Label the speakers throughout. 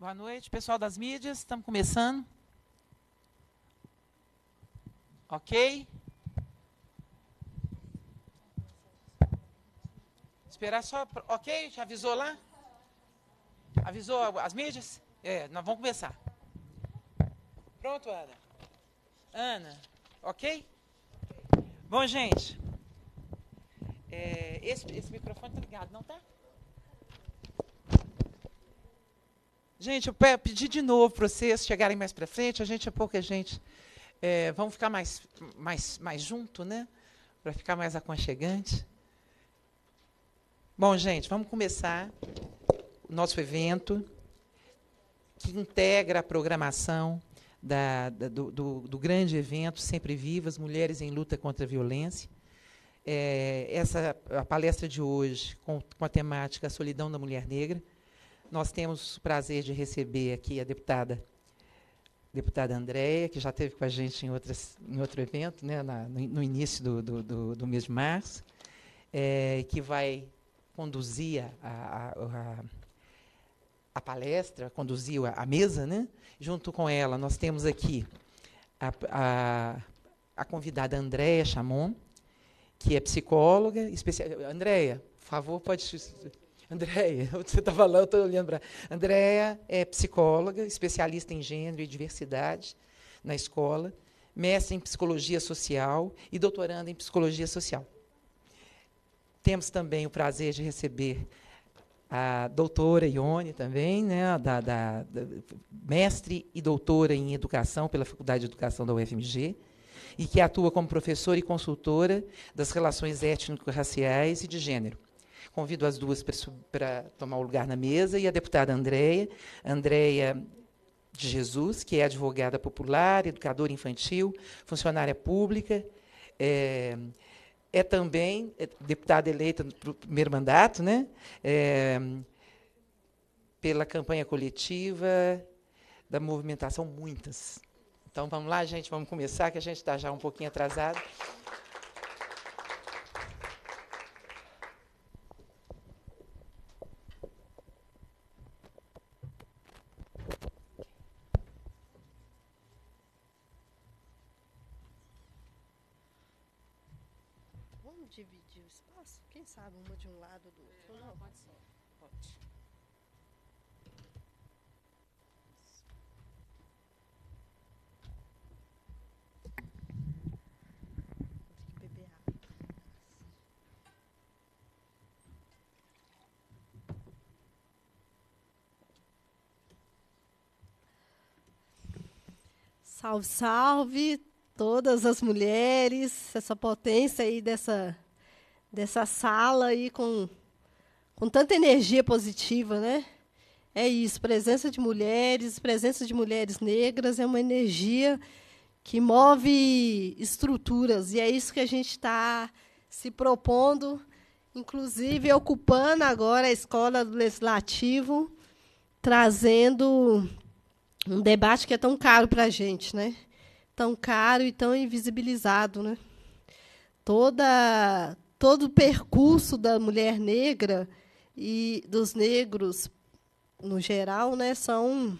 Speaker 1: Boa noite, pessoal das mídias. Estamos começando. Ok? Esperar só. Ok? Já avisou lá? Avisou as mídias? É, nós vamos começar. Pronto, Ana? Ana, ok? Bom, gente. É, esse, esse microfone está ligado, não tá? Gente, eu pedi de novo para vocês chegarem mais para frente. A gente é pouca gente. É, vamos ficar mais, mais, mais junto, né? Para ficar mais aconchegante. Bom, gente, vamos começar o nosso evento, que integra a programação da, da, do, do, do, grande evento Sempre Vivas, Mulheres em Luta contra a Violência. É, essa a palestra de hoje, com, com a temática Solidão da Mulher Negra, nós temos o prazer de receber aqui a deputada deputada Andréia, que já esteve com a gente em, outras, em outro evento, né, na, no, no, início do, do, do, do, mês de março, é, que vai conduzir a, a, a palestra, conduziu a, a, mesa. Né? Junto com ela, nós temos aqui a, a, convidada Andréia Chamon, que é psicóloga. Especial... Andréia, por favor, pode Andréia, você estava lá, eu estou olhando para. Andréia é psicóloga, especialista em gênero e diversidade na escola, mestre em psicologia social e doutoranda em psicologia social. Temos também o prazer de receber a doutora Ione também, né, da, da, da, mestre e doutora em educação pela Faculdade de Educação da UFMG, e que atua como professora e consultora das relações étnico-raciais e de gênero. Convido as duas para tomar o lugar na mesa e a deputada Andréia, Andréia de Jesus, que é advogada popular, educadora infantil, funcionária pública, é, é também eh, deputada eleita no primeiro mandato, né? É, pela campanha coletiva da movimentação Muitas. Então vamos lá, gente, vamos começar, que a gente está já um pouquinho atrasado.
Speaker 2: sabe? Uma de um lado do outro. Não, pode ser. Pode. Salve, salve todas as mulheres, essa potência aí dessa dessa sala aí com, com tanta energia positiva, né? É isso, presença de mulheres, presença de mulheres negras é uma energia que move estruturas e é isso que a gente está se propondo, inclusive ocupando agora a escola do legislativo, trazendo um debate que é tão caro para a gente, né? Tão caro e tão invisibilizado, né? Toda todo o percurso da mulher negra e dos negros no geral, né, são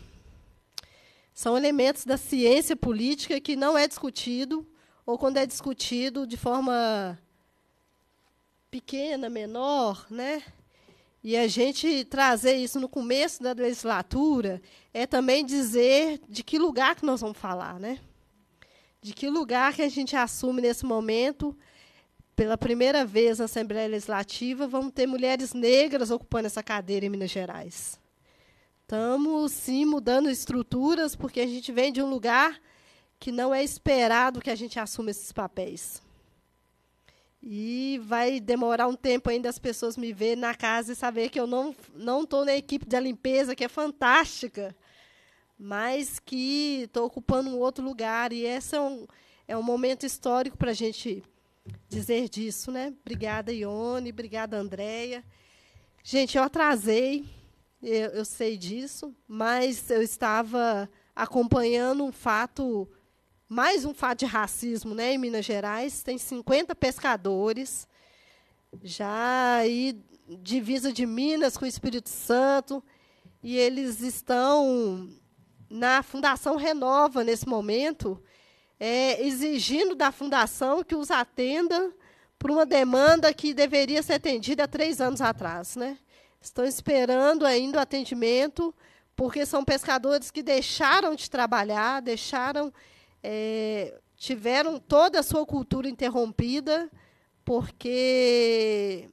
Speaker 2: são elementos da ciência política que não é discutido ou quando é discutido de forma pequena, menor, né? E a gente trazer isso no começo da legislatura é também dizer de que lugar que nós vamos falar, né? De que lugar que a gente assume nesse momento pela primeira vez na Assembleia Legislativa, vamos ter mulheres negras ocupando essa cadeira em Minas Gerais. Estamos, sim, mudando estruturas, porque a gente vem de um lugar que não é esperado que a gente assuma esses papéis. E vai demorar um tempo ainda as pessoas me verem na casa e saber que eu não não estou na equipe da limpeza, que é fantástica, mas que estou ocupando um outro lugar. E esse é um, é um momento histórico para a gente dizer disso, né? Obrigada, Ione, obrigada, Andréia. Gente, eu atrasei, eu, eu, sei disso, mas eu estava acompanhando um fato, mais um fato de racismo né, em Minas Gerais. Tem 50 pescadores, já aí, divisa de Minas com o Espírito Santo, e eles estão na Fundação Renova nesse momento é, exigindo da fundação que os atenda por uma demanda que deveria ser atendida há três anos atrás. Né? Estão esperando ainda o atendimento, porque são pescadores que deixaram de trabalhar, deixaram, é, tiveram toda a sua cultura interrompida, porque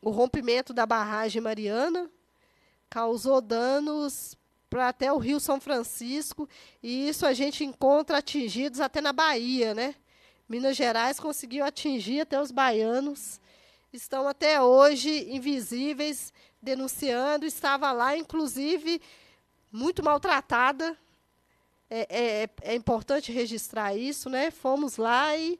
Speaker 2: o rompimento da barragem Mariana causou danos para até o Rio São Francisco, e isso a gente encontra atingidos até na Bahia, né? Minas Gerais conseguiu atingir até os baianos, estão até hoje invisíveis, denunciando, estava lá, inclusive, muito maltratada. É, é, é importante registrar isso, né? Fomos lá e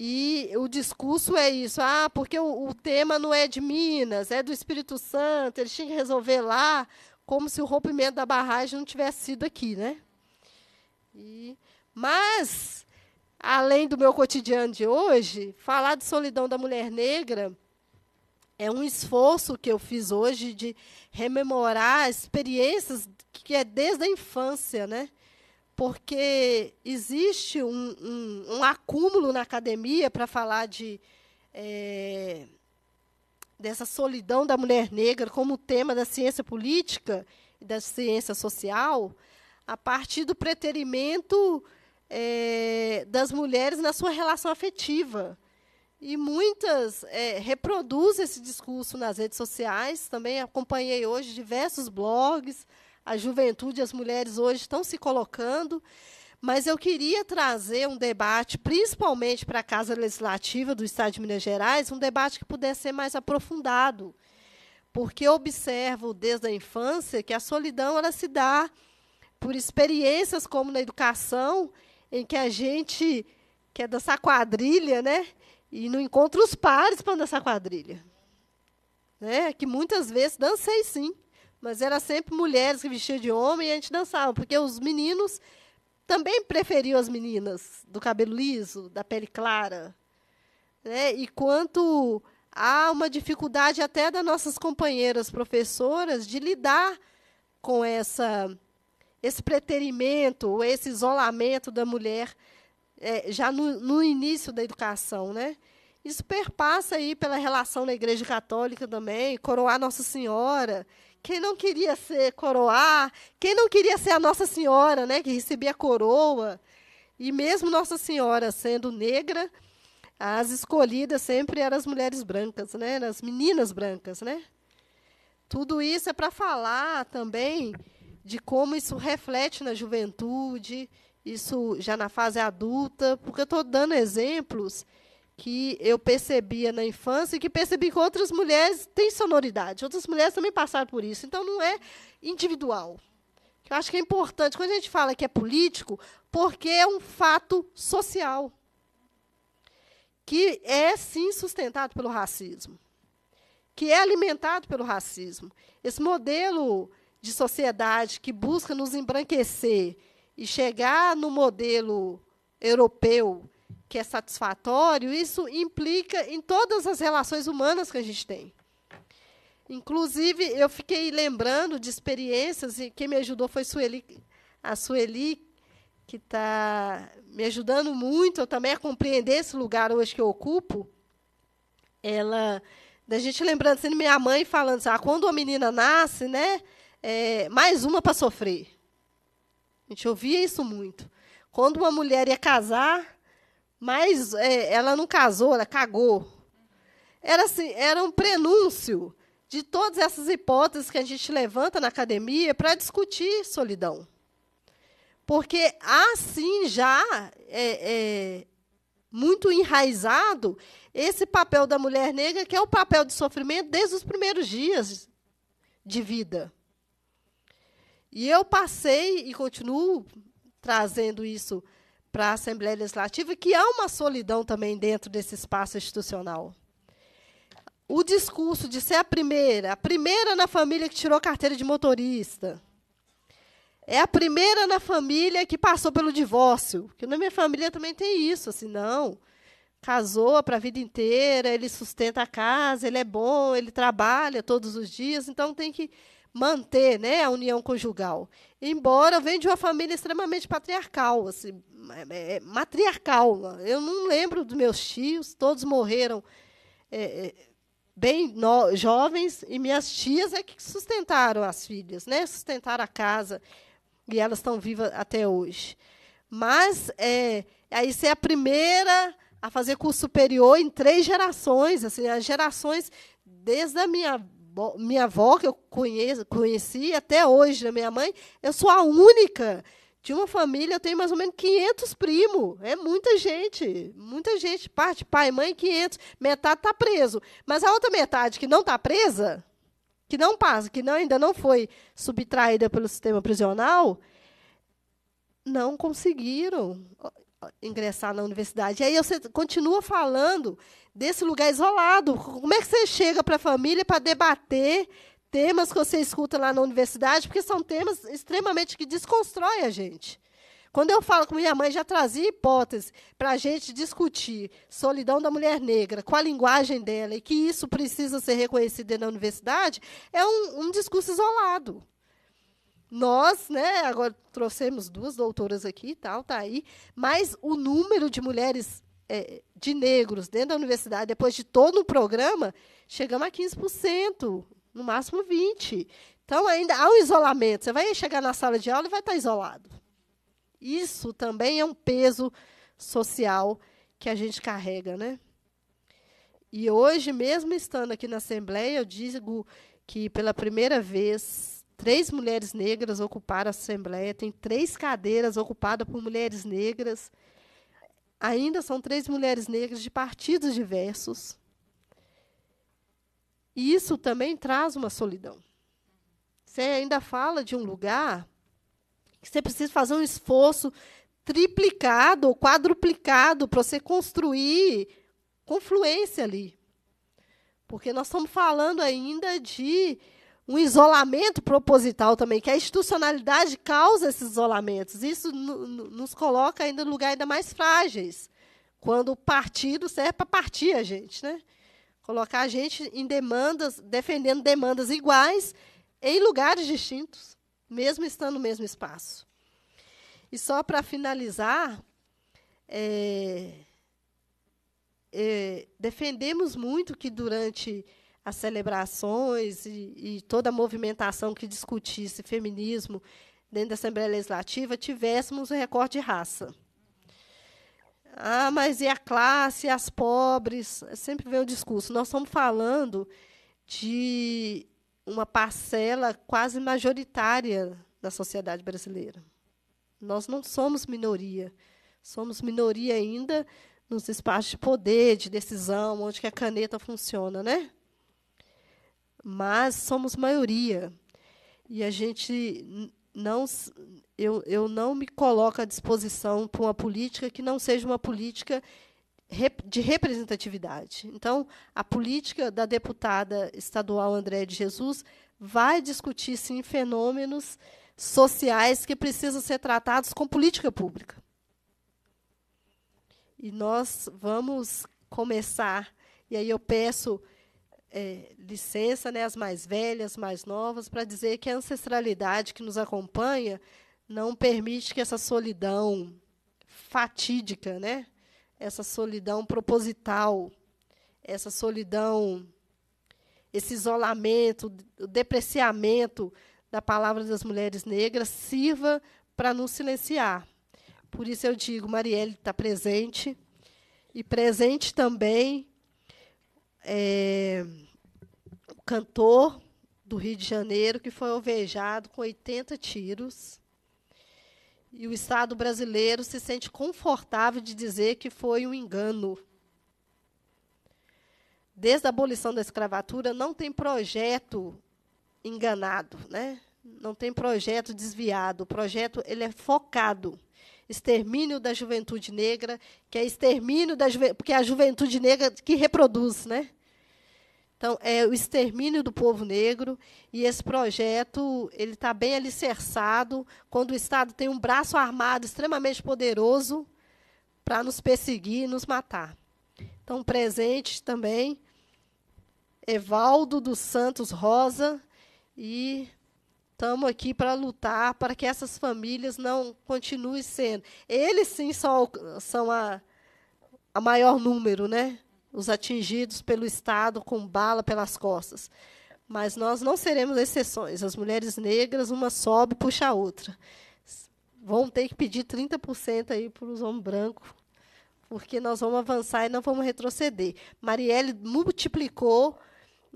Speaker 2: e o discurso é isso, ah, porque o, o, tema não é de Minas, é do Espírito Santo, eles tinham que resolver lá como se o rompimento da barragem não tivesse sido aqui, né? E, mas, além do meu cotidiano de hoje, falar de solidão da mulher negra é um esforço que eu fiz hoje de rememorar experiências que é desde a infância, né? Porque existe um, um, um acúmulo na academia para falar de é, dessa solidão da mulher negra como tema da ciência política e da ciência social, a partir do preterimento é, das mulheres na sua relação afetiva. E muitas é, reproduzem esse discurso nas redes sociais. Também acompanhei hoje diversos blogs. A juventude, as mulheres hoje estão se colocando mas eu queria trazer um debate, principalmente para a Casa Legislativa do Estado de Minas Gerais, um debate que pudesse ser mais aprofundado, porque eu observo desde a infância que a solidão ela se dá por experiências como na educação, em que a gente quer dançar quadrilha, né? E não encontra os pares para dançar quadrilha. Né? Que muitas vezes dancei sim, mas era sempre mulheres que vestiam de homem e a gente dançava, porque os meninos também preferiu as meninas do cabelo liso, da pele clara. Né? E quanto há uma dificuldade até das nossas companheiras professoras de lidar com essa esse preterimento, esse isolamento da mulher é, já no, no, início da educação, né? Isso perpassa aí pela relação na Igreja Católica também, coroar Nossa Senhora, quem não queria ser coroar, quem não queria ser a Nossa Senhora, né, que recebia a coroa. E mesmo Nossa Senhora sendo negra, as escolhidas sempre eram as mulheres brancas, né, as meninas brancas, né? Tudo isso é para falar também de como isso reflete na juventude, isso já na fase adulta, porque eu estou dando exemplos que eu percebia na infância e que percebi que outras mulheres têm sonoridade. Outras mulheres também passaram por isso. Então, não é individual. Eu acho que é importante, quando a gente fala que é político, porque é um fato social que é, sim, sustentado pelo racismo, que é alimentado pelo racismo. Esse modelo de sociedade que busca nos embranquecer e chegar no modelo europeu que é satisfatório, isso implica em todas as relações humanas que a gente tem. Inclusive, eu fiquei lembrando de experiências, e quem me ajudou foi Sueli, a Sueli, que está me ajudando muito também a compreender esse lugar hoje que eu ocupo. Ela, da gente lembrando, sendo minha mãe falando assim, ah, quando a menina nasce, né, é, mais uma para sofrer. A gente ouvia isso muito. Quando uma mulher ia casar, mas é, ela não casou, ela cagou. Era, assim, era um prenúncio de todas essas hipóteses que a gente levanta na academia para discutir solidão. Porque há sim já é, é, muito enraizado esse papel da mulher negra, que é o papel de sofrimento desde os primeiros dias de vida. E eu passei e continuo trazendo isso para a Assembleia Legislativa, que há uma solidão também dentro desse espaço institucional. O discurso de ser a primeira, a primeira na família que tirou carteira de motorista. É a primeira na família que passou pelo divórcio. Que na minha família também tem isso, assim, não. Casou para a vida inteira, ele sustenta a casa, ele é bom, ele trabalha todos os dias, então tem que manter né, a união conjugal. Embora venha de uma família extremamente patriarcal, assim, é, é, matriarcal. Eu não lembro dos meus tios, todos morreram é, é, bem no, jovens, e minhas tias é que sustentaram as filhas, né, sustentaram a casa, e elas estão vivas até hoje. Mas é, aí você é a primeira a fazer curso superior em três gerações, assim, as gerações desde a minha minha avó, que eu conheço, conheci até hoje, a né? minha mãe, eu sou a única. De uma família, eu tenho mais ou menos 500 primos. É muita gente. Muita gente. Parte pai, mãe, 500. Metade está preso. Mas a outra metade que não está presa, que não passa, que não, ainda não foi subtraída pelo sistema prisional, não conseguiram ingressar na universidade. E aí você continua falando desse lugar isolado. Como é que você chega para a família para debater temas que você escuta lá na universidade? Porque são temas extremamente que desconstrói a gente. Quando eu falo com minha mãe, já trazia hipótese para a gente discutir solidão da mulher negra com a linguagem dela e que isso precisa ser reconhecido na universidade, é um, um discurso isolado. Nós, né, agora trouxemos duas doutoras aqui tal, tá aí, mas o número de mulheres é, de negros dentro da universidade, depois de todo o programa, chegamos a 15%, no máximo 20%. Então, ainda há um isolamento. Você vai chegar na sala de aula e vai estar isolado. Isso também é um peso social que a gente carrega. Né? E hoje, mesmo estando aqui na Assembleia, eu digo que pela primeira vez três mulheres negras ocuparam a Assembleia, tem três cadeiras ocupadas por mulheres negras ainda são três mulheres negras de partidos diversos. E isso também traz uma solidão. Você ainda fala de um lugar que você precisa fazer um esforço triplicado ou quadruplicado para você construir confluência ali. Porque nós estamos falando ainda de um isolamento proposital também, que a institucionalidade causa esses isolamentos. Isso nos coloca ainda no lugar ainda mais frágeis, quando o partido serve para partir a gente, né? Colocar a gente em demandas, defendendo demandas iguais em lugares distintos, mesmo estando no mesmo espaço. E só para finalizar, é, é, defendemos muito que durante as celebrações e, e toda a movimentação que discutisse feminismo dentro da Assembleia Legislativa, tivéssemos um recorte de raça. Ah, mas e a classe, e as pobres? É sempre vem o discurso. Nós estamos falando de uma parcela quase majoritária da sociedade brasileira. Nós não somos minoria. Somos minoria ainda nos espaços de poder, de decisão, onde que a caneta funciona, né? mas somos maioria. E a gente não. Eu, eu não me coloco à disposição para uma política que não seja uma política de representatividade. Então, a política da deputada estadual Andréa de Jesus vai discutir, sim, fenômenos sociais que precisam ser tratados com política pública. E nós vamos começar, e aí eu peço é, licença, né, as mais velhas, mais novas, para dizer que a ancestralidade que nos acompanha não permite que essa solidão fatídica, né, essa solidão proposital, essa solidão, esse isolamento, o depreciamento da palavra das mulheres negras sirva para nos silenciar. Por isso eu digo, Marielle está presente e presente também é, cantor do Rio de Janeiro que foi alvejado com 80 tiros. E o Estado brasileiro se sente confortável de dizer que foi um engano. Desde a abolição da escravatura, não tem projeto enganado, né? não tem projeto desviado. O projeto ele é focado extermínio da juventude negra, que é extermínio da juventude, porque é a juventude negra que reproduz, né? Então, é o extermínio do povo negro, e esse projeto ele está bem alicerçado quando o Estado tem um braço armado extremamente poderoso para nos perseguir e nos matar. Então, presente também Evaldo dos Santos Rosa e Estamos aqui para lutar para que essas famílias não continuem sendo. Eles sim são, são a, a maior número, né? Os atingidos pelo Estado com bala pelas costas. Mas nós não seremos exceções. As mulheres negras, uma sobe e puxa a outra. Vão ter que pedir 30% aí para os homens brancos, porque nós vamos avançar e não vamos retroceder. Marielle multiplicou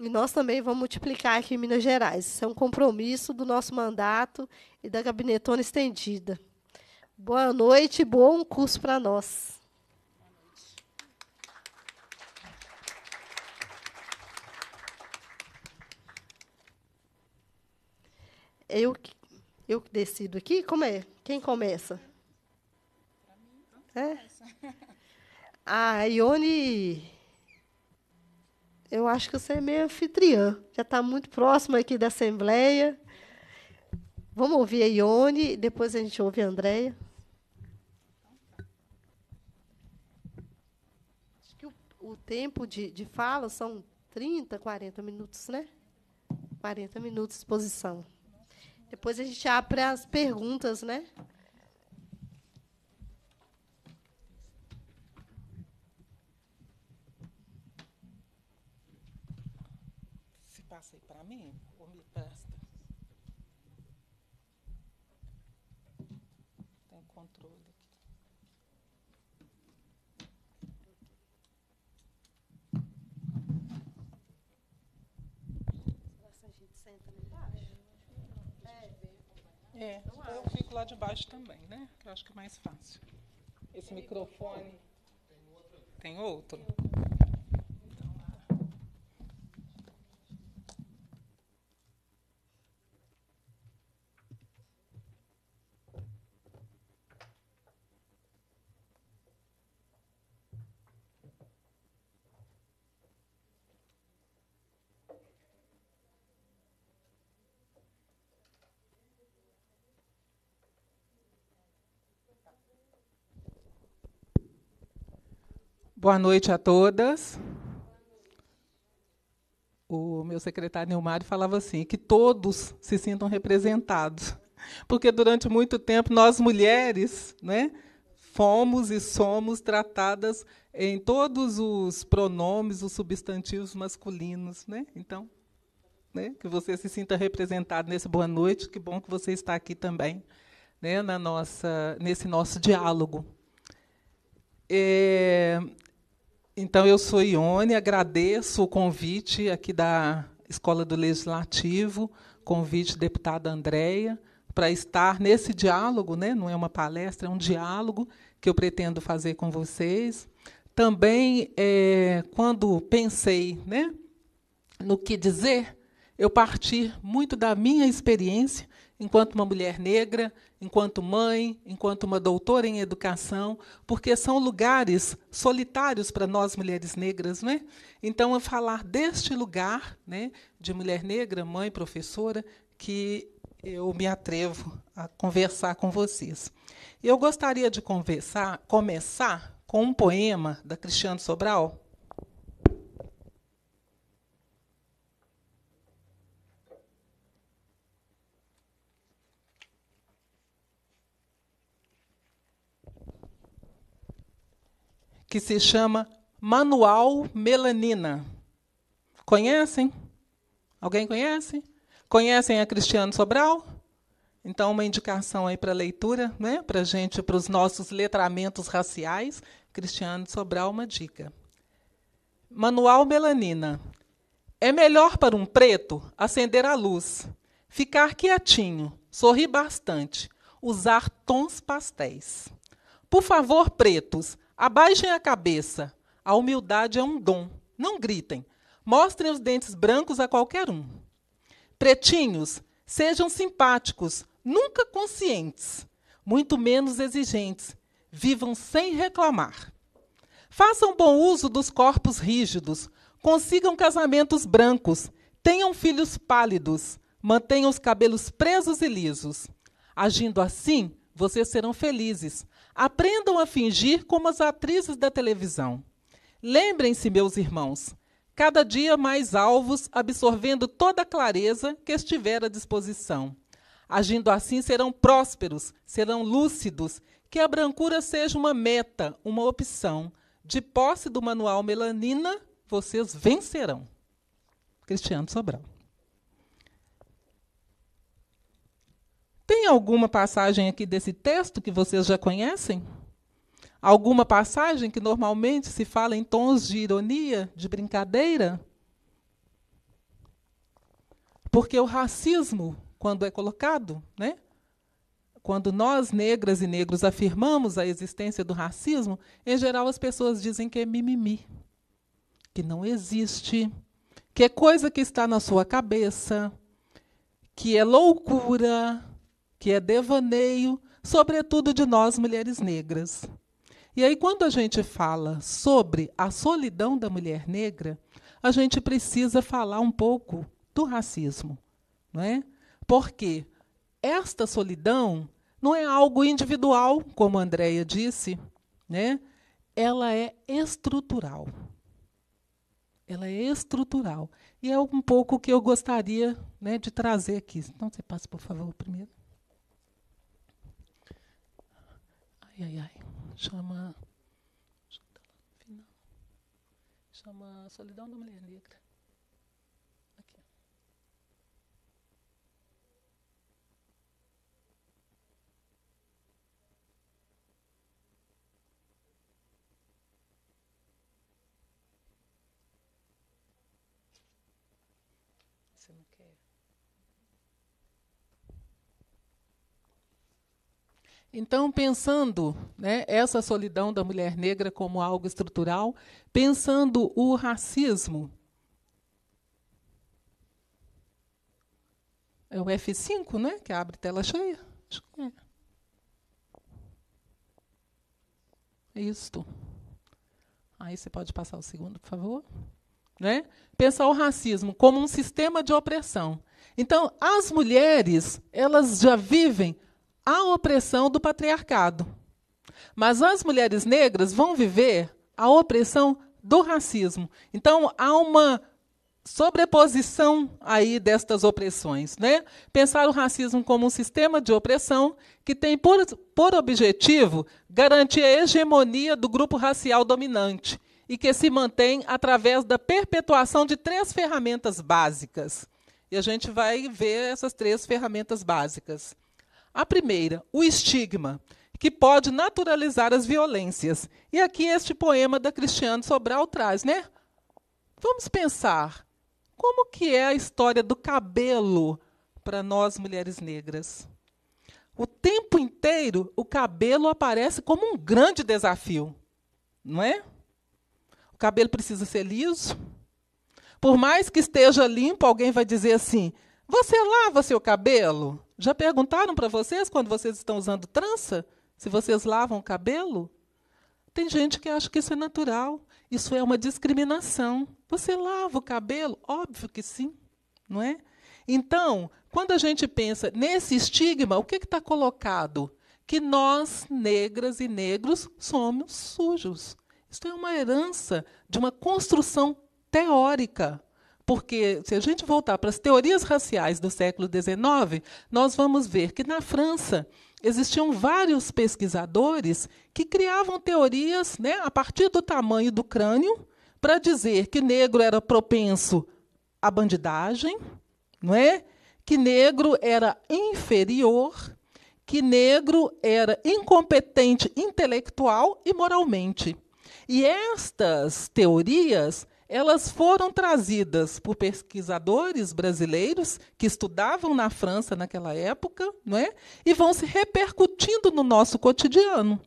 Speaker 2: e nós também vamos multiplicar aqui em Minas Gerais. Isso é um compromisso do nosso mandato e da gabinetona estendida. Boa noite, bom curso para nós. Eu, eu decido aqui? Como é? Quem começa? Então. É? A Ione eu acho que você é meio anfitriã. Já está muito próximo aqui da Assembleia. Vamos ouvir a Ione, depois a gente ouve a Andréia. Acho que o, o tempo de, de fala são 30, 40 minutos, né? 40 minutos de exposição. Depois a gente abre as perguntas, né?
Speaker 3: passa aí para mim? Ou me
Speaker 4: presta? Tem controle aqui.
Speaker 2: A gente senta lá embaixo. É,
Speaker 4: é,
Speaker 3: eu fico lá de baixo também, né? Eu acho que é mais fácil. Esse microfone. Tem outro? Tem outro? Boa noite a todas. O meu secretário Nilmário falava assim: que todos se sintam representados. Porque durante muito tempo nós mulheres né, fomos e somos tratadas em todos os pronomes, os substantivos masculinos. Né? Então, né, que você se sinta representado nesse boa noite, que bom que você está aqui também né, na nossa, nesse nosso diálogo. É, então, eu sou Ione, agradeço o convite aqui da Escola do Legislativo, convite deputada Andréia, para estar nesse diálogo, né? não é uma palestra, é um diálogo que eu pretendo fazer com vocês. Também, é, quando pensei né, no que dizer, eu parti muito da minha experiência enquanto uma mulher negra, enquanto mãe, enquanto uma doutora em educação, porque são lugares solitários para nós mulheres negras, né? Então, eu falar deste lugar, né, de mulher negra, mãe, professora, que eu me atrevo a conversar com vocês. Eu gostaria de conversar, começar com um poema da Cristiane Sobral, que se chama Manual Melanina. Conhecem? Alguém conhece? Conhecem a Cristiano Sobral? Então, uma indicação aí para leitura, né? para gente, para os nossos letramentos raciais. Cristiano Sobral, uma dica. Manual Melanina. É melhor para um preto acender a luz, ficar quietinho, sorrir bastante, usar tons pastéis. Por favor, pretos, Abaixem a cabeça. A humildade é um dom. Não gritem. Mostrem os dentes brancos a qualquer um. Pretinhos, sejam simpáticos, nunca conscientes, muito menos exigentes. Vivam sem reclamar. Façam bom uso dos corpos rígidos, consigam casamentos brancos, tenham filhos pálidos, mantenham os cabelos presos e lisos. Agindo assim, vocês serão felizes, Aprendam a fingir como as atrizes da televisão. Lembrem-se, meus irmãos, cada dia mais alvos, absorvendo toda a clareza que estiver à disposição. Agindo assim, serão prósperos, serão lúcidos, que a brancura seja uma meta, uma opção. De posse do manual Melanina, vocês vencerão. Cristiano Sobral. Tem alguma passagem aqui desse texto que vocês já conhecem? Alguma passagem que normalmente se fala em tons de ironia, de brincadeira? Porque o racismo, quando é colocado, né? quando nós, negras e negros, afirmamos a existência do racismo, em geral as pessoas dizem que é mimimi, que não existe, que é coisa que está na sua cabeça, que é loucura, que é devaneio, sobretudo de nós mulheres negras. E aí, quando a gente fala sobre a solidão da mulher negra, a gente precisa falar um pouco do racismo, não é? Porque esta solidão não é algo individual, como a Andrea disse, né? Ela é estrutural. Ela é estrutural. E é um pouco o que eu gostaria né, de trazer aqui. Então, você passa, por favor, primeiro. ai, ai. Chama. Chama Solidão da Mulher Negra. Então, pensando né, essa solidão da mulher negra como algo estrutural, pensando o racismo. É o F5, né? Que abre tela cheia. é. É isto. Aí você pode passar o segundo, por favor. Né? Pensar o racismo como um sistema de opressão. Então, as mulheres, elas já vivem a opressão do patriarcado. Mas as mulheres negras vão viver a opressão do racismo. Então, há uma sobreposição aí destas opressões, né? Pensar o racismo como um sistema de opressão que tem por, por objetivo garantir a hegemonia do grupo racial dominante e que se mantém através da perpetuação de três ferramentas básicas. E a gente vai ver essas três ferramentas básicas. A primeira, o estigma, que pode naturalizar as violências. E aqui este poema da Cristiane Sobral traz, né? Vamos pensar, como que é a história do cabelo para nós mulheres negras? O tempo inteiro o cabelo aparece como um grande desafio, não é? O cabelo precisa ser liso. Por mais que esteja limpo, alguém vai dizer assim: "Você lava seu cabelo?" Já perguntaram para vocês quando vocês estão usando trança? Se vocês lavam o cabelo? Tem gente que acha que isso é natural. Isso é uma discriminação. Você lava o cabelo? Óbvio que sim, não é? Então, quando a gente pensa nesse estigma, o que está colocado? Que nós, negras e negros, somos sujos. Isso é uma herança de uma construção teórica. Porque se a gente voltar para as teorias raciais do século XIX, nós vamos ver que na França existiam vários pesquisadores que criavam teorias né, a partir do tamanho do crânio para dizer que negro era propenso à bandidagem, não é? que negro era inferior, que negro era incompetente intelectual e moralmente. E estas teorias elas foram trazidas por pesquisadores brasileiros que estudavam na França naquela época, não é? E vão se repercutindo no nosso cotidiano.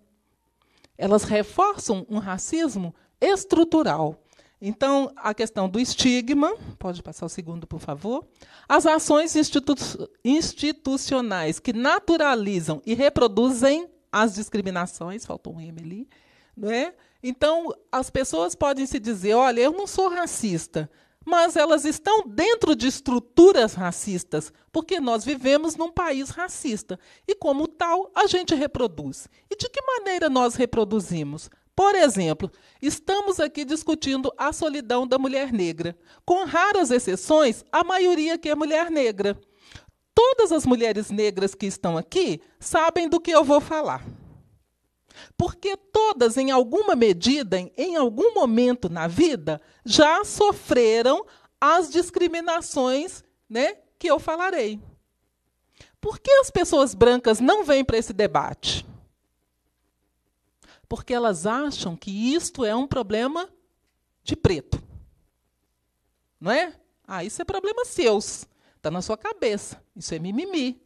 Speaker 3: Elas reforçam um racismo estrutural. Então, a questão do estigma, pode passar o segundo, por favor. As ações institu institucionais que naturalizam e reproduzem as discriminações, faltou um M ali, né? Então, as pessoas podem se dizer: olha, eu não sou racista, mas elas estão dentro de estruturas racistas, porque nós vivemos num país racista. E, como tal, a gente reproduz. E de que maneira nós reproduzimos? Por exemplo, estamos aqui discutindo a solidão da mulher negra. Com raras exceções, a maioria que é mulher negra. Todas as mulheres negras que estão aqui sabem do que eu vou falar. Porque todas, em alguma medida, em algum momento na vida, já sofreram as discriminações né, que eu falarei. Por que as pessoas brancas não vêm para esse debate? Porque elas acham que isto é um problema de preto. Não é? Ah, isso é problema seus. Está na sua cabeça. Isso é mimimi.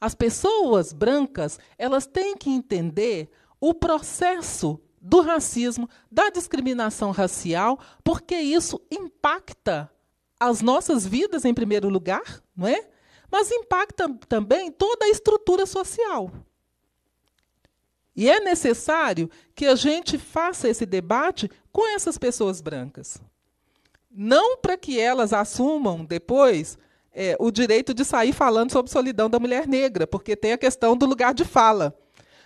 Speaker 3: As pessoas brancas, elas têm que entender o processo do racismo, da discriminação racial, porque isso impacta as nossas vidas em primeiro lugar, não é? Mas impacta também toda a estrutura social. E é necessário que a gente faça esse debate com essas pessoas brancas. Não para que elas assumam depois é, o direito de sair falando sobre solidão da mulher negra, porque tem a questão do lugar de fala.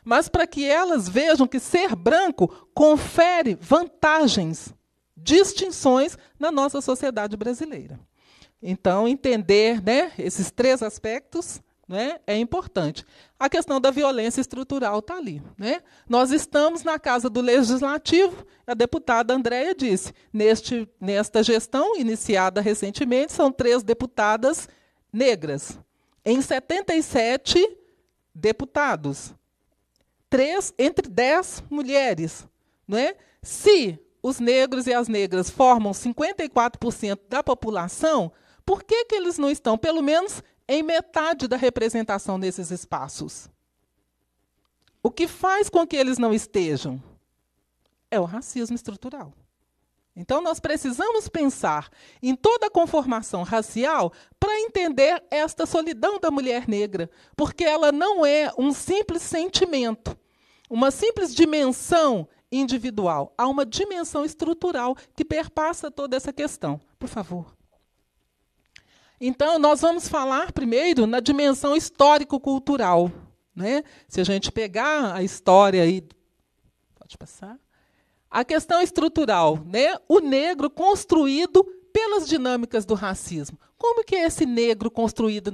Speaker 3: Mas para que elas vejam que ser branco confere vantagens, distinções na nossa sociedade brasileira. Então, entender né, esses três aspectos né, é importante. A questão da violência estrutural está ali. Né? Nós estamos na Casa do Legislativo, a deputada Andréia disse, neste, nesta gestão iniciada recentemente, são três deputadas negras. Em 77 deputados, três entre dez mulheres. Né? Se os negros e as negras formam 54% da população, por que, que eles não estão, pelo menos, em metade da representação desses espaços. O que faz com que eles não estejam é o racismo estrutural. Então, nós precisamos pensar em toda a conformação racial para entender esta solidão da mulher negra, porque ela não é um simples sentimento, uma simples dimensão individual. Há uma dimensão estrutural que perpassa toda essa questão. Por favor. Então, nós vamos falar primeiro na dimensão histórico-cultural. Né? Se a gente pegar a história e.
Speaker 5: Pode passar.
Speaker 3: A questão estrutural, né? O negro construído pelas dinâmicas do racismo. Como que é esse negro construído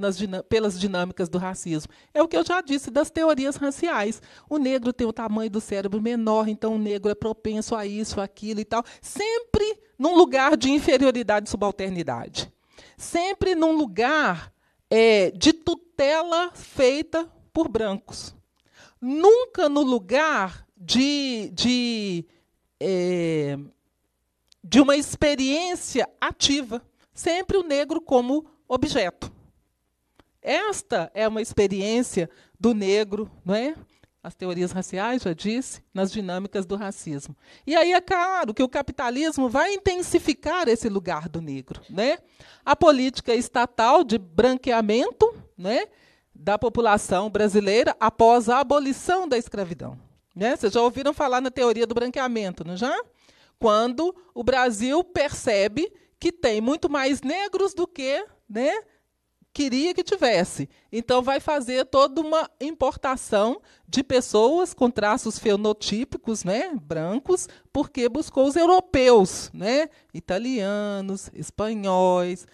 Speaker 3: pelas dinâmicas do racismo? É o que eu já disse das teorias raciais. O negro tem o tamanho do cérebro menor, então o negro é propenso a isso, aquilo e tal, sempre num lugar de inferioridade e subalternidade sempre num lugar é, de tutela feita por brancos. Nunca no lugar de, de, é, de uma experiência ativa. Sempre o negro como objeto. Esta é uma experiência do negro, não é? as teorias raciais, já disse, nas dinâmicas do racismo. E aí é claro que o capitalismo vai intensificar esse lugar do negro. Né? A política estatal de branqueamento né, da população brasileira após a abolição da escravidão. Né? Vocês já ouviram falar na teoria do branqueamento, não já? Quando o Brasil percebe que tem muito mais negros do que né, queria que tivesse. Então, vai fazer toda uma importação de pessoas com traços fenotípicos, né, brancos, porque buscou os europeus, né, italianos, espanhóis,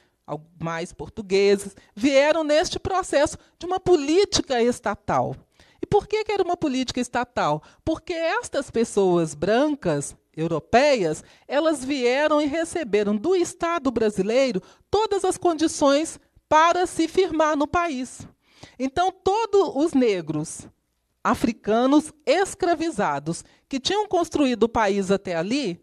Speaker 3: mais portugueses, vieram neste processo de uma política estatal. E por que, que era uma política estatal? Porque estas pessoas brancas, europeias, elas vieram e receberam do Estado brasileiro todas as condições para se firmar no país. Então, todos os negros africanos escravizados que tinham construído o país até ali,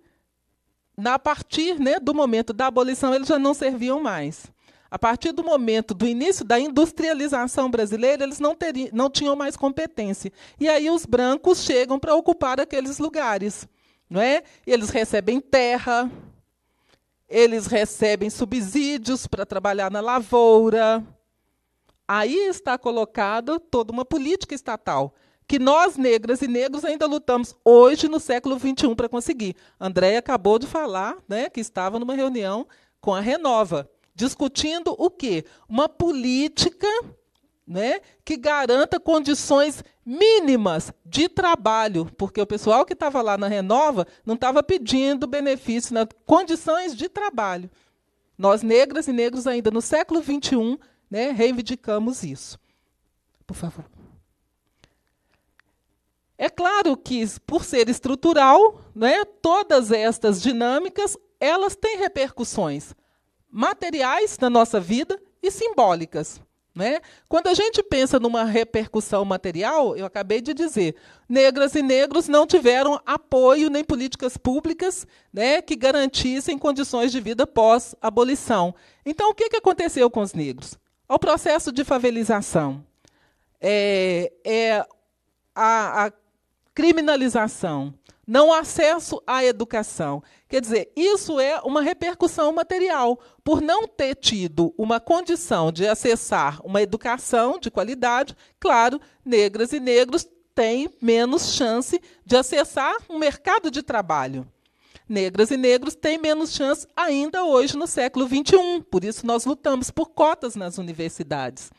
Speaker 3: na partir né, do momento da abolição, eles já não serviam mais. A partir do momento do início da industrialização brasileira, eles não, teriam, não tinham mais competência. E aí os brancos chegam para ocupar aqueles lugares. Não é? E eles recebem terra, eles recebem subsídios para trabalhar na lavoura. Aí está colocada toda uma política estatal que nós, negras e negros, ainda lutamos hoje, no século XXI, para conseguir. Andréia acabou de falar né, que estava numa reunião com a Renova, discutindo o quê? Uma política né, que garanta condições mínimas de trabalho, porque o pessoal que estava lá na Renova não estava pedindo benefício, né, condições de trabalho. Nós, negras e negros, ainda no século XXI, né, reivindicamos isso. Por favor. É claro que, por ser estrutural, né, todas estas dinâmicas elas têm repercussões materiais na nossa vida e simbólicas. Né? Quando a gente pensa numa repercussão material, eu acabei de dizer, negras e negros não tiveram apoio nem políticas públicas né, que garantissem condições de vida pós-abolição. Então, o que, que aconteceu com os negros? Ao processo de favelização, é, é a, a criminalização, não acesso à educação. Quer dizer, isso é uma repercussão material. Por não ter tido uma condição de acessar uma educação de qualidade, claro, negras e negros têm menos chance de acessar um mercado de trabalho. Negras e negros têm menos chance ainda hoje no século XXI, por isso nós lutamos por cotas nas universidades.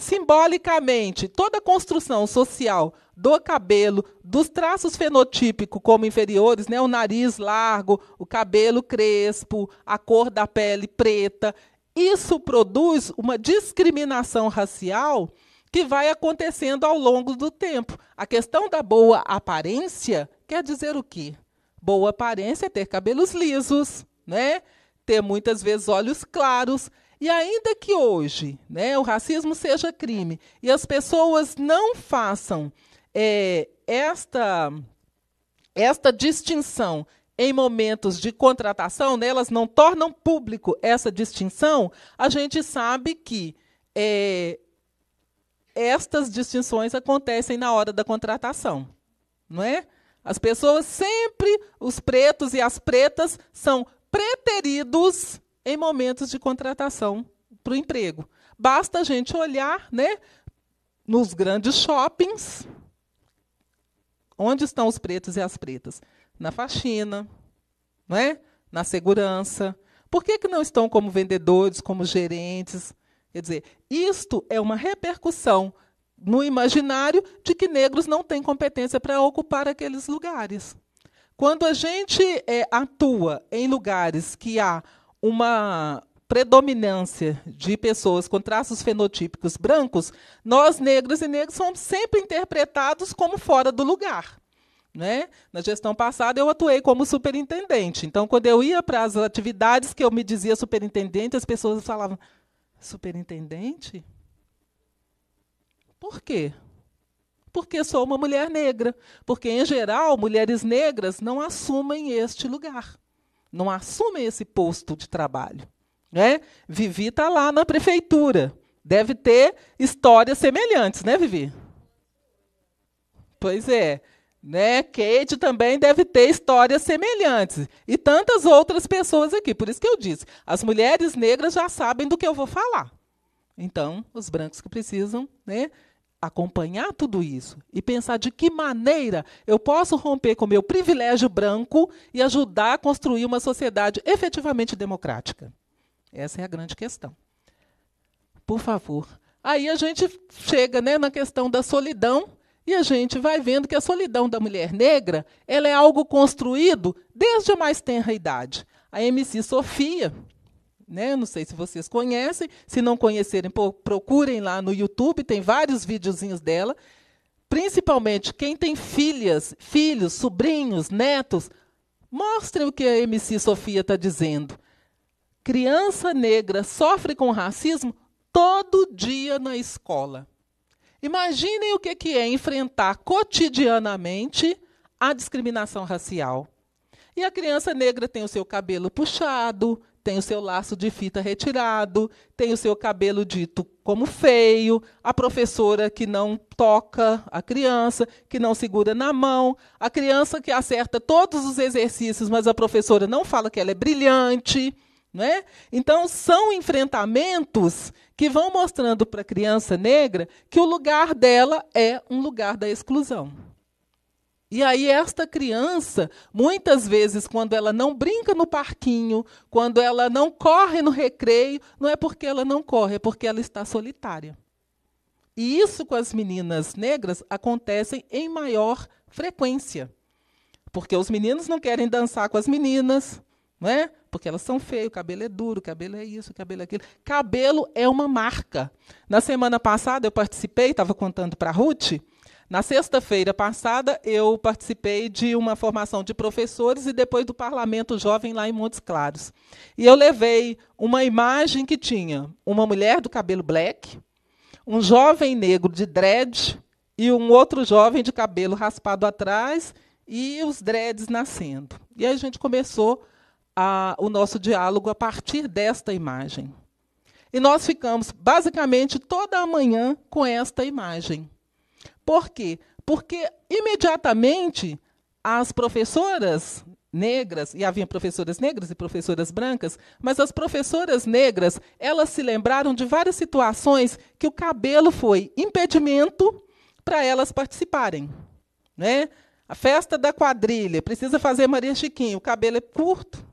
Speaker 3: Simbolicamente, toda a construção social do cabelo, dos traços fenotípicos como inferiores, né, o nariz largo, o cabelo crespo, a cor da pele preta, isso produz uma discriminação racial que vai acontecendo ao longo do tempo. A questão da boa aparência quer dizer o quê? Boa aparência é ter cabelos lisos, né? ter muitas vezes olhos claros, e ainda que hoje né, o racismo seja crime e as pessoas não façam é, esta, esta distinção em momentos de contratação, né, elas não tornam público essa distinção, a gente sabe que é, estas distinções acontecem na hora da contratação, não é? As pessoas sempre, os pretos e as pretas, são preteridos em momentos de contratação para o emprego. Basta a gente olhar né, nos grandes shoppings, onde estão os pretos e as pretas? Na faxina, não é? na segurança. Por que, que não estão como vendedores, como gerentes? Quer dizer, isto é uma repercussão no imaginário de que negros não têm competência para ocupar aqueles lugares. Quando a gente é, atua em lugares que há uma predominância de pessoas com traços fenotípicos brancos, nós negros e negros somos sempre interpretados como fora do lugar. Né? Na gestão passada, eu atuei como superintendente. Então, quando eu ia para as atividades que eu me dizia superintendente, as pessoas falavam: Superintendente? Por quê? Porque sou uma mulher negra. Porque, em geral, mulheres negras não assumem este lugar não assumem esse posto de trabalho. Né? Vivi está lá na prefeitura. Deve ter histórias semelhantes, né, Vivi? Pois é. Né? Kate também deve ter histórias semelhantes. E tantas outras pessoas aqui. Por isso que eu disse: as mulheres negras já sabem do que eu vou falar. Então, os brancos que precisam né, acompanhar tudo isso e pensar de que maneira eu posso romper com meu privilégio branco e ajudar a construir uma sociedade efetivamente democrática. Essa é a grande questão. Por favor. Aí a gente chega né, na questão da solidão e a gente vai vendo que a solidão da mulher negra ela é algo construído desde a mais tenra idade. A MC Sofia, né? Não sei se vocês conhecem, se não conhecerem, procurem lá no YouTube, tem vários videozinhos dela. Principalmente quem tem filhas, filhos, sobrinhos, netos, mostrem o que a MC Sofia está dizendo. Criança negra sofre com racismo todo dia na escola. Imaginem o que é enfrentar cotidianamente a discriminação racial. E a criança negra tem o seu cabelo puxado, tem o seu laço de fita retirado, tem o seu cabelo dito como feio, a professora que não toca a criança, que não segura na mão, a criança que acerta todos os exercícios, mas a professora não fala que ela é brilhante. Né? Então, são enfrentamentos que vão mostrando para a criança negra que o lugar dela é um lugar da exclusão. E aí, esta criança, muitas vezes, quando ela não brinca no parquinho, quando ela não corre no recreio, não é porque ela não corre, é porque ela está solitária. E isso com as meninas negras acontece em maior frequência. Porque os meninos não querem dançar com as meninas, não é? porque elas são feias, o cabelo é duro, o cabelo é isso, o cabelo é aquilo. Cabelo é uma marca. Na semana passada eu participei, estava contando para a Ruth, na sexta-feira passada, eu participei de uma formação de professores e depois do Parlamento Jovem lá em Montes Claros. E eu levei uma imagem que tinha uma mulher do cabelo black, um jovem negro de dread e um outro jovem de cabelo raspado atrás e os dreads nascendo. E a gente começou a, o nosso diálogo a partir desta imagem. E nós ficamos basicamente toda a manhã com esta imagem. Por quê? Porque imediatamente as professoras negras, e havia professoras negras e professoras brancas, mas as professoras negras, elas se lembraram de várias situações que o cabelo foi impedimento para elas participarem. Né? A festa da quadrilha, precisa fazer Maria Chiquinha, o cabelo é curto,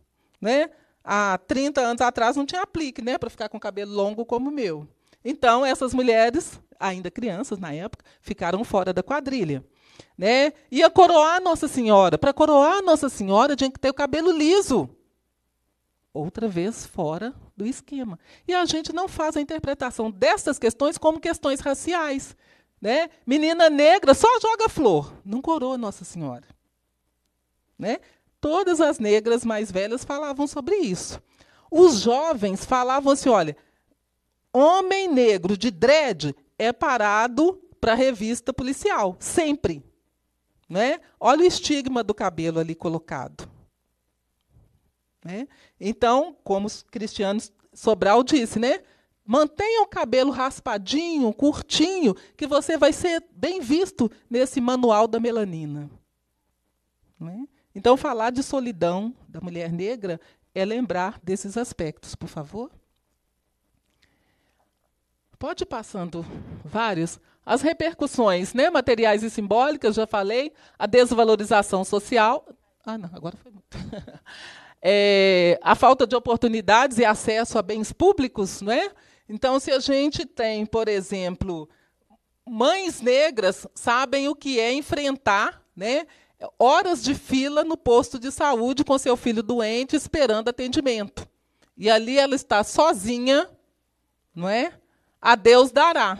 Speaker 3: né? Há 30 anos atrás não tinha aplique, né, para ficar com cabelo longo como o meu. Então, essas mulheres ainda crianças na época, ficaram fora da quadrilha. Né? Ia coroar Nossa Senhora. Para coroar Nossa Senhora, tinha que ter o cabelo liso. Outra vez fora do esquema. E a gente não faz a interpretação dessas questões como questões raciais. Né? Menina negra só joga flor, não coroa Nossa Senhora. Né? Todas as negras mais velhas falavam sobre isso. Os jovens falavam assim: olha, homem negro de dread é parado para revista policial, sempre. Né? Olha o estigma do cabelo ali colocado. Né? Então, como os cristianos Sobral disse, né? Mantenha o cabelo raspadinho, curtinho, que você vai ser bem visto nesse manual da melanina. Né? Então, falar de solidão da mulher negra é lembrar desses aspectos, por favor. Pode ir passando vários. As repercussões, né? Materiais e simbólicas, já falei. A desvalorização social. Ah, não, agora foi muito. É, a falta de oportunidades e acesso a bens públicos, não é? Então, se a gente tem, por exemplo, mães negras sabem o que é enfrentar, né? Horas de fila no posto de saúde com seu filho doente esperando atendimento. E ali ela está sozinha, não é? a Deus dará,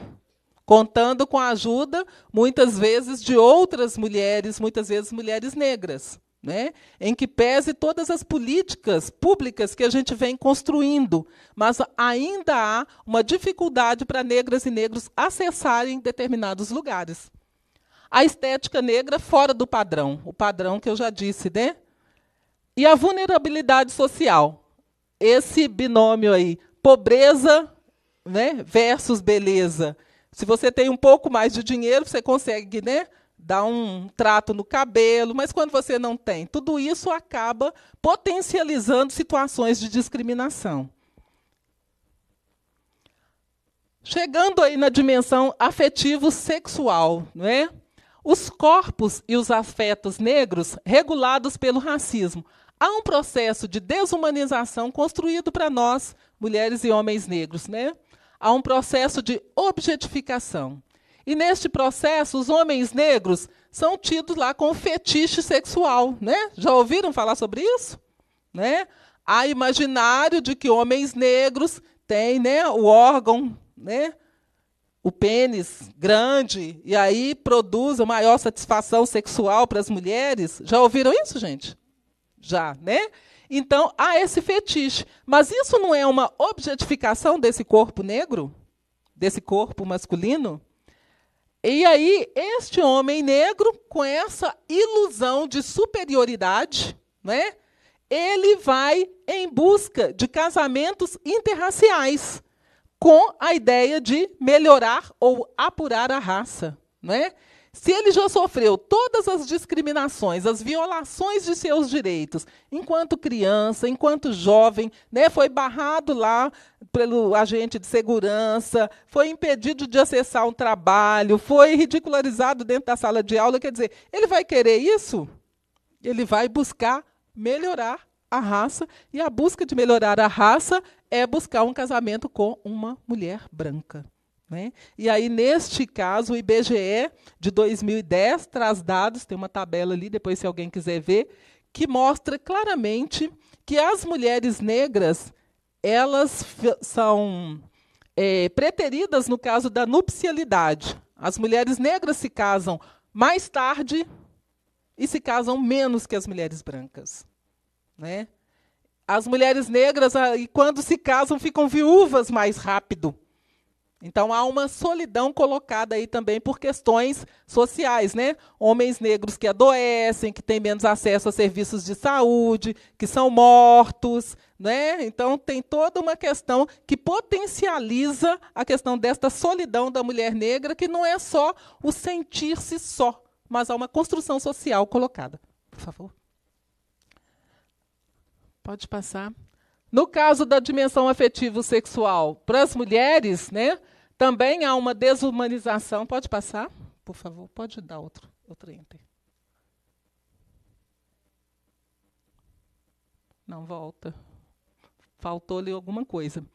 Speaker 3: contando com a ajuda, muitas vezes, de outras mulheres, muitas vezes mulheres negras. Né? em que pese todas as políticas públicas que a gente vem construindo, mas ainda há uma dificuldade para negras e negros acessarem determinados lugares. A estética negra fora do padrão, o padrão que eu já disse, né? E a vulnerabilidade social. Esse binômio aí, pobreza né, versus beleza. Se você tem um pouco mais de dinheiro, você consegue né, dar um trato no cabelo, mas quando você não tem, tudo isso acaba potencializando situações de discriminação. Chegando aí na dimensão afetivo-sexual, né, Os corpos e os afetos negros regulados pelo racismo. Há um processo de desumanização construído para nós, mulheres e homens negros, né? Há um processo de objetificação. E neste processo, os homens negros são tidos lá com fetiche sexual, né? Já ouviram falar sobre isso? Né? Há imaginário de que homens negros têm, né, o órgão, né? o pênis grande e aí produz a maior satisfação sexual para as mulheres. Já ouviram isso, gente? Já, né? Então, há esse fetiche. Mas isso não é uma objetificação desse corpo negro? Desse corpo masculino? E aí, este homem negro, com essa ilusão de superioridade, né, ele vai em busca de casamentos interraciais, com a ideia de melhorar ou apurar a raça. Né? Se ele já sofreu todas as discriminações, as violações de seus direitos, enquanto criança, enquanto jovem, né, foi barrado lá pelo agente de segurança, foi impedido de acessar um trabalho, foi ridicularizado dentro da sala de aula, quer dizer, ele vai querer isso? Ele vai buscar melhorar a raça, e a busca de melhorar a raça é buscar um casamento com uma mulher branca. Né? E aí, neste caso, o IBGE de 2010 traz dados, tem uma tabela ali, depois, se alguém quiser ver, que mostra claramente que as mulheres negras elas são é, preteridas no caso da nupcialidade. As mulheres negras se casam mais tarde e se casam menos que as mulheres brancas. Né? As mulheres negras, ah, quando se casam, ficam viúvas mais rápido então há uma solidão colocada aí também por questões sociais, né? Homens negros que adoecem, que têm menos acesso a serviços de saúde, que são mortos, né? Então tem toda uma questão que potencializa a questão desta solidão da mulher negra, que não é só o sentir-se só, mas há uma construção social colocada. Por favor. Pode passar. No caso da dimensão afetivo-sexual, para as mulheres, né, também há uma desumanização. Pode passar, por favor? Pode dar outro, outro enter. Não volta. Faltou-lhe alguma coisa.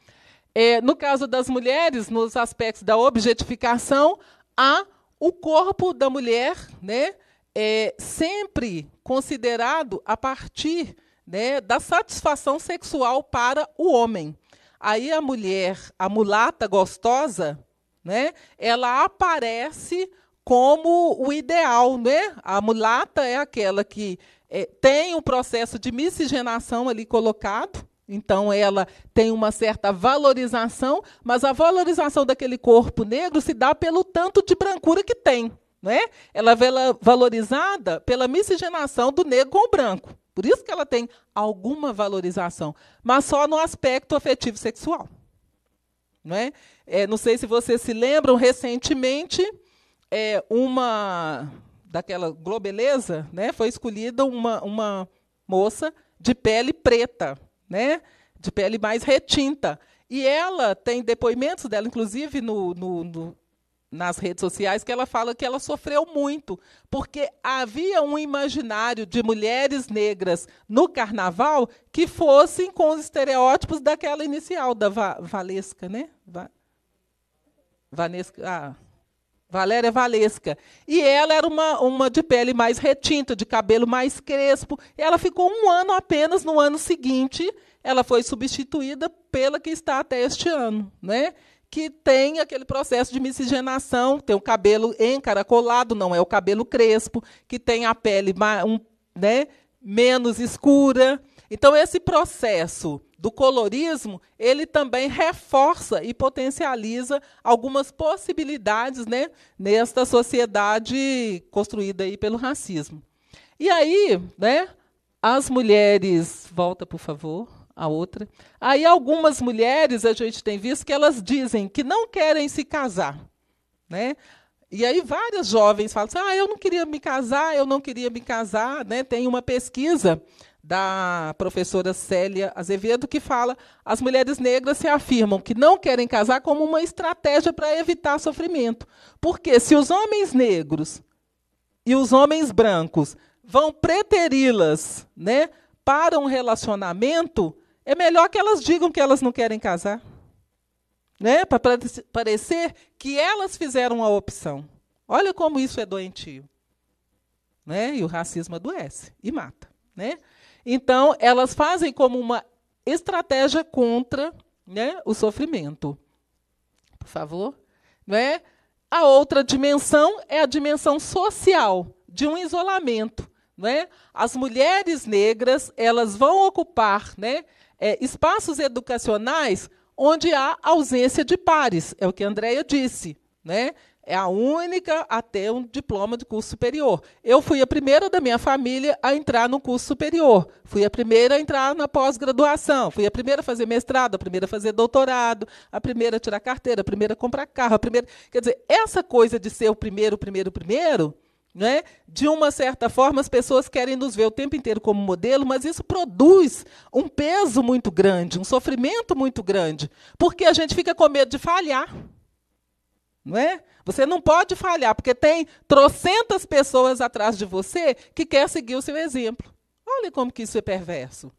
Speaker 3: É, no caso das mulheres, nos aspectos da objetificação, há o corpo da mulher, né, é sempre considerado a partir né, da satisfação sexual para o homem. Aí a mulher, a mulata gostosa, né, ela aparece como o ideal, né? A mulata é aquela que é, tem um processo de miscigenação ali colocado, então ela tem uma certa valorização, mas a valorização daquele corpo negro se dá pelo tanto de brancura que tem, né? Ela é valorizada pela miscigenação do negro com o branco. Por isso que ela tem alguma valorização, mas só no aspecto afetivo sexual. Não, é? é não sei se vocês se lembram, recentemente, é, uma daquela globeleza né, foi escolhida uma, uma moça de pele preta, né, de pele mais retinta. E ela tem depoimentos dela, inclusive no, no, no nas redes sociais que ela fala que ela sofreu muito, porque havia um imaginário de mulheres negras no carnaval que fossem com os estereótipos daquela inicial, da Va Valesca, né? Va Vanesca, ah, Valéria Valesca. E ela era uma, uma de pele mais retinta, de cabelo mais crespo. E ela ficou um ano apenas, no ano seguinte, ela foi substituída pela que está até este ano. Né? que tem aquele processo de miscigenação, tem o cabelo encaracolado, não é o cabelo crespo, que tem a pele um, né, menos escura. Então, esse processo do colorismo, ele também reforça e potencializa algumas possibilidades né, nesta sociedade construída aí pelo racismo. E aí, né, as mulheres. Volta, por favor a outra. Aí algumas mulheres a gente tem visto que elas dizem que não querem se casar, né? E aí várias jovens falam assim: "Ah, eu não queria me casar, eu não queria me casar", né? Tem uma pesquisa da professora Célia Azevedo que fala: "As mulheres negras se afirmam que não querem casar como uma estratégia para evitar sofrimento". Porque se os homens negros e os homens brancos vão preteri-las, né, para um relacionamento, é melhor que elas digam que elas não querem casar. Né? Para parecer que elas fizeram a opção. Olha como isso é doentio. Né? E o racismo adoece e mata. Né? Então, elas fazem como uma estratégia contra né, o sofrimento. Por favor. Né? A outra dimensão é a dimensão social, de um isolamento. Né? As mulheres negras elas vão ocupar né, é, espaços educacionais onde há ausência de pares, é o que a Andrea disse, né? É a única a ter um diploma de curso superior. Eu fui a primeira da minha família a entrar no curso superior. Fui a primeira a entrar na pós-graduação. Fui a primeira a fazer mestrado, a primeira a fazer doutorado, a primeira a tirar carteira, a primeira a comprar carro, a primeira. Quer dizer, essa coisa de ser o primeiro, o primeiro, o primeiro, né? De uma certa forma, as pessoas querem nos ver o tempo inteiro como modelo, mas isso produz um peso muito grande, um sofrimento muito grande, porque a gente fica com medo de falhar. Não é? Você não pode falhar, porque tem trocentas pessoas atrás de você que quer seguir o seu exemplo. Olha como que isso é perverso.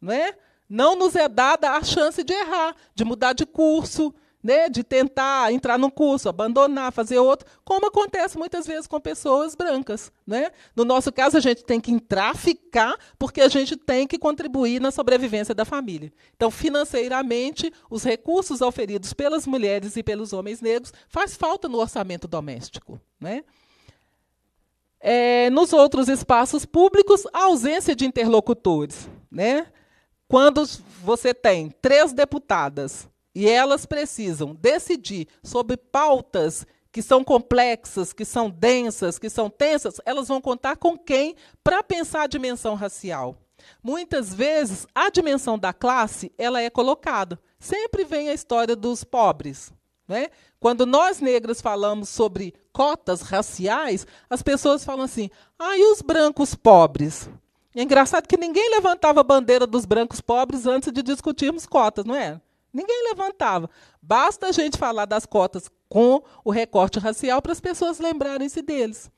Speaker 3: Não é? Não nos é dada a chance de errar, de mudar de curso, né, de tentar entrar num curso, abandonar, fazer outro, como acontece muitas vezes com pessoas brancas. Né? No nosso caso, a gente tem que entrar, ficar, porque a gente tem que contribuir na sobrevivência da família. Então, financeiramente, os recursos oferidos pelas mulheres e pelos homens negros faz falta no orçamento doméstico. Né? É, nos outros espaços públicos, a ausência de interlocutores. Né? Quando você tem três deputadas e elas precisam decidir sobre pautas que são complexas, que são densas, que são tensas, elas vão contar com quem para pensar a dimensão racial. Muitas vezes a dimensão da classe ela é colocada. Sempre vem a história dos pobres. Né? Quando nós negras falamos sobre cotas raciais, as pessoas falam assim: ah, e os brancos pobres? é engraçado que ninguém levantava a bandeira dos brancos pobres antes de discutirmos cotas, não é? Ninguém levantava. Basta a gente falar das cotas com o recorte racial para as pessoas lembrarem-se deles.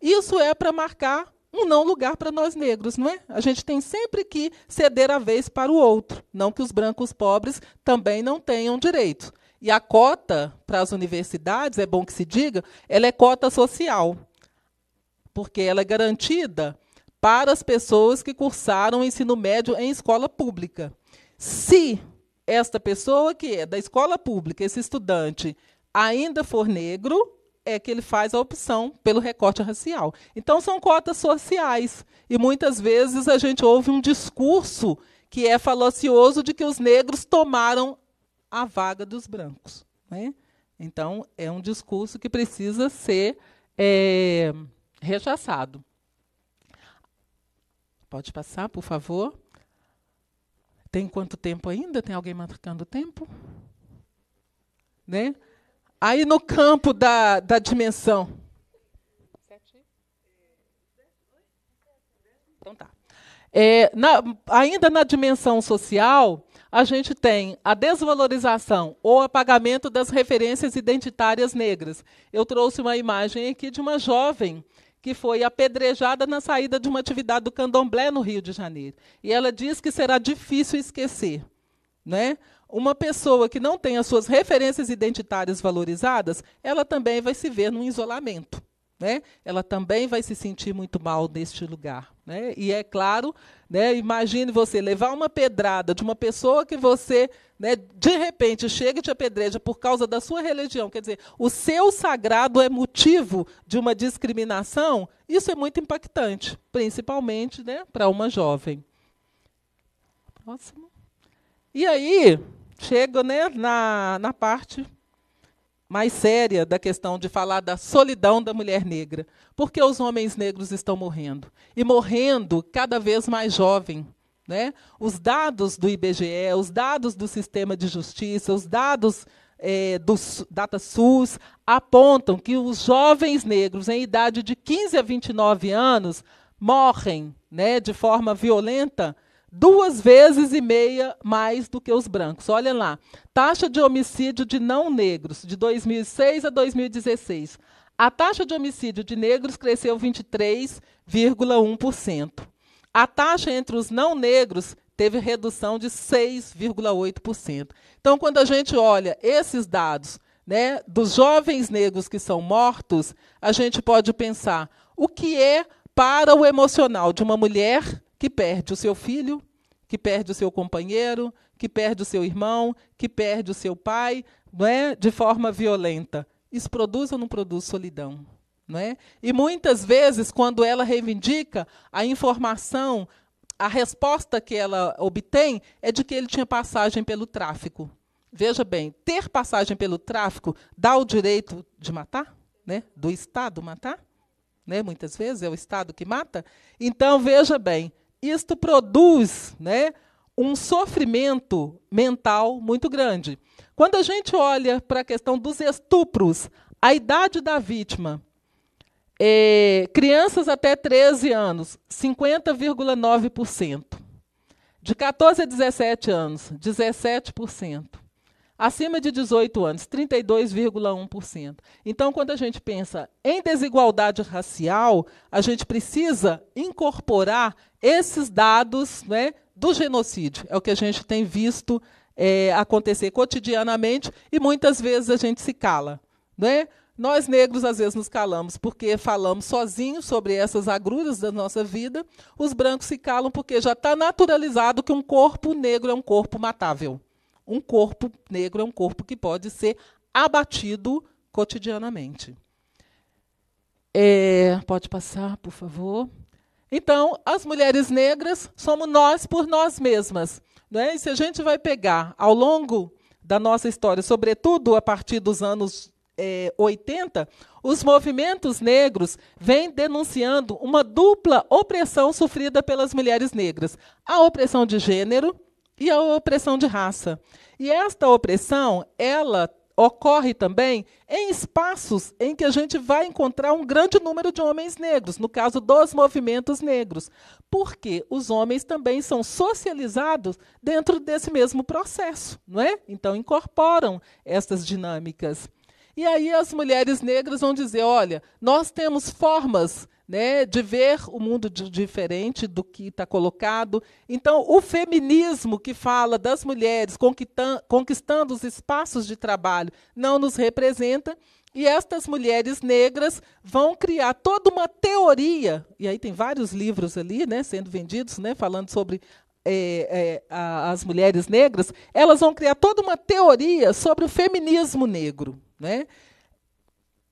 Speaker 3: Isso é para marcar um não lugar para nós negros, não é? A gente tem sempre que ceder a vez para o outro, não que os brancos pobres também não tenham direito. E a cota para as universidades, é bom que se diga, ela é cota social, porque ela é garantida para as pessoas que cursaram o ensino médio em escola pública. Se esta pessoa que é da escola pública, esse estudante, ainda for negro, é que ele faz a opção pelo recorte racial. Então, são cotas sociais. E muitas vezes a gente ouve um discurso que é falacioso de que os negros tomaram a vaga dos brancos. Né? Então, é um discurso que precisa ser é, rechaçado. Pode passar, por favor. Tem quanto tempo ainda? Tem alguém marcando o tempo? Né? Aí no campo da, da dimensão. Então tá. É, na, ainda na dimensão social, a gente tem a desvalorização ou apagamento das referências identitárias negras. Eu trouxe uma imagem aqui de uma jovem que foi apedrejada na saída de uma atividade do candomblé no Rio de Janeiro. E ela diz que será difícil esquecer. Né? Uma pessoa que não tem as suas referências identitárias valorizadas, ela também vai se ver num isolamento né? Ela também vai se sentir muito mal neste lugar, né? E é claro, né? Imagine você levar uma pedrada de uma pessoa que você, né? De repente chega e te apedreja por causa da sua religião, quer dizer, o seu sagrado é motivo de uma discriminação. Isso é muito impactante, principalmente, né? Para uma jovem. Próximo. E aí chego, né? Na na parte mais séria da questão de falar da solidão da mulher negra. Porque os homens negros estão morrendo e morrendo cada vez mais jovem. Né? Os dados do IBGE, os dados do sistema de justiça, os dados é, do DataSUS apontam que os jovens negros em idade de 15 a 29 anos morrem né, de forma violenta duas vezes e meia mais do que os brancos. Olha lá, taxa de homicídio de não negros de 2006 a 2016. A taxa de homicídio de negros cresceu 23,1%. A taxa entre os não negros teve redução de 6,8%. Então, quando a gente olha esses dados né, dos jovens negros que são mortos, a gente pode pensar o que é para o emocional de uma mulher que perde o seu filho, que perde o seu companheiro, que perde o seu irmão, que perde o seu pai, não é? De forma violenta. Isso produz ou não produz solidão? Não é? E muitas vezes, quando ela reivindica a informação, a resposta que ela obtém é de que ele tinha passagem pelo tráfico. Veja bem, ter passagem pelo tráfico dá o direito de matar, né? do Estado matar? Né? Muitas vezes é o Estado que mata. Então, veja bem, isto produz né, um sofrimento mental muito grande. Quando a gente olha para a questão dos estupros, a idade da vítima, é, crianças até 13 anos, 50,9%. De 14 a 17 anos, 17%. Acima de 18 anos, 32,1%. Então, quando a gente pensa em desigualdade racial, a gente precisa incorporar esses dados né, do genocídio. É o que a gente tem visto é, acontecer cotidianamente e muitas vezes a gente se cala. Né? Nós negros às vezes nos calamos porque falamos sozinhos sobre essas agruras da nossa vida. Os brancos se calam porque já está naturalizado que um corpo negro é um corpo matável um corpo negro é um corpo que pode ser abatido cotidianamente. É, pode passar, por favor. Então, as mulheres negras somos nós por nós mesmas. Né? E se a gente vai pegar ao longo da nossa história, sobretudo a partir dos anos é, 80, os movimentos negros vêm denunciando uma dupla opressão sofrida pelas mulheres negras: a opressão de gênero, e a opressão de raça. E esta opressão, ela ocorre também em espaços em que a gente vai encontrar um grande número de homens negros, no caso dos movimentos negros, porque os homens também são socializados dentro desse mesmo processo, não é? Então incorporam essas dinâmicas. E aí as mulheres negras vão dizer: olha, nós temos formas né, de ver o mundo de, diferente do que está colocado. Então, o feminismo que fala das mulheres conquistando os espaços de trabalho não nos representa. E estas mulheres negras vão criar toda uma teoria, e aí tem vários livros ali, né, sendo vendidos, né, falando sobre é, é, a, as mulheres negras, elas vão criar toda uma teoria sobre o feminismo negro. Né?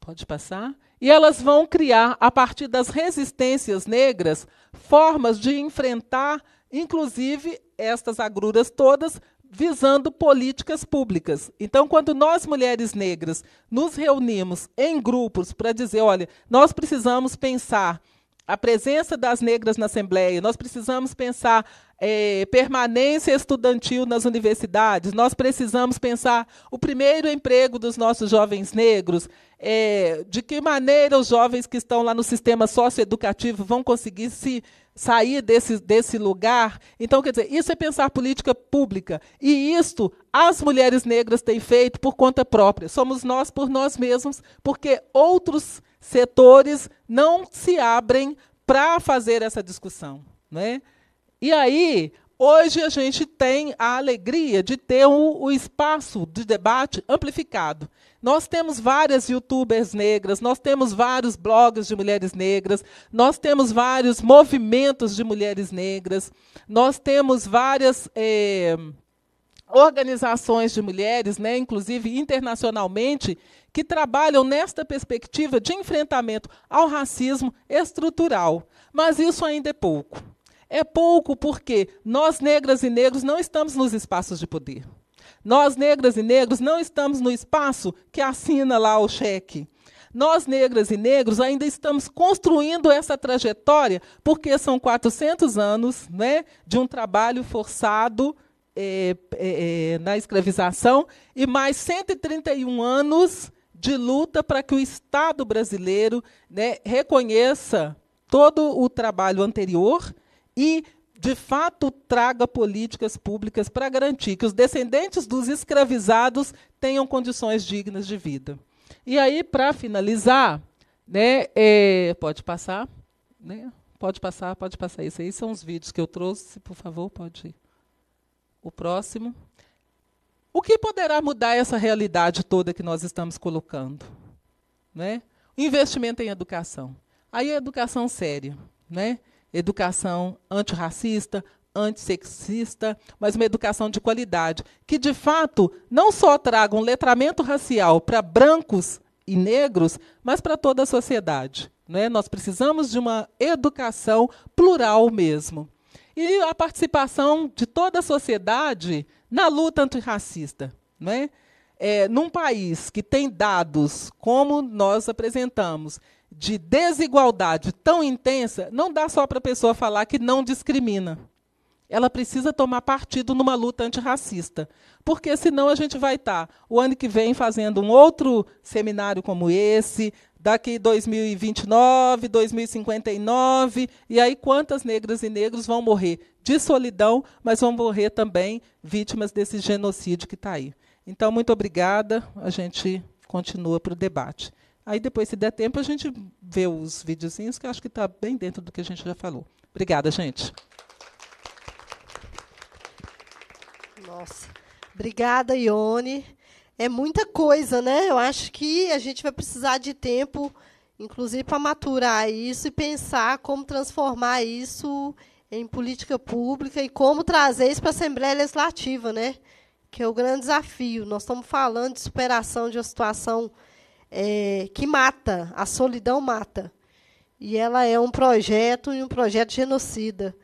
Speaker 3: Pode passar? E elas vão criar, a partir das resistências negras, formas de enfrentar, inclusive, estas agruras todas, visando políticas públicas. Então, quando nós, mulheres negras, nos reunimos em grupos para dizer: olha, nós precisamos pensar a presença das negras na Assembleia, nós precisamos pensar é, permanência estudantil nas universidades, nós precisamos pensar o primeiro emprego dos nossos jovens negros, é, de que maneira os jovens que estão lá no sistema socioeducativo vão conseguir se sair desse, desse lugar. Então, quer dizer, isso é pensar política pública. E isto as mulheres negras têm feito por conta própria. Somos nós por nós mesmos, porque outros setores não se abrem para fazer essa discussão. Né? E aí, hoje a gente tem a alegria de ter o, o espaço de debate amplificado. Nós temos várias youtubers negras, nós temos vários blogs de mulheres negras, nós temos vários movimentos de mulheres negras, nós temos várias. Eh, organizações de mulheres, né, inclusive internacionalmente, que trabalham nesta perspectiva de enfrentamento ao racismo estrutural. Mas isso ainda é pouco. É pouco porque nós, negras e negros, não estamos nos espaços de poder. Nós, negras e negros, não estamos no espaço que assina lá o cheque. Nós, negras e negros, ainda estamos construindo essa trajetória, porque são 400 anos né, de um trabalho forçado, é, é, é, na escravização e mais 131 anos de luta para que o Estado brasileiro né, reconheça todo o trabalho anterior e, de fato, traga políticas públicas para garantir que os descendentes dos escravizados tenham condições dignas de vida. E aí, para finalizar, né, é, pode passar, né? Pode passar, pode passar isso aí. São os vídeos que eu trouxe, por favor, pode ir. O próximo. O que poderá mudar essa realidade toda que nós estamos colocando? Né? Investimento em educação. Aí é educação séria, né? educação antirracista, antissexista, mas uma educação de qualidade, que de fato não só traga um letramento racial para brancos e negros, mas para toda a sociedade. Né? Nós precisamos de uma educação plural mesmo e a participação de toda a sociedade na luta antirracista. Né? É, num país que tem dados, como nós apresentamos, de desigualdade tão intensa, não dá só para a pessoa falar que não discrimina. Ela precisa tomar partido numa luta antirracista, porque senão a gente vai estar tá o ano que vem fazendo um outro seminário como esse, daqui 2029, 2059, e aí quantas negras e negros vão morrer de solidão, mas vão morrer também vítimas desse genocídio que está aí. Então, muito obrigada. A gente continua para o debate. Aí depois, se der tempo, a gente vê os videozinhos, que acho que está bem dentro do que a gente já falou. Obrigada, gente. Nossa. Obrigada, Ione é muita coisa,
Speaker 2: né? Eu acho que a gente vai precisar de tempo, inclusive, para maturar isso e pensar como transformar isso em política pública e como trazer isso para a Assembleia Legislativa, né? Que é o grande desafio. Nós estamos falando de superação de uma situação é, que mata, a solidão mata. E ela é um projeto e um projeto genocida.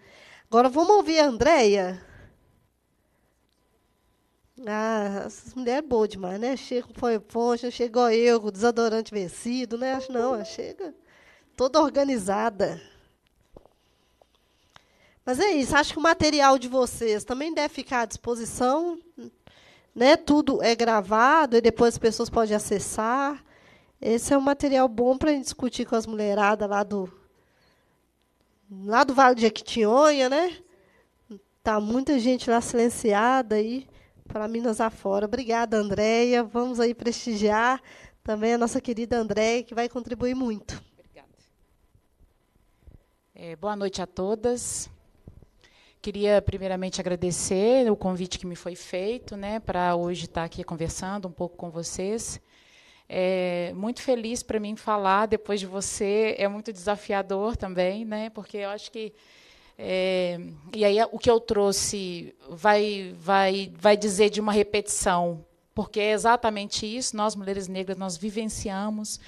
Speaker 2: Agora vamos ouvir a Andréia. Ah, essas mulheres é boa demais, né? Chega com foi poxa, chegou eu com desodorante vencido, né? Acho não, ela chega toda organizada. Mas é isso, acho que o material de vocês também deve ficar à disposição, né? Tudo é gravado e depois as pessoas podem acessar. Esse é um material bom para discutir com as mulheradas lá do lá do Vale de Equitinhonha, né? Tá muita gente lá silenciada aí para Minas afora. Obrigada, Andréia. Vamos aí prestigiar também a nossa querida Andréia, que vai contribuir muito. Obrigada.
Speaker 6: É, boa noite a todas. Queria primeiramente agradecer o convite que me foi feito, né, para hoje estar aqui conversando um pouco com vocês. É muito feliz para mim falar depois de você, é muito desafiador também, né? Porque eu acho que é, e aí o que eu trouxe vai, vai, vai dizer de uma repetição, porque é exatamente isso. Nós mulheres negras nós vivenciamos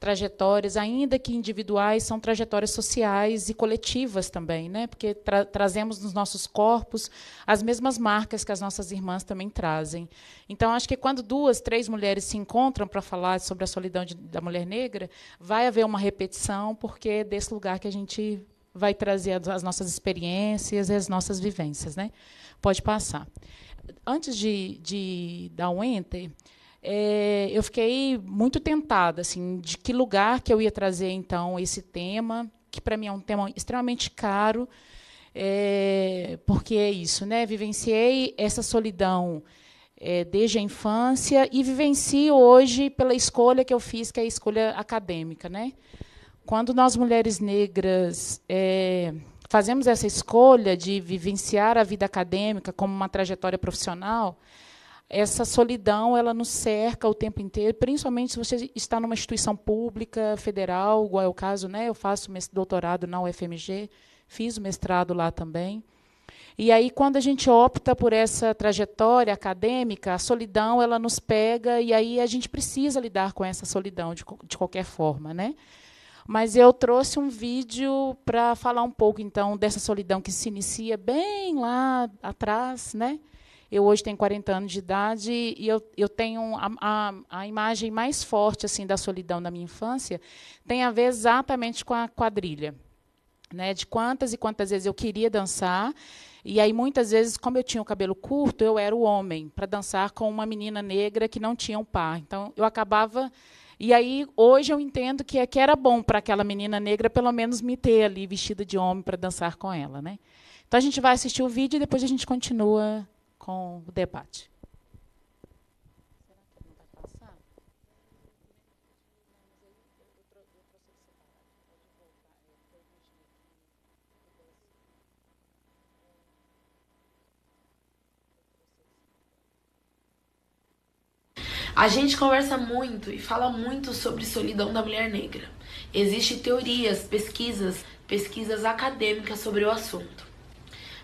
Speaker 6: trajetórias, ainda que individuais, são trajetórias sociais e coletivas também, né? Porque tra trazemos nos nossos corpos as mesmas marcas que as nossas irmãs também trazem. Então, acho que quando duas, três mulheres se encontram para falar sobre a solidão de, da mulher negra, vai haver uma repetição, porque é desse lugar que a gente vai trazer as nossas experiências e as nossas vivências. Né? Pode passar. Antes de, de dar um enter, é, eu fiquei muito tentada assim, de que lugar que eu ia trazer então esse tema, que para mim é um tema extremamente caro, é, porque é isso, né? Vivenciei essa solidão é, desde a infância e vivencio hoje pela escolha que eu fiz, que é a escolha acadêmica, né? quando nós mulheres negras é, fazemos essa escolha de vivenciar a vida acadêmica como uma trajetória profissional, essa solidão ela nos cerca o tempo inteiro, principalmente se você está numa instituição pública federal, igual é o caso, né? Eu faço doutorado na UFMG, fiz mestrado lá também. E aí quando a gente opta por essa trajetória acadêmica, a solidão ela nos pega e aí a gente precisa lidar com essa solidão de, de qualquer forma, né? Mas eu trouxe um vídeo para falar um pouco então dessa solidão que se inicia bem lá atrás, né? Eu hoje tenho 40 anos de idade e eu, eu tenho a, a, a imagem mais forte assim da solidão da minha infância tem a ver exatamente com a quadrilha, né? De quantas e quantas vezes eu queria dançar e aí, muitas vezes, como eu tinha o cabelo curto, eu era o homem para dançar com uma menina negra que não tinha um par. Então, eu acabava e aí, hoje eu entendo que, é, que era bom para aquela menina negra, pelo menos, me ter ali vestida de homem para dançar com ela. Né? Então, a gente vai assistir o vídeo e depois a gente continua com o debate.
Speaker 7: A gente conversa muito e fala muito sobre solidão da mulher negra. Existem teorias, pesquisas, pesquisas acadêmicas sobre o assunto.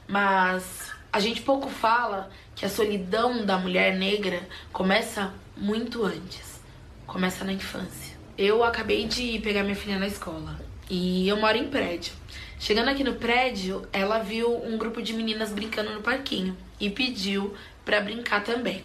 Speaker 7: Mas a gente pouco fala que a solidão da mulher negra começa muito antes. Começa na infância. Eu acabei de pegar minha filha na escola e eu moro em prédio. Chegando aqui no prédio, ela viu um grupo de meninas brincando no parquinho e pediu para brincar também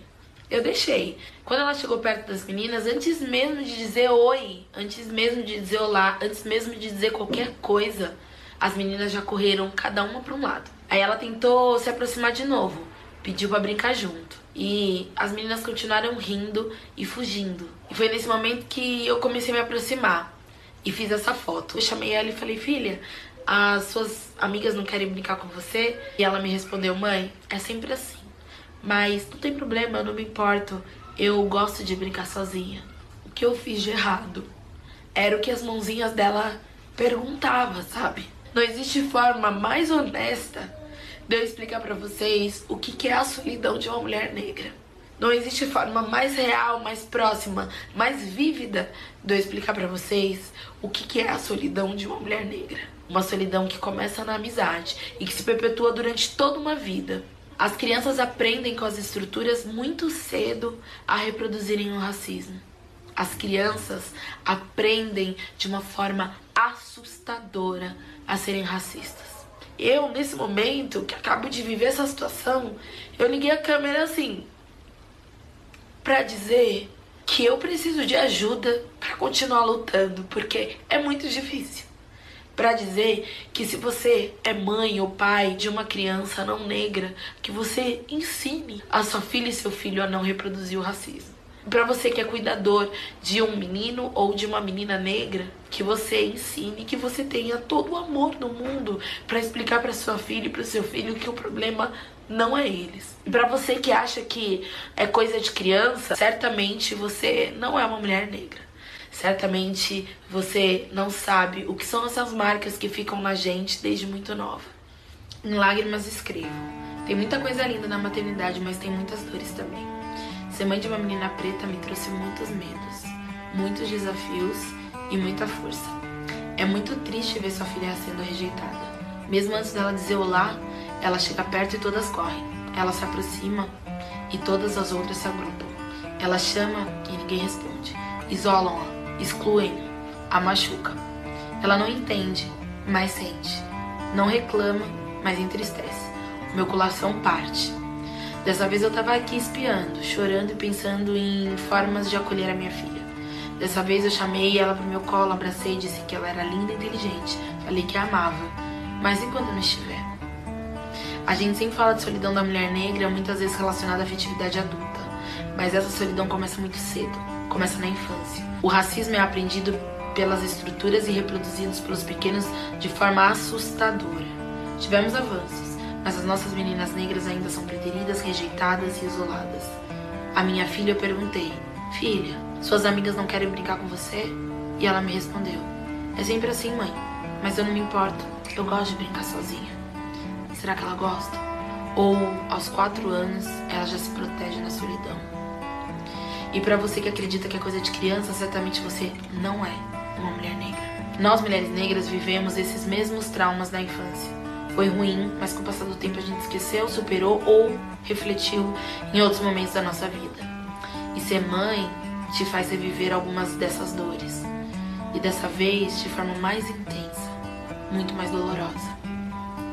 Speaker 7: eu deixei. Quando ela chegou perto das meninas, antes mesmo de dizer oi, antes mesmo de dizer olá, antes mesmo de dizer qualquer coisa, as meninas já correram cada uma para um lado. Aí ela tentou se aproximar de novo, pediu para brincar junto. E as meninas continuaram rindo e fugindo. E foi nesse momento que eu comecei a me aproximar e fiz essa foto. Eu chamei ela e falei: "Filha, as suas amigas não querem brincar com você?" E ela me respondeu: "Mãe, é sempre assim." Mas não tem problema, eu não me importo. Eu gosto de brincar sozinha. O que eu fiz de errado era o que as mãozinhas dela perguntava, sabe? Não existe forma mais honesta de eu explicar para vocês o que é a solidão de uma mulher negra. Não existe forma mais real, mais próxima, mais vívida de eu explicar para vocês o que é a solidão de uma mulher negra. Uma solidão que começa na amizade e que se perpetua durante toda uma vida. As crianças aprendem com as estruturas muito cedo a reproduzirem o racismo. As crianças aprendem de uma forma assustadora a serem racistas. Eu, nesse momento, que acabo de viver essa situação, eu liguei a câmera assim para dizer que eu preciso de ajuda para continuar lutando, porque é muito difícil para dizer que se você é mãe ou pai de uma criança não negra, que você ensine a sua filha e seu filho a não reproduzir o racismo. Para você que é cuidador de um menino ou de uma menina negra, que você ensine, que você tenha todo o amor do mundo para explicar para sua filha e para seu filho que o problema não é eles. E para você que acha que é coisa de criança, certamente você não é uma mulher negra. Certamente você não sabe o que são essas marcas que ficam na gente desde muito nova. Em lágrimas escrevo. Tem muita coisa linda na maternidade, mas tem muitas dores também. Ser mãe de uma menina preta me trouxe muitos medos, muitos desafios e muita força. É muito triste ver sua filha sendo rejeitada. Mesmo antes dela dizer olá, ela chega perto e todas correm. Ela se aproxima e todas as outras se agrupam. Ela chama e ninguém responde. Isolam-a excluem, a machuca. Ela não entende, mas sente. Não reclama, mas entristece. Meu coração parte. Dessa vez eu estava aqui espiando, chorando e pensando em formas de acolher a minha filha. Dessa vez eu chamei ela pro meu colo, abracei, e disse que ela era linda e inteligente. Falei que a amava. Mas e quando não estiver? A gente sempre fala de solidão da mulher negra, muitas vezes relacionada à afetividade adulta. Mas essa solidão começa muito cedo começa na infância. O racismo é aprendido pelas estruturas e reproduzido pelos pequenos de forma assustadora. Tivemos avanços, mas as nossas meninas negras ainda são preteridas, rejeitadas e isoladas. A minha filha eu perguntei: Filha, suas amigas não querem brincar com você? E ela me respondeu: É sempre assim, mãe, mas eu não me importo, eu gosto de brincar sozinha. Será que ela gosta? Ou, aos quatro anos, ela já se protege na solidão? E para você que acredita que é coisa de criança, certamente você não é uma mulher negra. Nós, mulheres negras, vivemos esses mesmos traumas na infância. Foi ruim, mas com o passar do tempo a gente esqueceu, superou ou refletiu em outros momentos da nossa vida. E ser mãe te faz reviver algumas dessas dores. E dessa vez de forma mais intensa, muito mais dolorosa.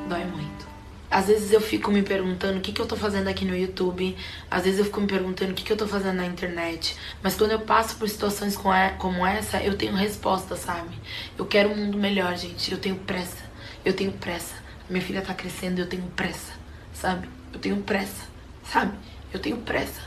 Speaker 7: Dói muito. Às vezes eu fico me perguntando o que, que eu tô fazendo aqui no YouTube, às vezes eu fico me perguntando o que, que eu tô fazendo na internet. Mas quando eu passo por situações é, como essa, eu tenho resposta, sabe? Eu quero um mundo melhor, gente. Eu tenho pressa, eu tenho pressa. Minha filha tá crescendo, eu tenho pressa, sabe? Eu tenho pressa, sabe? Eu tenho pressa.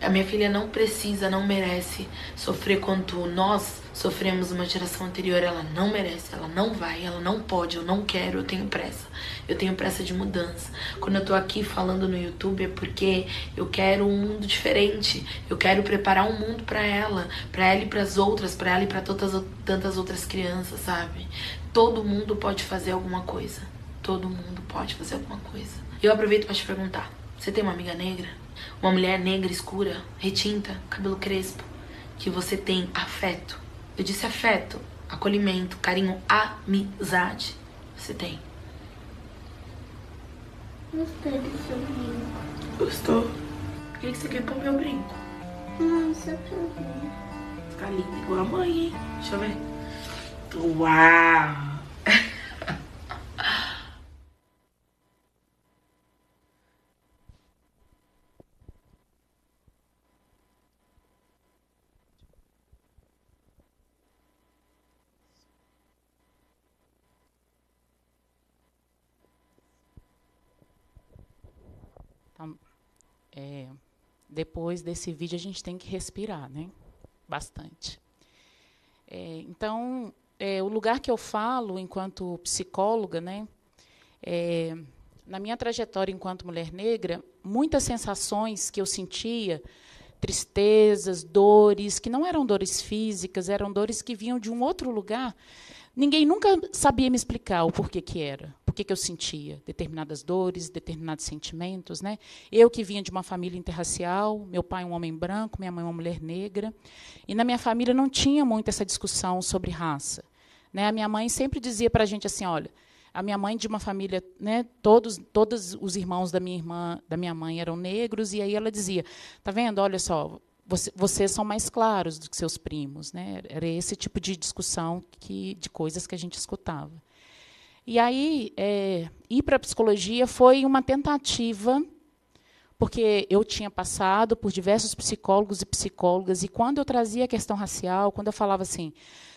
Speaker 7: A minha filha não precisa, não merece sofrer quanto nós sofremos uma geração anterior, ela não merece, ela não vai, ela não pode, eu não quero, eu tenho pressa. Eu tenho pressa de mudança. Quando eu tô aqui falando no YouTube é porque eu quero um mundo diferente. Eu quero preparar um mundo para ela, para ela e para as outras, para ela e para tantas tantas outras crianças, sabe? Todo mundo pode fazer alguma coisa. Todo mundo pode fazer alguma coisa. Eu aproveito para te perguntar: você tem uma amiga negra? Uma mulher negra escura, retinta, cabelo crespo, que você tem afeto? Eu disse afeto, acolhimento, carinho, amizade. Você tem.
Speaker 8: Gostei do seu
Speaker 7: brinco.
Speaker 4: Gostou? O
Speaker 7: que você quer pôr meu brinco? Não, hum, só pra ver. Tá lindo igual a mãe, hein? Deixa eu ver. Uau!
Speaker 6: É, depois desse vídeo a gente tem que respirar, né? Bastante. É, então, é, o lugar que eu falo enquanto psicóloga, né? É, na minha trajetória enquanto mulher negra, muitas sensações que eu sentia, tristezas, dores, que não eram dores físicas, eram dores que vinham de um outro lugar, Ninguém nunca sabia me explicar o porquê que era, porquê que eu sentia determinadas dores, determinados sentimentos, né? Eu que vinha de uma família interracial, meu pai um homem branco, minha mãe uma mulher negra, e na minha família não tinha muito essa discussão sobre raça, né? A minha mãe sempre dizia para a gente assim, olha, a minha mãe de uma família, né, todos, todos os irmãos da minha irmã, da minha mãe eram negros e aí ela dizia, tá vendo? Olha só, você, vocês são mais claros do que seus primos, né? Era esse tipo de discussão que de coisas que a gente escutava. E aí é, ir para a psicologia foi uma tentativa, porque eu tinha passado por diversos psicólogos e psicólogas e quando eu trazia a questão racial, quando eu falava assim,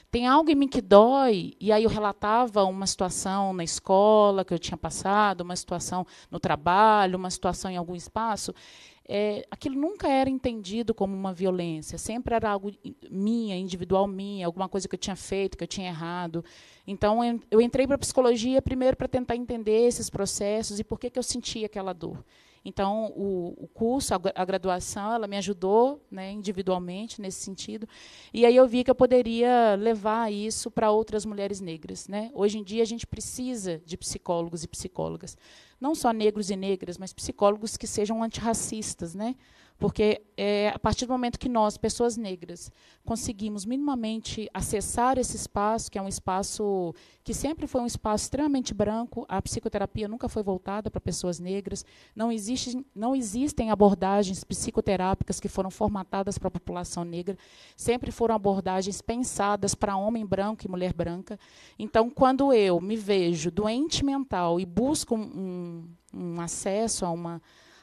Speaker 6: tem algo em mim que dói, e aí eu relatava uma situação na escola que eu tinha passado, uma situação no trabalho, uma situação em algum espaço, é, aquilo nunca era entendido como uma violência, sempre era algo minha, individual minha, alguma coisa que eu tinha feito, que eu tinha errado. Então, eu entrei para a psicologia primeiro para tentar entender esses processos e por que, que eu sentia aquela dor. Então, o, o curso, a, a, graduação, ela me ajudou né, individualmente nesse sentido. E aí eu vi que eu poderia levar isso para outras mulheres negras. Né? Hoje em dia, a gente precisa de psicólogos e psicólogas não só negros e negras, mas psicólogos que sejam antirracistas, né? Porque é, a partir do momento que nós, pessoas negras, conseguimos minimamente acessar esse espaço, que é um espaço que sempre foi um espaço extremamente branco, a psicoterapia nunca foi voltada para pessoas negras, não, existe, não existem abordagens psicoterápicas que foram formatadas para a população negra, sempre foram abordagens pensadas para homem branco e mulher branca. Então, quando eu me vejo doente mental e busco um, um acesso a uma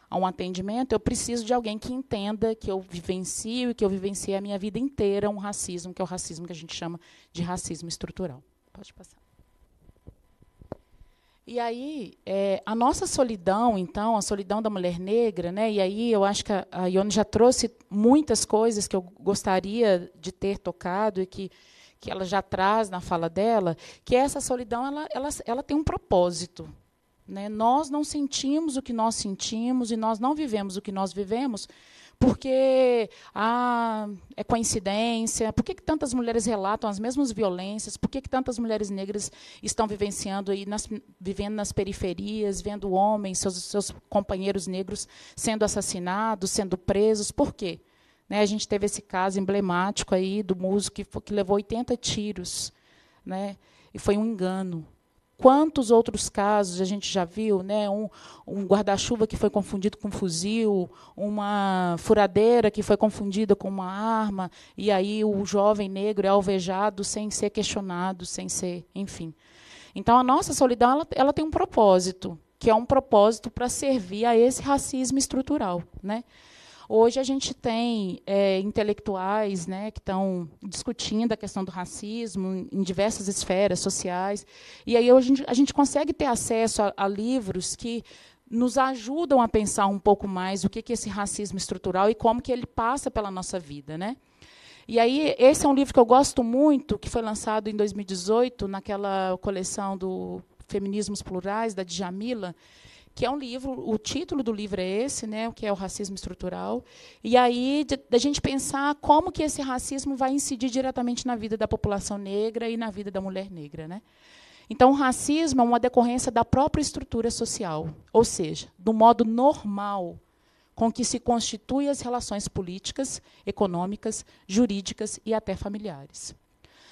Speaker 6: a um atendimento, eu preciso de alguém que entenda que eu vivencio e que eu vivenciei a minha vida inteira um racismo, que é o racismo que a gente chama de racismo estrutural. Pode passar. E aí, é, a nossa solidão, então, a solidão da mulher negra, né? e aí eu acho que a, a Ione já trouxe muitas coisas que eu gostaria de ter tocado e que, que ela já traz na fala dela, que é essa solidão ela, ela, ela tem um propósito. Né? Nós não sentimos o que nós sentimos e nós não vivemos o que nós vivemos porque ah, é coincidência, por que, que tantas mulheres relatam as mesmas violências, por que, que tantas mulheres negras estão vivenciando e nas, vivendo nas periferias, vendo homens, seus, seus companheiros negros sendo assassinados, sendo presos, por quê? Né, a gente teve esse caso emblemático aí do músico que, que levou 80 tiros, né, e foi um engano. Quantos outros casos a gente já viu, né? Um, um guarda-chuva que foi confundido com um fuzil, uma furadeira que foi confundida com uma arma, e aí o jovem negro é alvejado sem ser questionado, sem ser, enfim. Então a nossa solidão ela, ela tem um propósito, que é um propósito para servir a esse racismo estrutural, né? Hoje a gente tem é, intelectuais né, que estão discutindo a questão do racismo em diversas esferas sociais. E aí hoje a gente consegue ter acesso a, a livros que nos ajudam a pensar um pouco mais o que, que é esse racismo estrutural e como que ele passa pela nossa vida. Né? E aí, esse é um livro que eu gosto muito, que foi lançado em 2018, naquela coleção do Feminismos Plurais, da Djamila, que é um livro, o título do livro é esse, né, o que é o racismo estrutural, e aí da gente pensar como que esse racismo vai incidir diretamente na vida da população negra e na vida da mulher negra, né? Então, o racismo é uma decorrência da própria estrutura social, ou seja, do modo normal com que se constituem as relações políticas, econômicas, jurídicas e até familiares.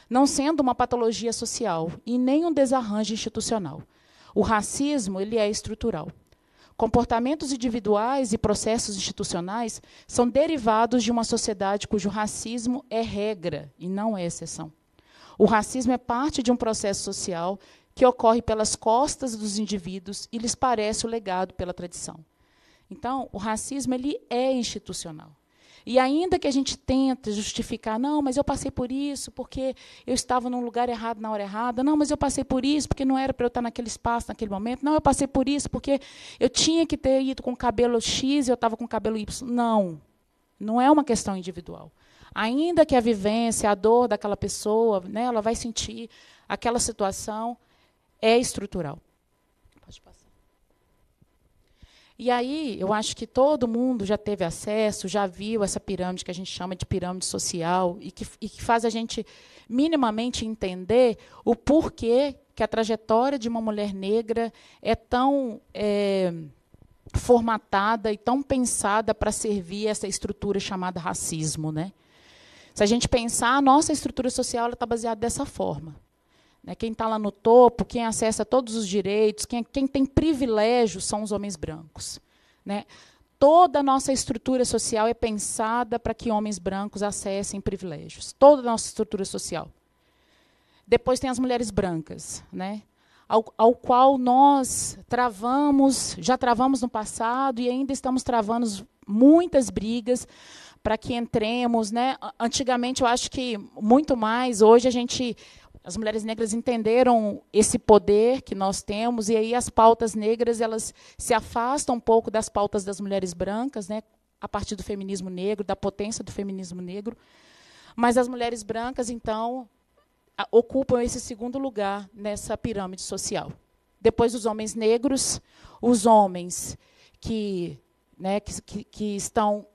Speaker 6: Não sendo uma patologia social e nem um desarranjo institucional, o racismo, ele é estrutural. Comportamentos individuais e processos institucionais são derivados de uma sociedade cujo racismo é regra e não é exceção. O racismo é parte de um processo social que ocorre pelas costas dos indivíduos e lhes parece o legado pela tradição. Então, o racismo ele é institucional. E ainda que a gente tente justificar, não, mas eu passei por isso porque eu estava num lugar errado na hora errada, não, mas eu passei por isso porque não era para eu estar naquele espaço naquele momento, não, eu passei por isso porque eu tinha que ter ido com o cabelo X e eu estava com o cabelo Y. Não, não é uma questão individual. Ainda que a vivência, a dor daquela pessoa, né, ela vai sentir aquela situação é estrutural. E aí, eu acho que todo mundo já teve acesso, já viu essa pirâmide que a gente chama de pirâmide social e que, e que faz a gente minimamente entender o porquê que a trajetória de uma mulher negra é tão é, formatada e tão pensada para servir essa estrutura chamada racismo, né? Se a gente pensar, a nossa estrutura social está baseada dessa forma. Né? Quem está lá no topo, quem acessa todos os direitos, quem, quem tem privilégio são os homens brancos. Né? Toda a nossa estrutura social é pensada para que homens brancos acessem privilégios. Toda a nossa estrutura social. Depois tem as mulheres brancas, né? Ao, ao, qual nós travamos, já travamos no passado e ainda estamos travando muitas brigas para que entremos, né? Antigamente eu acho que muito mais, hoje a gente as mulheres negras entenderam esse poder que nós temos e aí as pautas negras elas se afastam um pouco das pautas das mulheres brancas, né, a partir do feminismo negro, da potência do feminismo negro. Mas as mulheres brancas então ocupam esse segundo lugar nessa pirâmide social. Depois dos homens negros, os homens que, né, que, que estão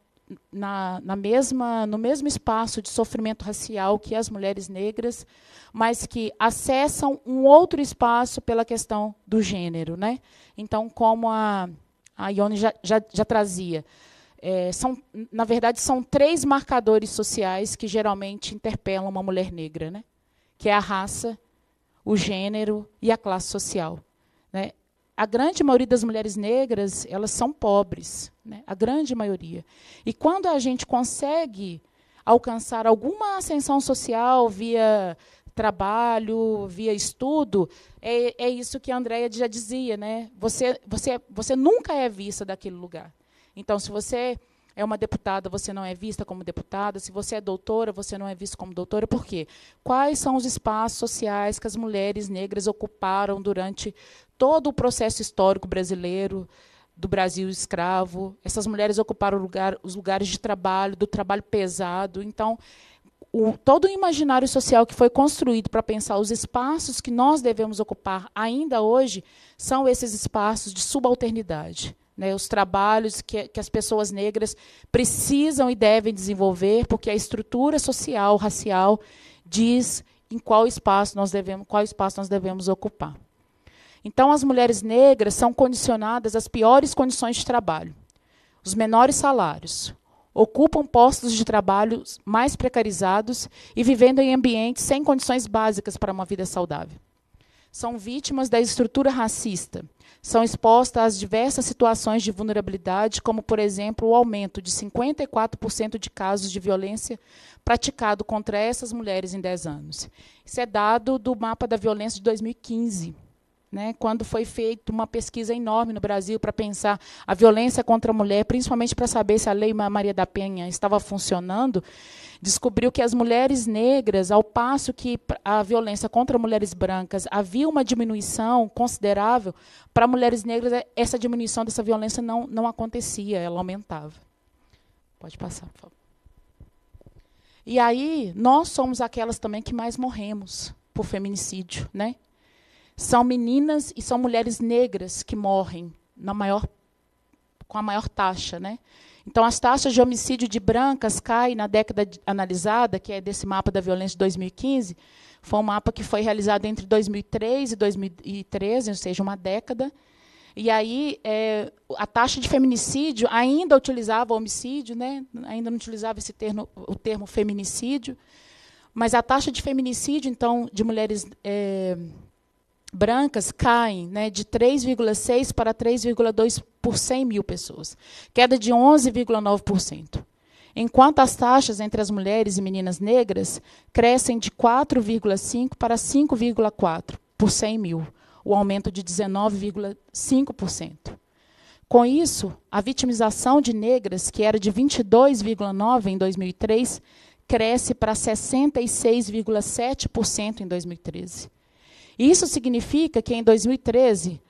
Speaker 6: na, na mesma, no mesmo espaço de sofrimento racial que as mulheres negras, mas que acessam um outro espaço pela questão do gênero. Né? Então, como a, a Ione já, já, já trazia, é, são, na verdade, são três marcadores sociais que geralmente interpelam uma mulher negra, né? que é a raça, o gênero e a classe social. Né? a grande maioria das mulheres negras, elas são pobres, né? a grande maioria. E quando a gente consegue alcançar alguma ascensão social via trabalho, via estudo, é, é isso que a Andrea já dizia, né? Você, você, você nunca é vista daquele lugar. Então, se você é uma deputada, você não é vista como deputada, se você é doutora, você não é vista como doutora, por quê? Quais são os espaços sociais que as mulheres negras ocuparam durante todo o processo histórico brasileiro, do Brasil escravo? Essas mulheres ocuparam lugar, os lugares de trabalho, do trabalho pesado. Então, o, todo o imaginário social que foi construído para pensar os espaços que nós devemos ocupar ainda hoje são esses espaços de subalternidade né, os trabalhos que, que, as pessoas negras precisam e devem desenvolver, porque a estrutura social, racial, diz em qual espaço nós devemos, qual espaço nós devemos ocupar. Então, as mulheres negras são condicionadas às piores condições de trabalho, os menores salários, ocupam postos de trabalho mais precarizados e vivendo em ambientes sem condições básicas para uma vida saudável são vítimas da estrutura racista. São expostas às diversas situações de vulnerabilidade, como, por exemplo, o aumento de 54% de casos de violência praticado contra essas mulheres em 10 anos. Isso é dado do mapa da violência de 2015. Né, quando foi feita uma pesquisa enorme no Brasil para pensar a violência contra a mulher, principalmente para saber se a Lei Maria da Penha estava funcionando, descobriu que as mulheres negras, ao passo que a violência contra mulheres brancas havia uma diminuição considerável, para mulheres negras é, essa diminuição dessa violência não, não acontecia, ela aumentava. Pode passar, por favor. E aí, nós somos aquelas também que mais morremos por feminicídio, né? São meninas e são mulheres negras que morrem na maior, com a maior taxa. Né? Então, as taxas de homicídio de brancas caem na década analisada, que é desse mapa da violência de 2015. Foi um mapa que foi realizado entre 2003 e 2013, ou seja, uma década. E aí é, a taxa de feminicídio ainda utilizava homicídio, né? ainda não utilizava esse termo, o termo feminicídio, mas a taxa de feminicídio, então, de mulheres é, brancas caem né, de 3,6% para 3,2% por 100 mil pessoas, queda de 11,9%. Enquanto as taxas entre as mulheres e meninas negras crescem de 4,5% para 5,4% por 100 mil, o aumento de 19,5%. Com isso, a vitimização de negras, que era de 22,9% em 2003, cresce para 66,7% em 2013. Isso significa que em 2013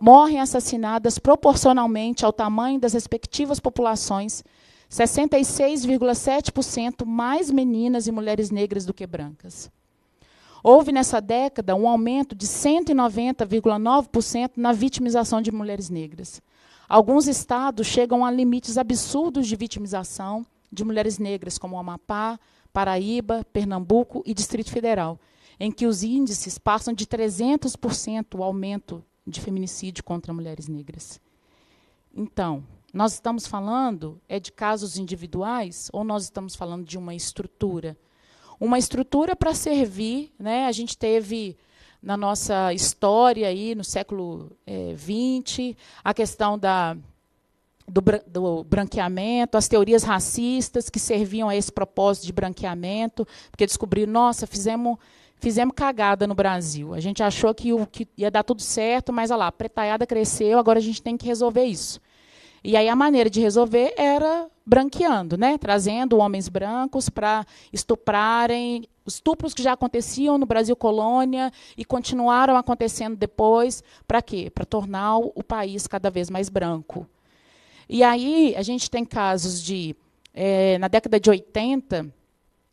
Speaker 6: morrem assassinadas proporcionalmente ao tamanho das respectivas populações 66,7% mais meninas e mulheres negras do que brancas. Houve nessa década um aumento de 190,9% na vitimização de mulheres negras. Alguns estados chegam a limites absurdos de vitimização de mulheres negras, como Amapá, Paraíba, Pernambuco e Distrito Federal, em que os índices passam de 300% o aumento de feminicídio contra mulheres negras. Então, nós estamos falando é de casos individuais ou nós estamos falando de uma estrutura? Uma estrutura para servir, né? A gente teve na nossa história aí no século XX é, a questão da do, do, branqueamento, as teorias racistas que serviam a esse propósito de branqueamento, porque descobriram, nossa, fizemos fizemos cagada no Brasil. A gente achou que, o, que ia dar tudo certo, mas olha lá, a pretaiada cresceu, agora a gente tem que resolver isso. E aí a maneira de resolver era branqueando, né? trazendo homens brancos para estuprarem estupros que já aconteciam no Brasil colônia e continuaram acontecendo depois, para quê? Para tornar o país cada vez mais branco. E aí a gente tem casos de, é, na década de 80,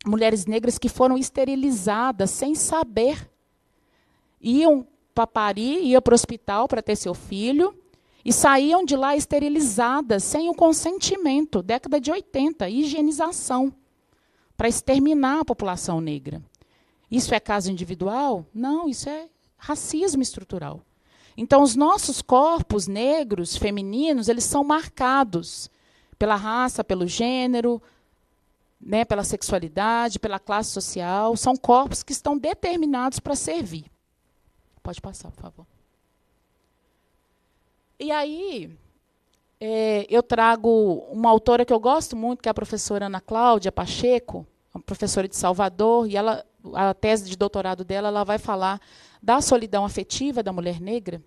Speaker 6: mulheres negras que foram esterilizadas sem saber. Iam para Paris, iam para o hospital para ter seu filho e saíam de lá esterilizadas, sem o consentimento, década de 80, higienização, para exterminar a população negra. Isso é caso individual? Não, isso é racismo estrutural. Então, os nossos corpos negros, femininos, eles são marcados pela raça, pelo gênero, né, pela sexualidade, pela classe social, são corpos que estão determinados para servir. Pode passar, por favor. E aí, é, eu trago uma autora que eu gosto muito, que é a professora Ana Cláudia Pacheco, uma professora de Salvador, e ela, a tese de doutorado dela ela vai falar da solidão afetiva da mulher negra.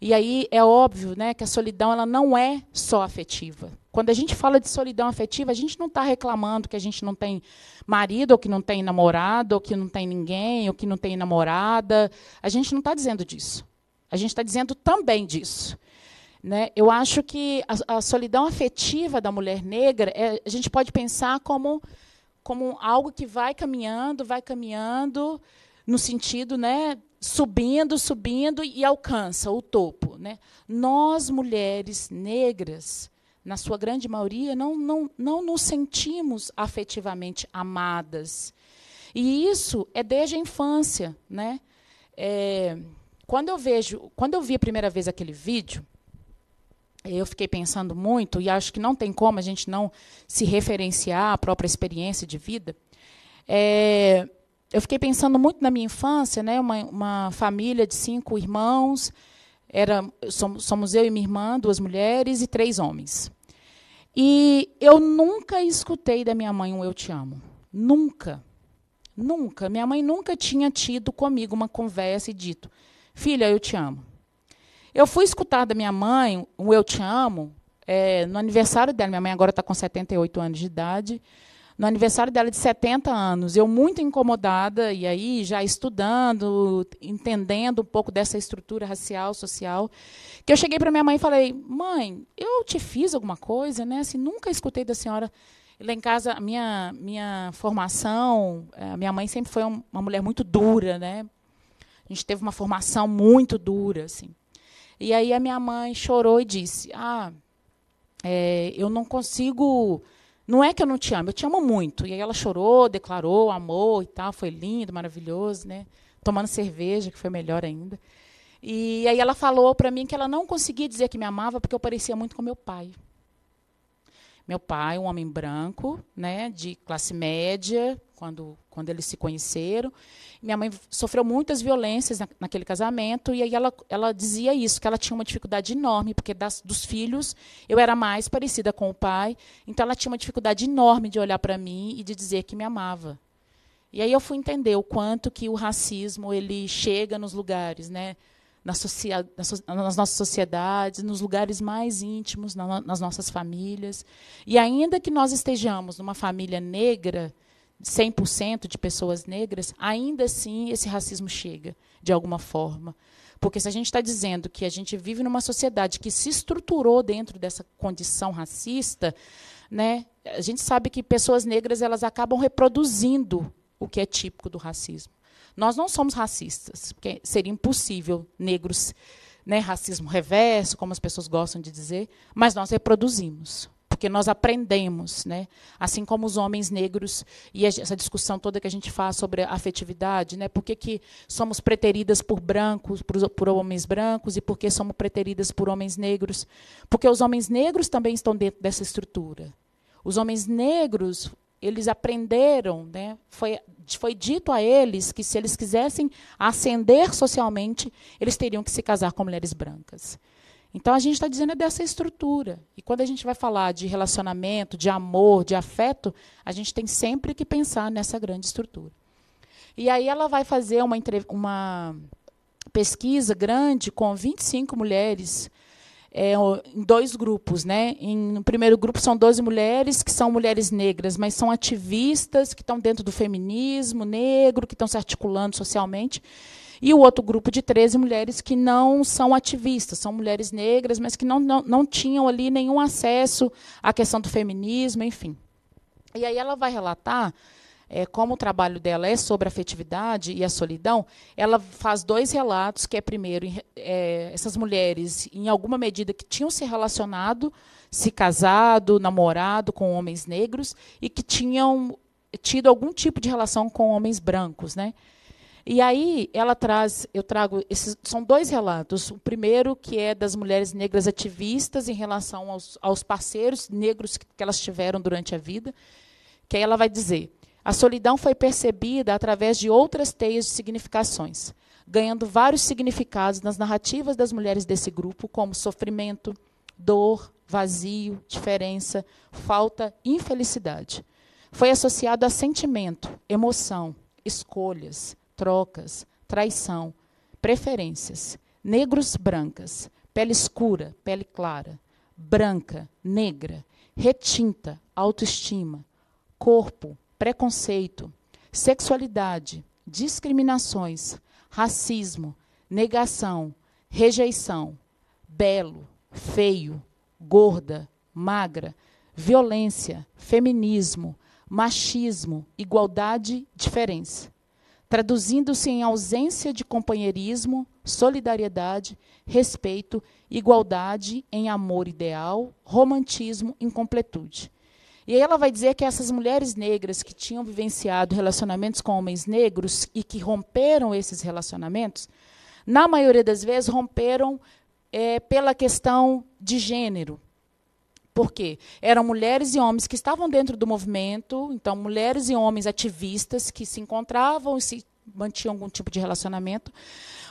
Speaker 6: E aí é óbvio né, que a solidão ela não é só afetiva. Quando a gente fala de solidão afetiva, a gente não está reclamando que a gente não tem marido, ou que não tem namorado, ou que não tem ninguém, ou que não tem namorada. A gente não está dizendo disso. A gente está dizendo também disso. Né? Eu acho que a, a solidão afetiva da mulher negra, é, a gente pode pensar como, como algo que vai caminhando, vai caminhando, no sentido, né, subindo, subindo e alcança o topo. Né? Nós, mulheres negras, na sua grande maioria, não, não, não nos sentimos afetivamente amadas. E isso é desde a infância. Né? É, quando, eu vejo, quando eu vi a primeira vez aquele vídeo, eu fiquei pensando muito, e acho que não tem como a gente não se referenciar à própria experiência de vida. É, eu fiquei pensando muito na minha infância, né? uma, uma família de cinco irmãos, era, somos eu e minha irmã, duas mulheres e três homens. E eu nunca escutei da minha mãe um eu te amo. Nunca. Nunca. Minha mãe nunca tinha tido comigo uma conversa e dito: Filha, eu te amo. Eu fui escutar da minha mãe um eu te amo é, no aniversário dela. Minha mãe agora está com 78 anos de idade no aniversário dela de 70 anos. Eu muito incomodada, e aí já estudando, entendendo um pouco dessa estrutura racial, social, que eu cheguei para minha mãe e falei: "Mãe, eu te fiz alguma coisa, né? Assim, nunca escutei da senhora". lá em casa, minha minha formação, a eh, minha mãe sempre foi uma mulher muito dura, né? A gente teve uma formação muito dura, assim. E aí a minha mãe chorou e disse: "Ah, é, eu não consigo não é que eu não te amo, eu te amo muito. E aí ela chorou, declarou, amou e tal, foi lindo, maravilhoso, né? Tomando cerveja, que foi melhor ainda. E aí ela falou para mim que ela não conseguia dizer que me amava porque eu parecia muito com meu pai. Meu pai, um homem branco, né, de classe média, quando, quando eles se conheceram. Minha mãe sofreu muitas violências na, naquele casamento, e aí ela, ela dizia isso, que ela tinha uma dificuldade enorme, porque das, dos filhos eu era mais parecida com o pai, então ela tinha uma dificuldade enorme de olhar para mim e de dizer que me amava. E aí eu fui entender o quanto que o racismo ele chega nos lugares, né? Na nas nossas sociedades, nos lugares mais íntimos, na, nas nossas famílias. E ainda que nós estejamos numa família negra, 100% de pessoas negras, ainda assim esse racismo chega, de alguma forma. Porque se a gente está dizendo que a gente vive numa sociedade que se estruturou dentro dessa condição racista, né, a gente sabe que pessoas negras elas acabam reproduzindo o que é típico do racismo. Nós não somos racistas, porque seria impossível negros, né, racismo reverso, como as pessoas gostam de dizer, mas nós reproduzimos porque nós aprendemos, né? assim como os homens negros, e essa discussão toda que a gente faz sobre afetividade, né? por que, que somos preteridas por brancos, por, por homens brancos, e por que somos preteridas por homens negros? Porque os homens negros também estão dentro dessa estrutura. Os homens negros eles aprenderam, né? foi, foi dito a eles que se eles quisessem ascender socialmente, eles teriam que se casar com mulheres brancas. Então a gente está dizendo é dessa estrutura. E quando a gente vai falar de relacionamento, de amor, de afeto, a gente tem sempre que pensar nessa grande estrutura. E aí ela vai fazer uma, uma pesquisa grande com 25 mulheres é, em dois grupos. Né? Em, no primeiro grupo são 12 mulheres que são mulheres negras, mas são ativistas que estão dentro do feminismo negro, que estão se articulando socialmente. E o outro grupo de 13 mulheres que não são ativistas, são mulheres negras, mas que não, não, não tinham ali nenhum acesso à questão do feminismo, enfim. E aí ela vai relatar é, como o trabalho dela é sobre a afetividade e a solidão, ela faz dois relatos, que é primeiro é, essas mulheres, em alguma medida, que tinham se relacionado, se casado, namorado com homens negros e que tinham tido algum tipo de relação com homens brancos, né? E aí ela traz, eu trago esses são dois relatos. O primeiro que é das mulheres negras ativistas em relação aos, aos parceiros negros que, que elas tiveram durante a vida, que aí ela vai dizer: a solidão foi percebida através de outras teias de significações, ganhando vários significados nas narrativas das mulheres desse grupo, como sofrimento, dor, vazio, diferença, falta, infelicidade. Foi associado a sentimento, emoção, escolhas, trocas, traição, preferências, negros, brancas, pele escura, pele clara, branca, negra, retinta, autoestima, corpo, preconceito, sexualidade, discriminações, racismo, negação, rejeição, belo, feio, gorda, magra, violência, feminismo, machismo, igualdade, diferença traduzindo-se em ausência de companheirismo, solidariedade, respeito, igualdade em amor ideal, romantismo, incompletude. E aí ela vai dizer que essas mulheres negras que tinham vivenciado relacionamentos com homens negros e que romperam esses relacionamentos, na maioria das vezes romperam é, pela questão de gênero porque eram mulheres e homens que estavam dentro do movimento, então mulheres e homens ativistas que se encontravam e se mantinham algum tipo de relacionamento,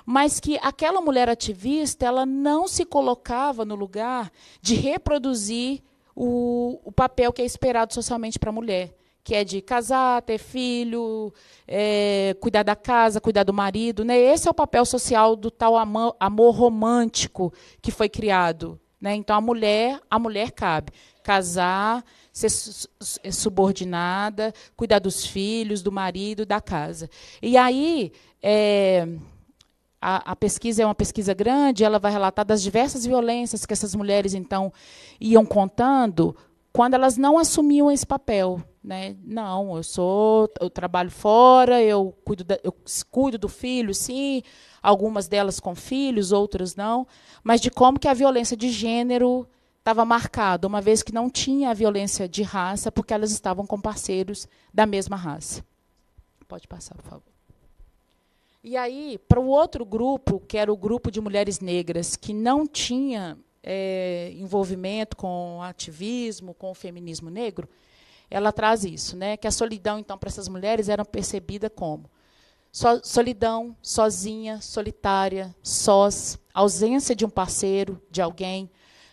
Speaker 6: mas que aquela mulher ativista ela não se colocava no lugar de reproduzir o, o papel que é esperado socialmente para a mulher, que é de casar, ter filho, é, cuidar da casa, cuidar do marido. Né? Esse é o papel social do tal amor romântico que foi criado né? Então a mulher, a mulher cabe casar, ser é subordinada, cuidar dos filhos, do marido, da casa. E aí é, a, a, pesquisa é uma pesquisa grande, ela vai relatar das diversas violências que essas mulheres então iam contando quando elas não assumiam esse papel. Né? Não, eu sou, eu trabalho fora, eu cuido, da, eu cuido do filho, sim, algumas delas com filhos, outras não, mas de como que a violência de gênero estava marcada, uma vez que não tinha a violência de raça, porque elas estavam com parceiros da mesma raça. Pode passar, por favor. E aí, para o outro grupo, que era o grupo de mulheres negras, que não tinha é, envolvimento com ativismo, com o feminismo negro, ela traz isso, né? Que a solidão então para essas mulheres era percebida como so, solidão, sozinha, solitária, sós, ausência de um parceiro, de alguém,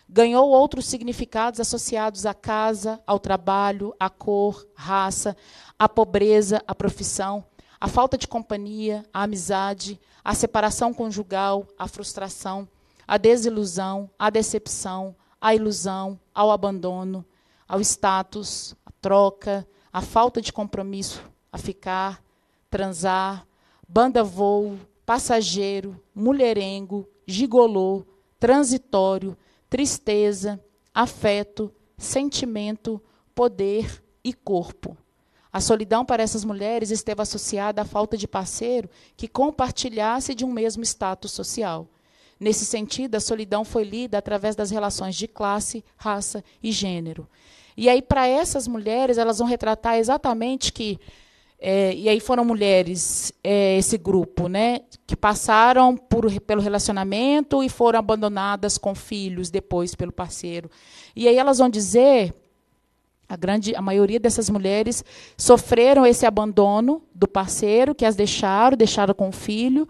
Speaker 6: ganhou outros significados associados à casa, ao trabalho, à cor, raça, à pobreza, à profissão, à falta de companhia, à amizade, à separação conjugal, à frustração à desilusão, à decepção, à ilusão, ao abandono, ao status, à troca, à falta de compromisso, a ficar, transar, banda voo, passageiro, mulherengo, gigolô, transitório, tristeza, afeto, sentimento, poder e corpo. A solidão para essas mulheres esteve associada à falta de parceiro que compartilhasse de um mesmo status social. Nesse sentido, a solidão foi lida através das relações de classe, raça e gênero. E aí, para essas mulheres, elas vão retratar exatamente que. É, e aí foram mulheres, é, esse grupo, né, que passaram por, pelo relacionamento e foram abandonadas com filhos depois pelo parceiro. E aí elas vão dizer a grande, a maioria dessas mulheres sofreram esse abandono do parceiro que as deixaram, deixaram com o filho,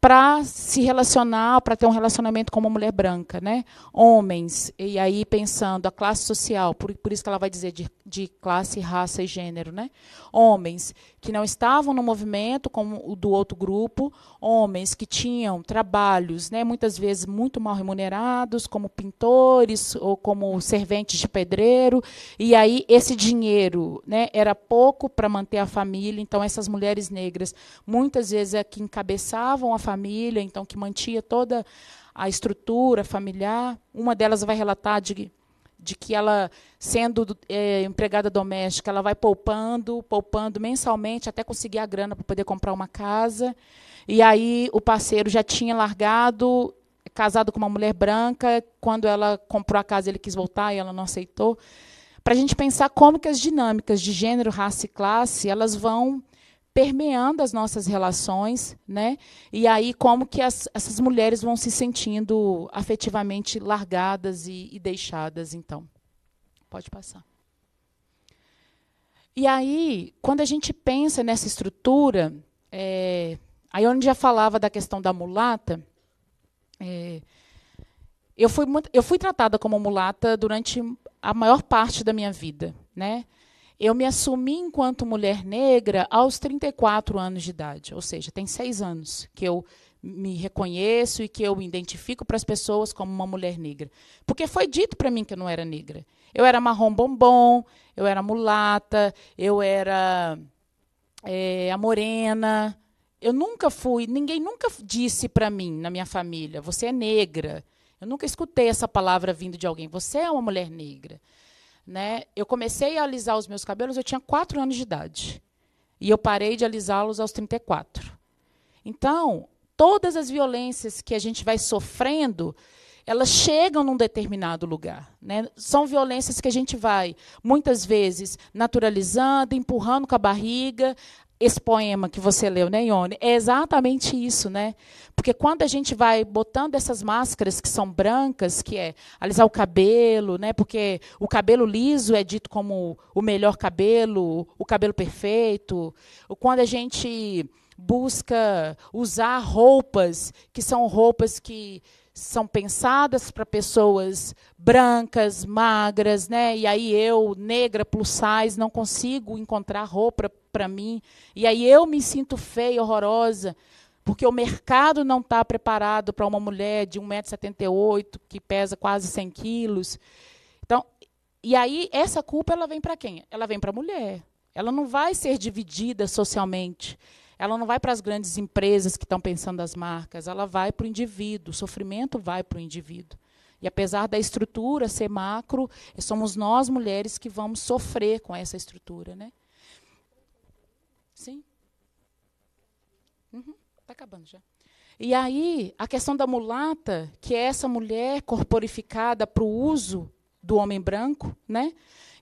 Speaker 6: para se relacionar, para ter um relacionamento com uma mulher branca, né? Homens, e aí pensando a classe social, por, por isso que ela vai dizer de, de classe, raça e gênero, né? Homens que não estavam no movimento como o do outro grupo, homens que tinham trabalhos, né, muitas vezes muito mal remunerados, como pintores ou como serventes de pedreiro, e aí esse dinheiro, né, era pouco para manter a família, então essas mulheres negras muitas vezes é que encabeçavam a família, então que mantinha toda a estrutura familiar. Uma delas vai relatar de, de que ela, sendo é, empregada doméstica, ela vai poupando, poupando mensalmente até conseguir a grana para poder comprar uma casa. E aí o parceiro já tinha largado, casado com uma mulher branca. Quando ela comprou a casa, ele quis voltar e ela não aceitou. Para a gente pensar como que as dinâmicas de gênero, raça e classe elas vão permeando as nossas relações, né? E aí como que as, essas mulheres vão se sentindo afetivamente largadas e, e deixadas, então. Pode passar. E aí, quando a gente pensa nessa estrutura, é, aí onde já falava da questão da mulata, é, eu, fui eu fui tratada como mulata durante a maior parte da minha vida, né? Eu me assumi enquanto mulher negra aos 34 anos de idade, ou seja, tem seis anos que eu me reconheço e que eu me identifico para as pessoas como uma mulher negra. Porque foi dito para mim que eu não era negra. Eu era marrom bombom, eu era mulata, eu era é, a morena. Eu nunca fui, ninguém nunca disse para mim, na minha família, você é negra. Eu nunca escutei essa palavra vindo de alguém, você é uma mulher negra. Né? Eu comecei a alisar os meus cabelos, eu tinha 4 anos de idade. E eu parei de alisá-los aos 34. Então, todas as violências que a gente vai sofrendo, elas chegam num determinado lugar. Né? São violências que a gente vai, muitas vezes, naturalizando, empurrando com a barriga, esse poema que você leu, né, Ione? É exatamente isso, né? Porque quando a gente vai botando essas máscaras que são brancas, que é alisar o cabelo, né? Porque o cabelo liso é dito como o melhor cabelo, o cabelo perfeito. Quando a gente busca usar roupas que são roupas que são pensadas para pessoas brancas, magras, né? E aí eu, negra, plus size, não consigo encontrar roupa para mim. E aí eu me sinto feia, horrorosa, porque o mercado não está preparado para uma mulher de 1,78m, que pesa quase 100 quilos. Então, e aí essa culpa ela vem para quem? Ela vem para a mulher. Ela não vai ser dividida socialmente. Ela não vai para as grandes empresas que estão pensando as marcas, ela vai para o indivíduo, o sofrimento vai para o indivíduo. E apesar da estrutura ser macro, somos nós mulheres que vamos sofrer com essa estrutura, né? Sim. Uhum, tá acabando já. E aí, a questão da mulata, que é essa mulher corporificada para o uso do homem branco, né?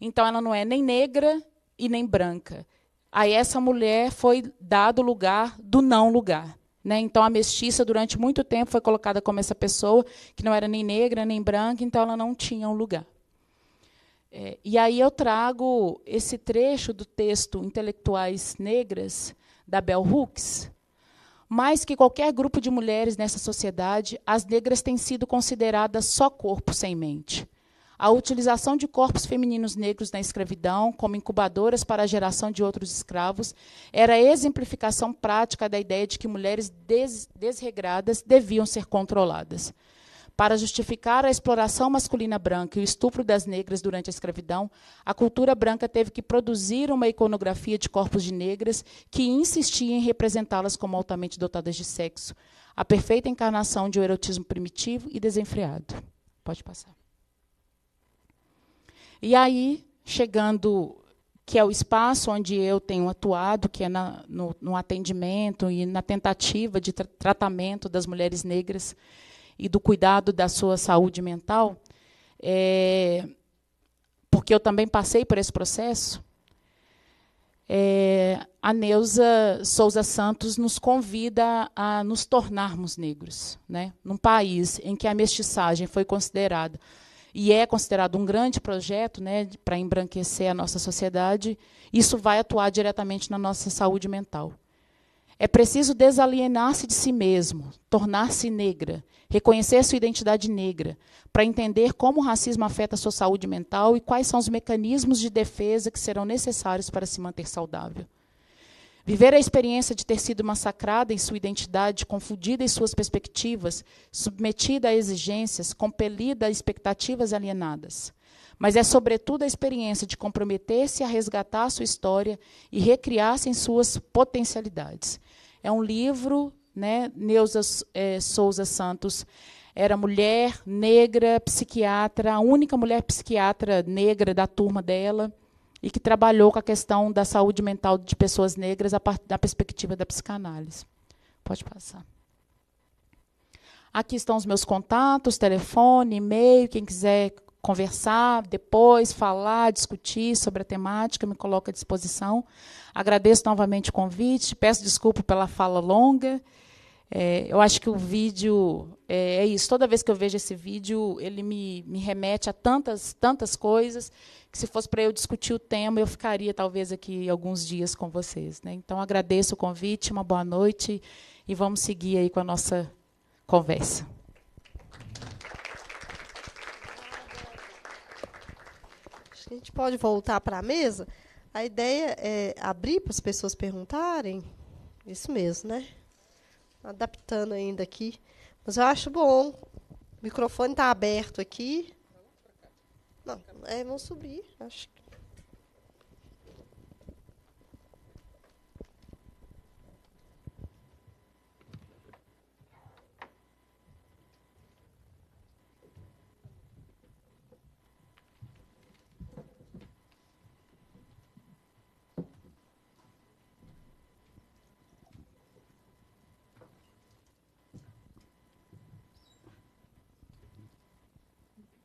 Speaker 6: Então ela não é nem negra e nem branca a essa mulher foi dado o lugar do não lugar. Né? Então, a mestiça, durante muito tempo, foi colocada como essa pessoa que não era nem negra, nem branca, então ela não tinha um lugar. É, e aí eu trago esse trecho do texto Intelectuais Negras, da Bell Hooks. Mais que qualquer grupo de mulheres nessa sociedade, as negras têm sido consideradas só corpo sem mente a utilização de corpos femininos negros na escravidão como incubadoras para a geração de outros escravos era a exemplificação prática da ideia de que mulheres des desregradas deviam ser controladas. Para justificar a exploração masculina branca e o estupro das negras durante a escravidão, a cultura branca teve que produzir uma iconografia de corpos de negras que insistia em representá-las como altamente dotadas de sexo, a perfeita encarnação de um erotismo primitivo e desenfreado. Pode passar. E aí, chegando, que é o espaço onde eu tenho atuado, que é na, no, no, atendimento e na tentativa de tra tratamento das mulheres negras e do cuidado da sua saúde mental, é, porque eu também passei por esse processo, é, a Neuza Souza Santos nos convida a nos tornarmos negros. Né? Num país em que a mestiçagem foi considerada e é considerado um grande projeto né, para embranquecer a nossa sociedade, isso vai atuar diretamente na nossa saúde mental. É preciso desalienar-se de si mesmo, tornar-se negra, reconhecer sua identidade negra, para entender como o racismo afeta a sua saúde mental e quais são os mecanismos de defesa que serão necessários para se manter saudável. Viver a experiência de ter sido massacrada em sua identidade, confundida em suas perspectivas, submetida a exigências, compelida a expectativas alienadas. Mas é, sobretudo, a experiência de comprometer-se a resgatar a sua história e recriar-se em suas potencialidades. É um livro, né, Neuza é, Souza Santos era mulher negra, psiquiatra, a única mulher psiquiatra negra da turma dela e que trabalhou com a questão da saúde mental de pessoas negras a partir da perspectiva da psicanálise. Pode passar. Aqui estão os meus contatos, telefone, e-mail, quem quiser conversar depois, falar, discutir sobre a temática, me coloca à disposição. Agradeço novamente o convite, peço desculpa pela fala longa. É, eu acho que o vídeo é, é, isso. Toda vez que eu vejo esse vídeo, ele me, me remete a tantas, tantas coisas que, se fosse para eu discutir o tema, eu ficaria talvez aqui alguns dias com vocês. Né? Então, agradeço o convite, uma boa noite e vamos seguir aí com a nossa conversa.
Speaker 2: A gente pode voltar para a mesa. A ideia é abrir para as pessoas perguntarem. Isso mesmo, né? adaptando ainda aqui. Mas eu acho bom. O microfone está aberto aqui. Não, é, vamos subir. Acho que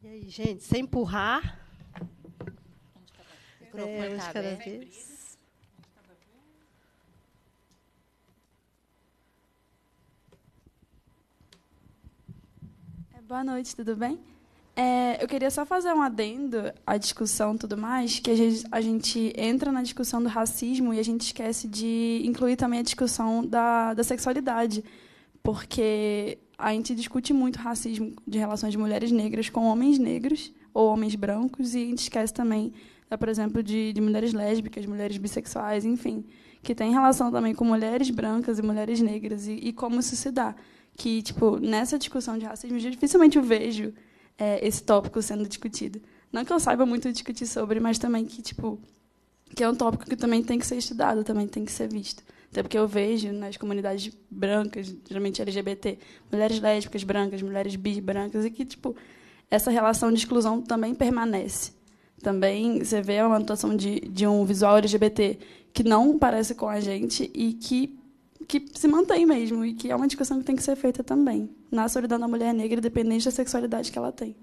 Speaker 2: E aí, gente, sem empurrar. Um é, né?
Speaker 9: é, Boa noite, tudo bem? É, eu queria só fazer um adendo à discussão tudo mais, que a gente, a gente, entra na discussão do racismo e a gente esquece de incluir também a discussão da, da sexualidade. Porque a gente discute muito racismo de relações de mulheres negras com homens negros ou homens brancos, e a gente esquece também, é, por exemplo, de, de mulheres lésbicas, mulheres bissexuais, enfim, que tem relação também com mulheres brancas e mulheres negras, e, e como isso se dá. Que, tipo, nessa discussão de racismo, eu dificilmente eu vejo é, esse tópico sendo discutido. Não que eu saiba muito discutir sobre, mas também que, tipo, que é um tópico que também tem que ser estudado, também tem que ser visto. Até porque eu vejo nas comunidades brancas, geralmente LGBT, mulheres lésbicas brancas, mulheres bi brancas, e que, tipo, essa relação de exclusão também permanece. Também você vê a anotação de, de um visual LGBT que não parece com a gente e que, que se mantém mesmo, e que é uma discussão que tem que ser feita também, na solidão da mulher negra, independente da sexualidade que ela tem.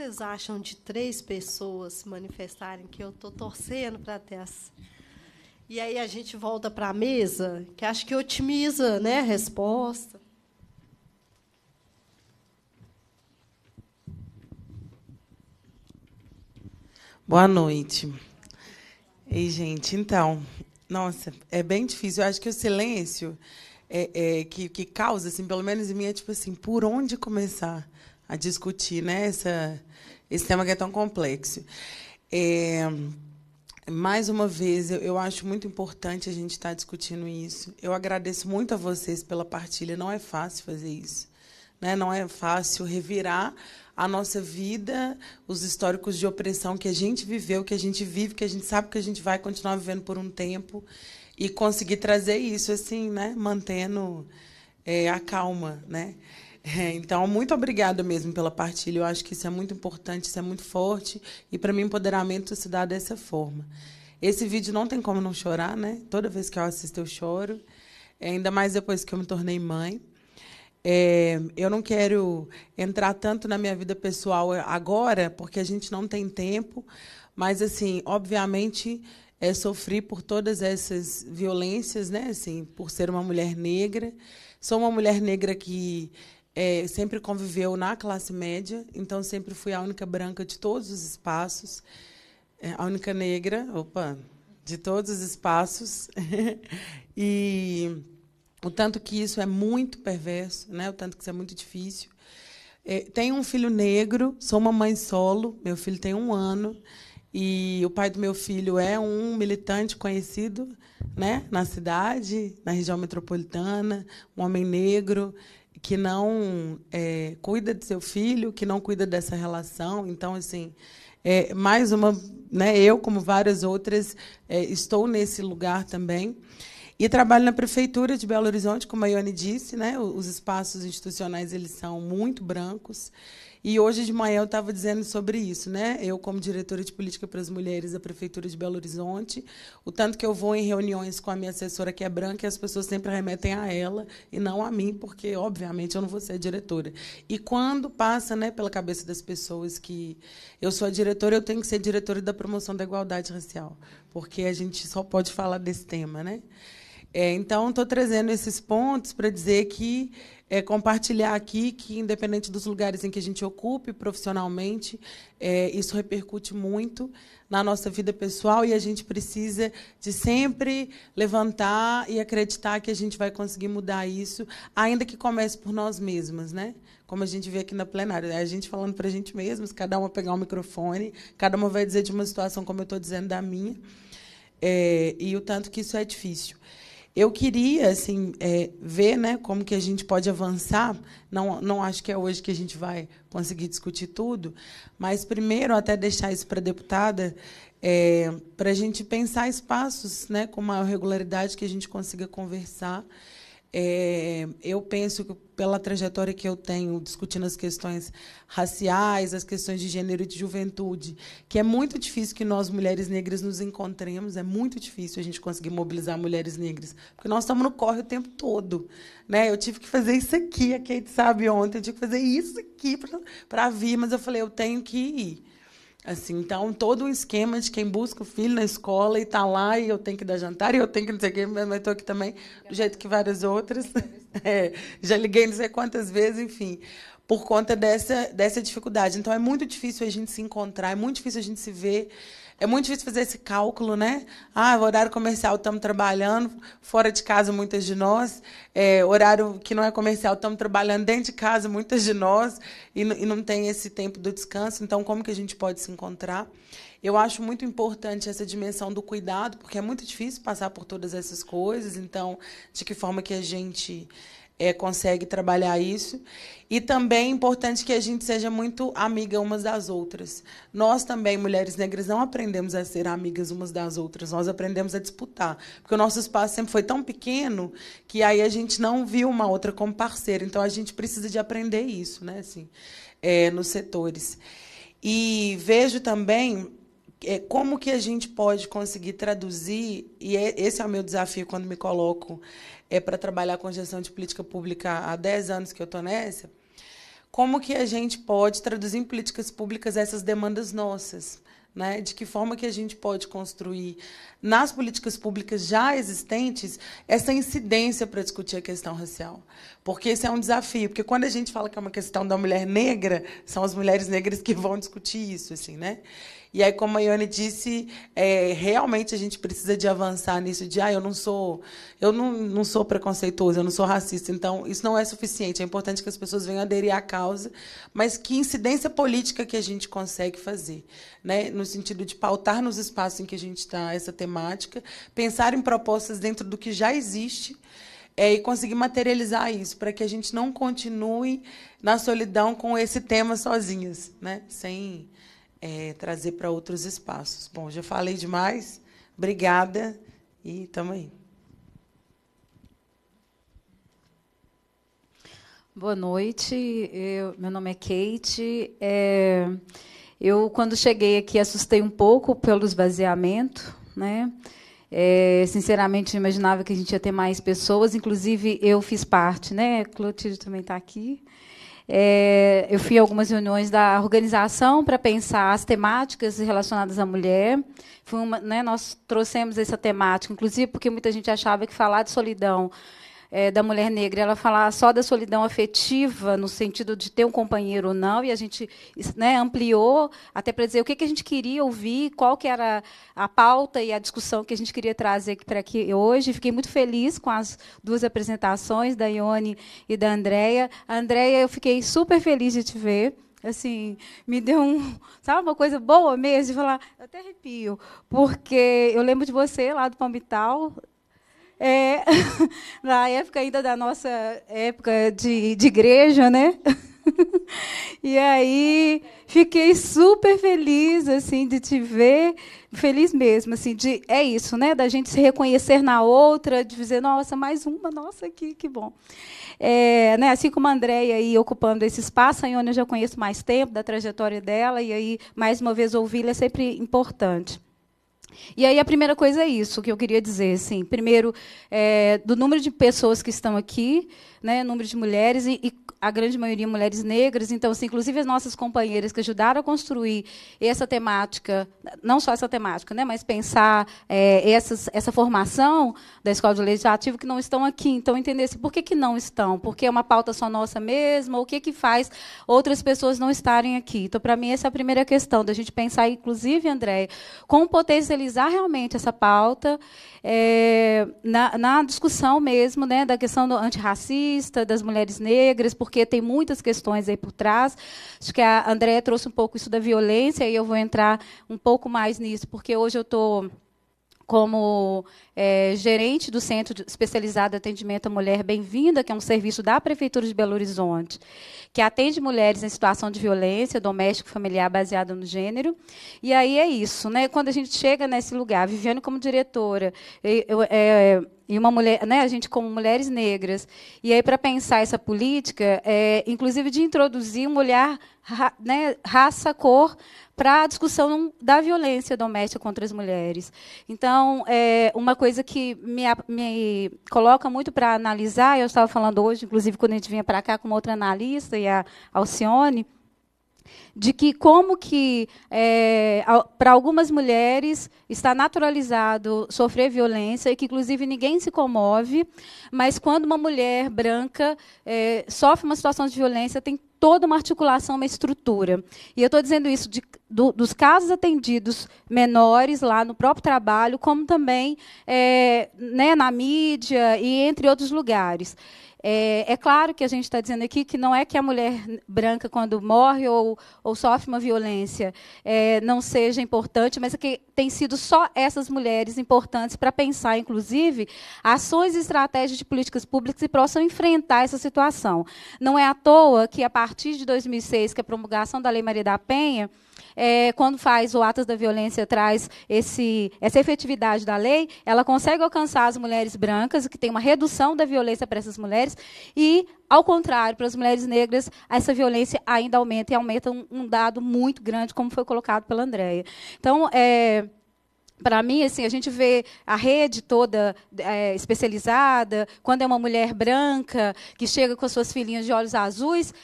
Speaker 2: vocês acham de três pessoas se manifestarem que eu estou torcendo para ter as... E aí a gente volta para a mesa, que acho que otimiza né, a resposta.
Speaker 5: Boa noite. Ei, gente, então, nossa, é bem difícil. Eu acho que o silêncio é, é, que, que causa, assim, pelo menos em mim, é tipo assim, por onde começar? a discutir né, essa, esse tema que é tão complexo. É, mais uma vez, eu, eu acho muito importante a gente estar tá discutindo isso. Eu agradeço muito a vocês pela partilha. Não é fácil fazer isso. Né? Não é fácil revirar a nossa vida, os históricos de opressão que a gente viveu, que a gente vive, que a gente sabe que a gente vai continuar vivendo por um tempo e conseguir trazer isso assim, né? Mantendo é, a calma, né? É, então, muito obrigada mesmo pela partilha. Eu acho que isso é muito importante, isso é muito forte. E para mim, empoderamento se dá dessa forma. Esse vídeo não tem como não chorar, né? Toda vez que eu assisto, eu choro. É, ainda mais depois que eu me tornei mãe. É, eu não quero entrar tanto na minha vida pessoal agora, porque a gente não tem tempo. Mas, assim, obviamente, é, sofri por todas essas violências, né? Assim, por ser uma mulher negra. Sou uma mulher negra que é, sempre conviveu na classe média, então sempre fui a única branca de todos os espaços, é, a única negra, opa, de todos os espaços. e o tanto que isso é muito perverso, né? o tanto que isso é muito difícil. É, tenho um filho negro, sou uma mãe solo, meu filho tem um ano, e o pai do meu filho é um militante conhecido né? na cidade, na região metropolitana, um homem negro, que não é, cuida de seu filho, que não cuida dessa relação. Então, assim, é, mais uma, né, eu, como várias outras, é, estou nesse lugar também. E trabalho na prefeitura de Belo Horizonte, como a Ione disse, né, os espaços institucionais eles são muito brancos. E hoje de manhã eu estava dizendo sobre isso, né? Eu, como diretora de política para as mulheres da Prefeitura de Belo Horizonte, o tanto que eu vou em reuniões com a minha assessora, que é branca, e as pessoas sempre remetem a ela e não a mim, porque, obviamente, eu não vou ser a diretora. E quando passa né, pela cabeça das pessoas que eu sou a diretora, eu tenho que ser diretora da promoção da igualdade racial, porque a gente só pode falar desse tema, né? É, então, estou trazendo esses pontos para dizer que é, compartilhar aqui que, independente dos lugares em que a gente ocupe profissionalmente, é, isso repercute muito na nossa vida pessoal e a gente precisa de sempre levantar e acreditar que a gente vai conseguir mudar isso, ainda que comece por nós mesmas, né? Como a gente vê aqui na plenária, né? a gente falando para a gente mesmos, cada uma pegar um microfone, cada uma vai dizer de uma situação como eu estou dizendo da minha, é, e o tanto que isso é difícil eu queria assim é, ver né, como que a gente pode avançar. Não, não acho que é hoje que a gente vai conseguir discutir tudo, mas primeiro até deixar isso para a deputada, é, para a gente pensar espaços né, com maior regularidade que a gente consiga conversar é, eu penso que, pela trajetória que eu tenho discutindo as questões raciais, as questões de gênero e de juventude, que é muito difícil que nós, mulheres negras, nos encontremos, é muito difícil a gente conseguir mobilizar mulheres negras, porque nós estamos no corre o tempo todo. Né? Eu tive que fazer isso aqui, a Kate sabe ontem, eu tive que fazer isso aqui para vir, mas eu falei, eu tenho que ir. Assim, então, todo um esquema de quem busca o filho na escola e está lá, e eu tenho que dar jantar, e eu tenho que não sei o quê, mas estou aqui também, do jeito que várias outras. É, já liguei não sei quantas vezes, enfim, por conta dessa, dessa dificuldade. Então, é muito difícil a gente se encontrar, é muito difícil a gente se ver. É muito difícil fazer esse cálculo, né? Ah, horário comercial estamos trabalhando, fora de casa muitas de nós. É, horário que não é comercial estamos trabalhando dentro de casa muitas de nós e, e não tem esse tempo do descanso. Então, como que a gente pode se encontrar? Eu acho muito importante essa dimensão do cuidado, porque é muito difícil passar por todas essas coisas. Então, de que forma que a gente é, consegue trabalhar isso. E também é importante que a gente seja muito amiga umas das outras. Nós também, mulheres negras, não aprendemos a ser amigas umas das outras, nós aprendemos a disputar. Porque o nosso espaço sempre foi tão pequeno que aí a gente não viu uma outra como parceira. Então a gente precisa de aprender isso, né, assim, é, nos setores. E vejo também é, como que a gente pode conseguir traduzir, e é, esse é o meu desafio quando me coloco é para trabalhar com gestão de política pública há 10 anos que eu estou nessa, como que a gente pode traduzir em políticas públicas essas demandas nossas? Né? De que forma que a gente pode construir nas políticas públicas já existentes essa incidência para discutir a questão racial? Porque esse é um desafio, porque quando a gente fala que é uma questão da mulher negra, são as mulheres negras que vão discutir isso, assim, né? E aí, como a Ione disse, é, realmente a gente precisa de avançar nisso de ah, eu não sou, eu não, não sou preconceituoso, eu não sou racista. Então, isso não é suficiente. É importante que as pessoas venham aderir à causa, mas que incidência política que a gente consegue fazer, né? No sentido de pautar nos espaços em que a gente está essa temática, pensar em propostas dentro do que já existe. É, e conseguir materializar isso para que a gente não continue na solidão com esse tema sozinhas, né? Sem é, trazer para outros espaços. Bom, já falei demais. Obrigada e estamos aí.
Speaker 10: Boa noite. Eu, meu nome é Kate. É, eu, quando cheguei aqui, assustei um pouco pelo esvaziamento, né? É, sinceramente, imaginava que a gente ia ter mais pessoas. Inclusive, eu fiz parte, né? Clotilde também está aqui. É, eu fui a algumas reuniões da organização para pensar as temáticas relacionadas à mulher. Uma, né, nós trouxemos essa temática, inclusive porque muita gente achava que falar de solidão é, da mulher negra, ela falar só da solidão afetiva, no sentido de ter um companheiro ou não, e a gente né, ampliou até para dizer o que, que a gente queria ouvir, qual que era a pauta e a discussão que a gente queria trazer aqui para aqui hoje. Fiquei muito feliz com as duas apresentações, da Ione e da Andréia. A Andréia, eu fiquei super feliz de te ver assim, me deu um, sabe, uma coisa boa mesmo, de falar, eu até arrepio, porque eu lembro de você lá do Palmital, é, na época ainda da nossa época de, de igreja, né? E aí fiquei super feliz assim de te ver, feliz mesmo, assim, de é isso, né, da gente se reconhecer na outra, de dizer, nossa, mais uma, nossa aqui, que bom. É, né, assim como a Andréia aí ocupando esse espaço, a Ione eu já conheço mais tempo da trajetória dela e aí mais uma vez ouvi-la é sempre importante. E aí a primeira coisa é isso que eu queria dizer, assim, primeiro é, do número de pessoas que estão aqui, né, número de mulheres e, e, a grande maioria mulheres negras. Então, assim, inclusive as nossas companheiras que ajudaram a construir essa temática, não só essa temática, né, mas pensar é, essas, essa formação da Escola de Legislativo que não estão aqui. Então, entender se assim, por que, que não estão, porque é uma pauta só nossa mesma, o que, que faz outras pessoas não estarem aqui. Então, para mim, essa é a primeira questão, da gente pensar, inclusive, André, como potencializar realmente essa pauta é, na, na discussão mesmo né, da questão do antirracismo, das mulheres negras, porque tem muitas questões aí por trás. Acho que a Andréa trouxe um pouco isso da violência, e eu vou entrar um pouco mais nisso, porque hoje eu estou como é, gerente do Centro Especializado de Atendimento à Mulher Bem-vinda, que é um serviço da Prefeitura de Belo Horizonte, que atende mulheres em situação de violência doméstica familiar baseada no gênero. E aí é isso, né? Quando a gente chega nesse lugar, Viviane como diretora, eu, é, e uma mulher, né, a gente como mulheres negras. E aí para pensar essa política, é, inclusive de introduzir um olhar ra, né, raça, cor para a discussão da violência doméstica contra as mulheres. Então, é uma coisa que me, me coloca muito para analisar, eu estava falando hoje, inclusive quando a gente vinha para cá com uma outra analista e a Alcione, de que como que é, para algumas mulheres está naturalizado sofrer violência e que inclusive ninguém se comove, mas quando uma mulher branca é, sofre uma situação de violência tem toda uma articulação, uma estrutura. E eu estou dizendo isso de, do, dos casos atendidos menores lá no próprio trabalho, como também é, né, na mídia e entre outros lugares. É, é, claro que a gente está dizendo aqui que não é que a mulher branca, quando morre ou, ou sofre uma violência, é, não seja importante, mas é que tem sido só essas mulheres importantes para pensar, inclusive, ações e estratégias de políticas públicas que possam enfrentar essa situação. Não é à toa que, a partir de 2006, que a promulgação da Lei Maria da Penha, é, quando faz o Atas da Violência, traz esse, essa efetividade da lei, ela consegue alcançar as mulheres brancas, que tem uma redução da violência para essas mulheres, e, ao contrário, para as mulheres negras, essa violência ainda aumenta, e aumenta um, um dado muito grande, como foi colocado pela Andréia. Então, é, para mim, assim, a gente vê a rede toda é, especializada, quando é uma mulher branca que chega com as suas filhinhas de olhos azuis,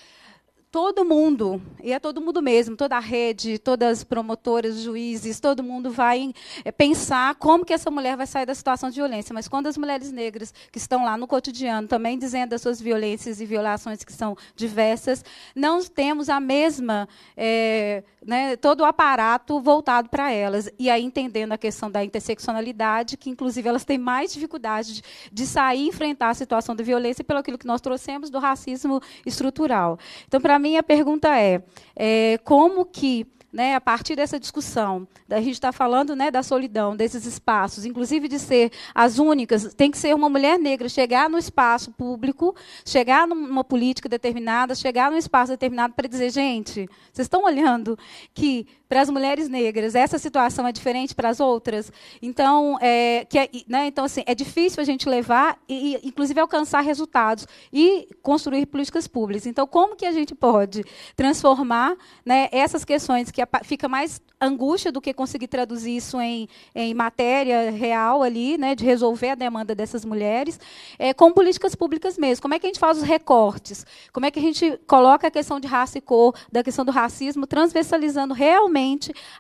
Speaker 10: todo mundo, e é todo mundo mesmo, toda a rede, todas as promotoras, juízes, todo mundo vai eh, pensar como que essa mulher vai sair da situação de violência. Mas quando as mulheres negras que estão lá no cotidiano também dizendo as suas violências e violações que são diversas, não temos a mesma, é, né, todo o aparato voltado para elas. E aí entendendo a questão da interseccionalidade, que inclusive elas têm mais dificuldade de, de sair e enfrentar a situação de violência pelo aquilo que nós trouxemos do racismo estrutural. Então, para minha pergunta é, é como que né, a partir dessa discussão, a gente está falando né, da solidão, desses espaços, inclusive de ser as únicas, tem que ser uma mulher negra, chegar no espaço público, chegar numa política determinada, chegar num espaço determinado para dizer, gente, vocês estão olhando que para as mulheres negras, essa situação é diferente para as outras. Então, é, que é, né, então assim, é difícil a gente levar e, inclusive, alcançar resultados e construir políticas públicas. Então, como que a gente pode transformar né, essas questões que fica mais angústia do que conseguir traduzir isso em, em matéria real ali, né, de resolver a demanda dessas mulheres, é, com políticas públicas mesmo. Como é que a gente faz os recortes? Como é que a gente coloca a questão de raça e cor, da questão do racismo, transversalizando realmente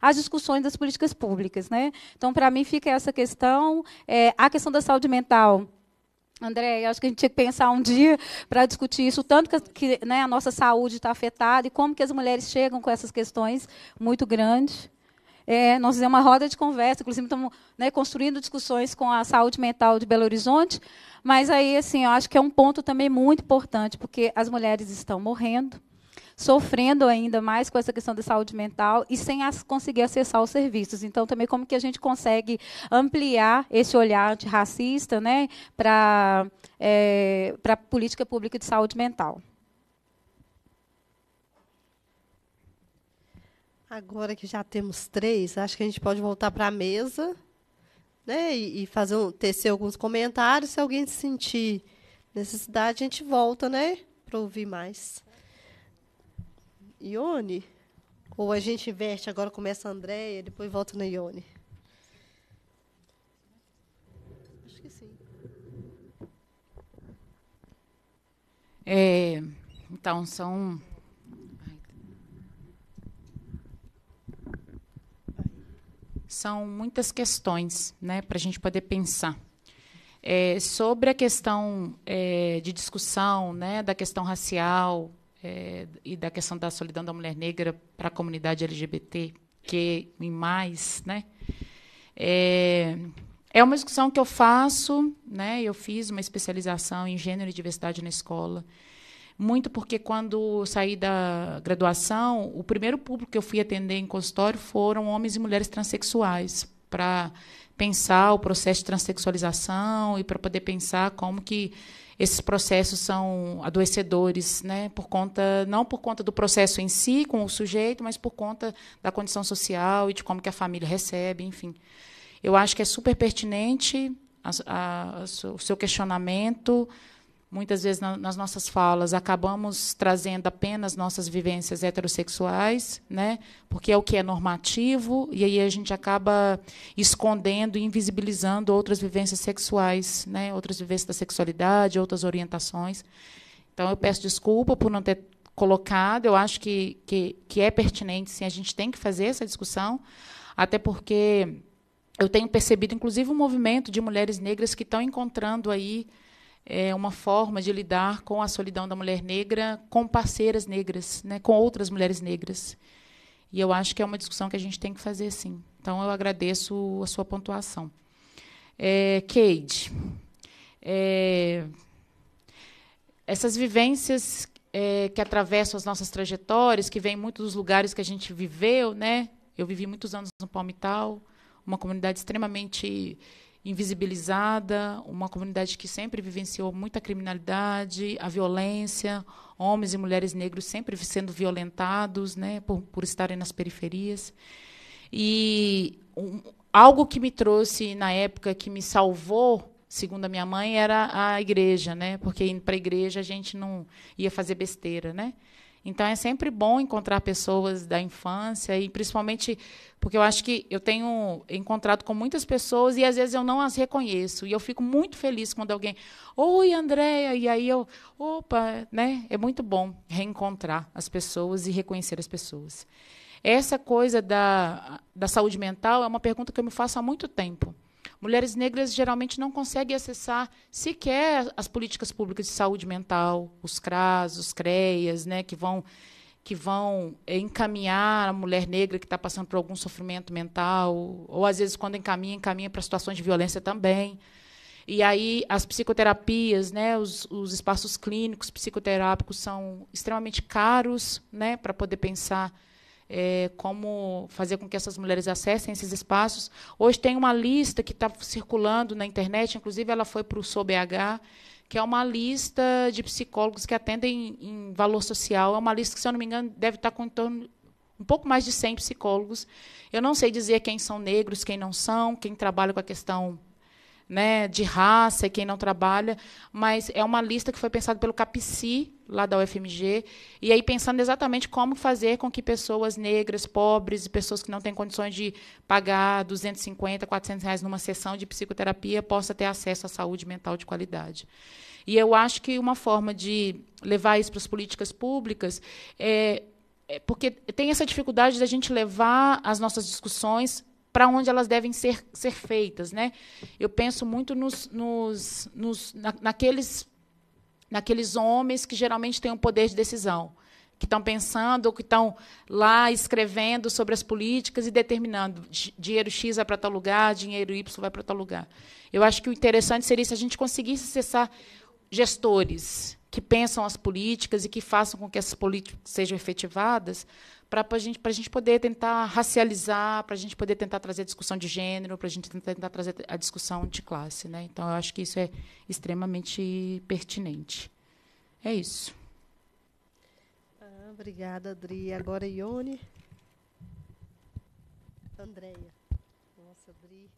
Speaker 10: as às discussões das políticas públicas. Né? Então, para mim, fica essa questão. É, a questão da saúde mental. André, acho que a gente tinha que pensar um dia para discutir isso, tanto que, que né, a nossa saúde está afetada e como que as mulheres chegam com essas questões muito grandes. É, nós fizemos uma roda de conversa, inclusive estamos né, construindo discussões com a saúde mental de Belo Horizonte, mas aí assim, eu acho que é um ponto também muito importante, porque as mulheres estão morrendo, sofrendo ainda mais com essa questão da saúde mental e sem as, conseguir acessar os serviços. Então, também como que a gente consegue ampliar esse olhar antirracista né, para é, a política pública de saúde mental. Agora que já temos três, acho que a gente pode
Speaker 2: voltar para a mesa né, e fazer um, tecer alguns comentários. Se alguém se sentir necessidade, a gente volta né, para ouvir mais. Ione? Ou a gente inverte, agora começa a Andréia, depois volta na Ione? Acho que sim.
Speaker 6: É, então, são são muitas questões né, para a gente poder pensar. É, sobre a questão é, de discussão, né, da questão racial, é, e da questão da solidão da mulher negra para a comunidade LGBT, que e mais, né? É, é uma discussão que eu faço, né? Eu fiz uma especialização em gênero e diversidade na escola. Muito porque quando saí da graduação, o primeiro público que eu fui atender em consultório foram homens e mulheres transexuais, para pensar o processo de transexualização e para poder pensar como que esses processos são adoecedores, né, por conta não por conta do processo em si com o sujeito, mas por conta da condição social e de como que a família recebe, enfim. Eu acho que é super pertinente a, a, a, o seu questionamento muitas vezes na, nas nossas falas acabamos trazendo apenas nossas vivências heterossexuais, né? Porque é o que é normativo e aí a gente acaba escondendo e invisibilizando outras vivências sexuais, né? Outras vivências da sexualidade, outras orientações. Então eu peço desculpa por não ter colocado. Eu acho que que, que é pertinente, sim. A gente tem que fazer essa discussão, até porque eu tenho percebido, inclusive, um movimento de mulheres negras que estão encontrando aí é uma forma de lidar com a solidão da mulher negra com parceiras negras, né, com outras mulheres negras. E eu acho que é uma discussão que a gente tem que fazer, sim. Então, eu agradeço a sua pontuação. É, Cade, é, essas vivências é, que atravessam as nossas trajetórias, que vêm muito dos lugares que a gente viveu, né? Eu vivi muitos anos no Palmital, uma comunidade extremamente invisibilizada, uma comunidade que sempre vivenciou muita criminalidade, a violência, homens e mulheres negros sempre sendo violentados, né, por, por estarem nas periferias. E um, algo que me trouxe na época que me salvou segundo a minha mãe, era a igreja, né? Porque indo para a igreja a gente não ia fazer besteira, né? Então é sempre bom encontrar pessoas da infância e principalmente porque eu acho que eu tenho encontrado com muitas pessoas e às vezes eu não as reconheço e eu fico muito feliz quando alguém, oi Andréia, e aí eu, opa, né? É muito bom reencontrar as pessoas e reconhecer as pessoas. Essa coisa da, da saúde mental é uma pergunta que eu me faço há muito tempo mulheres negras geralmente não conseguem acessar sequer as políticas públicas de saúde mental, os CRAS, os CREAS, né, que vão que vão eh, encaminhar a mulher negra que está passando por algum sofrimento mental, ou às vezes quando encaminha, encaminha para situações de violência também. E aí as psicoterapias, né, os, os espaços clínicos psicoterápicos são extremamente caros, né, para poder pensar é, como fazer com que essas mulheres acessem esses espaços. Hoje tem uma lista que está circulando na internet, inclusive ela foi para o SOBH, que é uma lista de psicólogos que atendem em valor social. É uma lista que, se eu não me engano, deve estar tá com em torno um pouco mais de 100 psicólogos. Eu não sei dizer quem são negros, quem não são, quem trabalha com a questão né, de raça, e quem não trabalha, mas é uma lista que foi pensada pelo Capici, lá da UFMG, e aí pensando exatamente como fazer com que pessoas negras, pobres e pessoas que não têm condições de pagar 250, 400 reais numa sessão de psicoterapia possa ter acesso à saúde mental de qualidade. E eu acho que uma forma de levar isso para as políticas públicas é, é porque tem essa dificuldade da gente levar as nossas discussões para onde elas devem ser, ser feitas. Né? Eu penso muito nos, nos, nos, na, naqueles, naqueles homens que geralmente têm o um poder de decisão, que estão pensando, ou que estão lá escrevendo sobre as políticas e determinando dinheiro X vai para tal lugar, dinheiro Y vai para tal lugar. Eu acho que o interessante seria se a gente conseguisse acessar gestores que pensam as políticas e que façam com que essas políticas sejam efetivadas, para a gente, pra gente poder tentar racializar, para a gente poder tentar trazer a discussão de gênero, para a gente tentar, trazer a discussão de classe. Né? Então, eu acho que isso é extremamente pertinente. É isso.
Speaker 2: Ah, obrigada, Adri. Agora, Ione. Andréia. Nossa, Adri.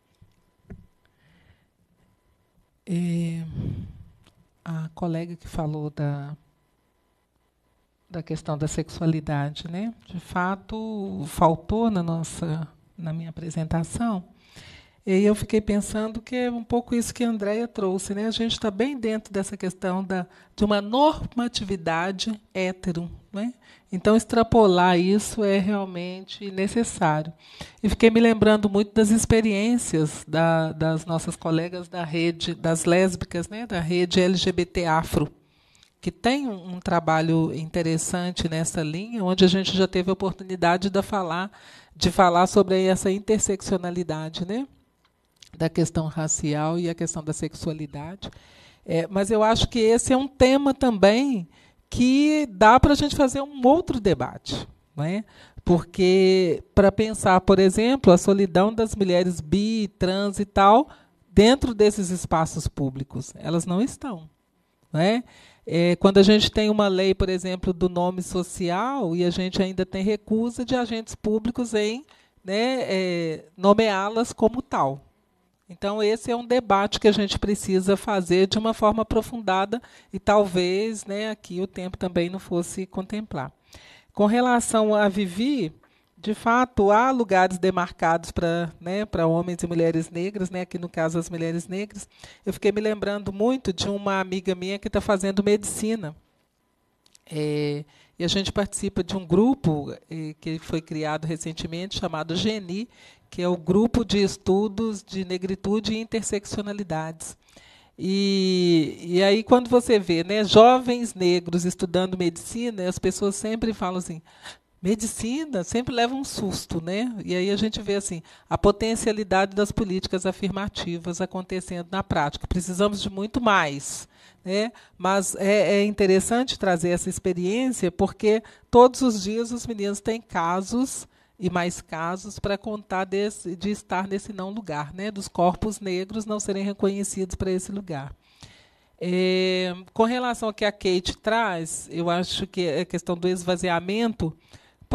Speaker 3: É, a colega que falou da da questão da sexualidade, né? De fato, faltou na nossa, na minha apresentação. E eu fiquei pensando que é um pouco isso que a Andrea trouxe, né? A gente está bem dentro dessa questão da, de uma normatividade hétero, né? Então, extrapolar isso é realmente necessário. E fiquei me lembrando muito das experiências da, das nossas colegas da rede, das lésbicas, né? Da rede LGBT afro que tem um, um trabalho interessante nessa linha, onde a gente já teve a oportunidade de falar, de falar sobre essa interseccionalidade, né? da questão racial e a questão da sexualidade. É, mas eu acho que esse é um tema também que dá para a gente fazer um outro debate. Né? Porque, para pensar, por exemplo, a solidão das mulheres bi, trans e tal, dentro desses espaços públicos, elas não estão. Né? É, quando a gente tem uma lei, por exemplo, do nome social, e a gente ainda tem recusa de agentes públicos em né, é, nomeá-las como tal. Então, esse é um debate que a gente precisa fazer de uma forma aprofundada e talvez né, aqui o tempo também não fosse contemplar. Com relação a Vivi, de fato, há lugares demarcados para né, homens e mulheres negras, né, aqui no caso as mulheres negras. Eu fiquei me lembrando muito de uma amiga minha que está fazendo medicina. É, e a gente participa de um grupo é, que foi criado recentemente, chamado GENI, que é o Grupo de Estudos de Negritude e Interseccionalidades. E, e aí, quando você vê né, jovens negros estudando medicina, as pessoas sempre falam assim: Medicina sempre leva um susto, né? E aí a gente vê assim a potencialidade das políticas afirmativas acontecendo na prática. Precisamos de muito mais, né? Mas é, é interessante trazer essa experiência porque todos os dias os meninos têm casos e mais casos para contar desse, de estar nesse não lugar, né? Dos corpos negros não serem reconhecidos para esse lugar. É, com relação ao que a Kate traz, eu acho que a é questão do esvaziamento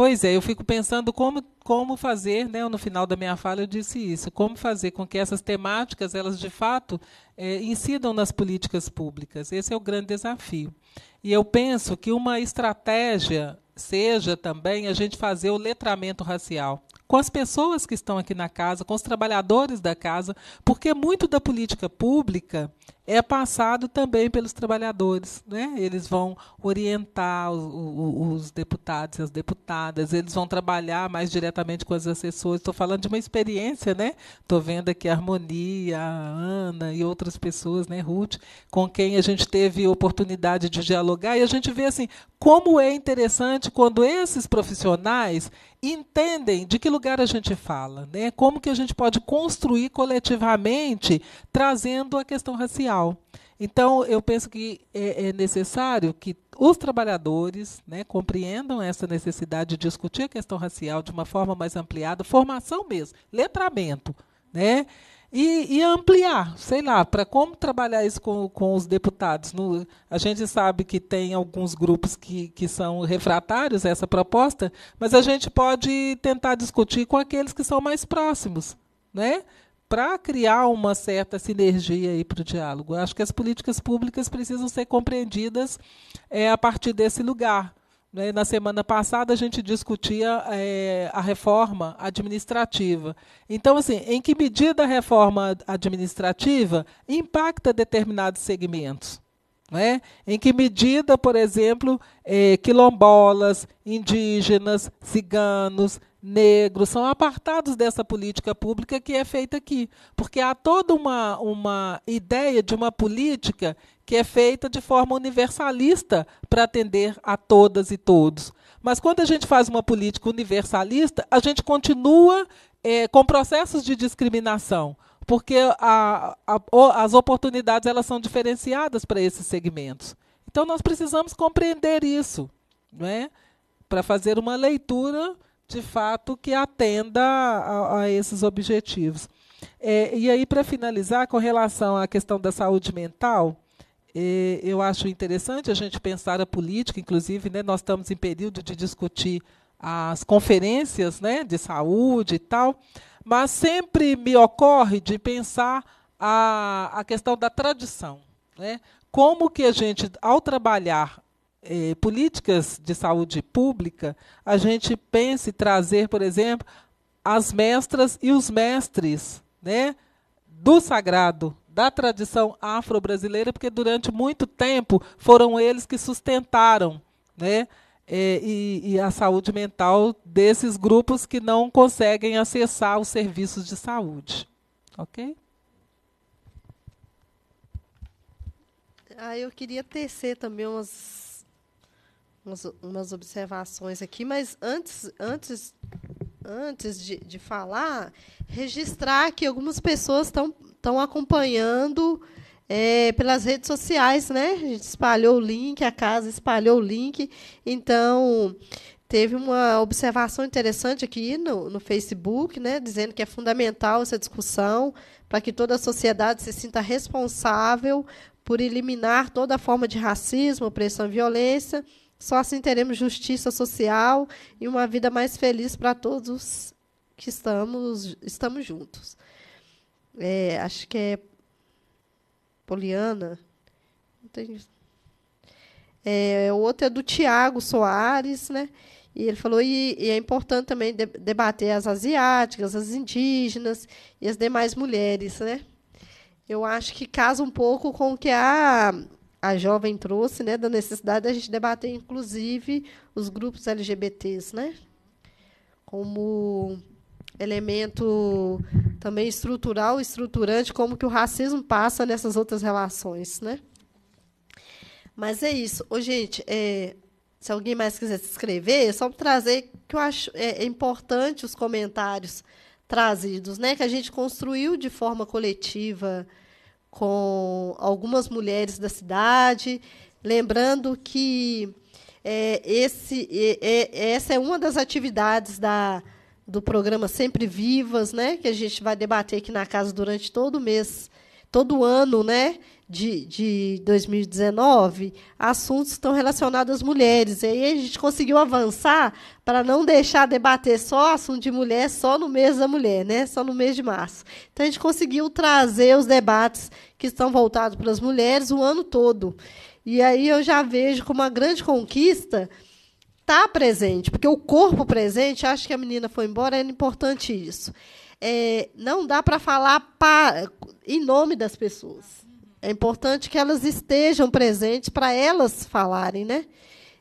Speaker 3: Pois é, eu fico pensando como, como fazer, né, no final da minha fala eu disse isso, como fazer com que essas temáticas, elas de fato, é, incidam nas políticas públicas. Esse é o grande desafio. E eu penso que uma estratégia seja também a gente fazer o letramento racial com as pessoas que estão aqui na casa, com os trabalhadores da casa, porque muito da política pública é passado também pelos trabalhadores. Né? Eles vão orientar os, os, deputados e as deputadas, eles vão trabalhar mais diretamente com as assessores. Estou falando de uma experiência, né? Estou vendo aqui a Harmonia, a Ana e outras pessoas, né, Ruth, com quem a gente teve oportunidade de dialogar, e a gente vê assim como é interessante quando esses profissionais entendem de que lugar a gente fala, né? Como que a gente pode construir coletivamente trazendo a questão racial social. Então, eu penso que é, é necessário que os trabalhadores né, compreendam essa necessidade de discutir a questão racial de uma forma mais ampliada, formação mesmo, letramento, né? E, e ampliar, sei lá, para como trabalhar isso com, com os deputados. No, a gente sabe que tem alguns grupos que, que são refratários a essa proposta, mas a gente pode tentar discutir com aqueles que são mais próximos, né? para criar uma certa sinergia aí para o diálogo. acho que as políticas públicas precisam ser compreendidas é, a partir desse lugar. Né? Na semana passada a gente discutia é, a reforma administrativa. Então, assim, em que medida a reforma administrativa impacta determinados segmentos? Né? Em que medida, por exemplo, é, quilombolas, indígenas, ciganos, negros, são apartados dessa política pública que é feita aqui. Porque há toda uma, uma ideia de uma política que é feita de forma universalista para atender a todas e todos. Mas quando a gente faz uma política universalista, a gente continua é, com processos de discriminação porque a, a, as oportunidades elas são diferenciadas para esses segmentos. Então nós precisamos compreender isso, né? para fazer uma leitura de fato, que atenda a, a esses objetivos. É, e aí, para finalizar, com relação à questão da saúde mental, é, eu acho interessante a gente pensar a política, inclusive, né, nós estamos em período de discutir as conferências né, de saúde e tal, mas sempre me ocorre de pensar a, a questão da tradição. Né? Como que a gente, ao trabalhar eh, políticas de saúde pública, a gente pense trazer, por exemplo, as mestras e os mestres né, do sagrado, da tradição afro-brasileira, porque durante muito tempo foram eles que sustentaram né, eh, e, e a saúde mental desses grupos que não conseguem acessar os serviços de saúde.
Speaker 1: Ok?
Speaker 2: Ah, eu queria tecer também umas umas, umas observações aqui, mas antes, antes, antes de, de falar, registrar que algumas pessoas estão acompanhando é, pelas redes sociais, né? A gente espalhou o link, a casa espalhou o link. Então, teve uma observação interessante aqui no, no Facebook, né? Dizendo que é fundamental essa discussão para que toda a sociedade se sinta responsável por eliminar toda forma de racismo, opressão e violência só assim teremos justiça social e uma vida mais feliz para todos que estamos, estamos juntos. É, acho que é Poliana. Não tem... É, o outro é do Tiago Soares, né? E ele falou e, e é importante também de, debater as asiáticas, as indígenas e as demais mulheres, né? Eu acho que casa um pouco com o que a a jovem trouxe, né, da necessidade a gente debater, inclusive, os grupos LGBTs, né, como elemento também estrutural, estruturante, como que o racismo passa nessas outras relações, né. Mas é isso. Ô, gente, é, se alguém mais quiser se inscrever, é só trazer que eu acho é, é importante os comentários trazidos, né, que a gente construiu de forma coletiva, com algumas mulheres da cidade. Lembrando que é, esse, é, é, essa é uma das atividades da, do programa Sempre Vivas, né, que a gente vai debater aqui na casa durante todo mês, todo ano, né? de, de 2019, assuntos estão relacionados às mulheres. E aí a gente conseguiu avançar para não deixar debater só assunto de mulher só no mês da mulher, né? só no mês de março. Então a gente conseguiu trazer os debates que estão voltados para as mulheres o ano todo. E aí eu já vejo como uma grande conquista estar tá presente, porque o corpo presente, acho que a menina foi embora, é importante isso. É, não dá para falar pra, em nome das pessoas. É importante que elas estejam presentes para elas falarem, né?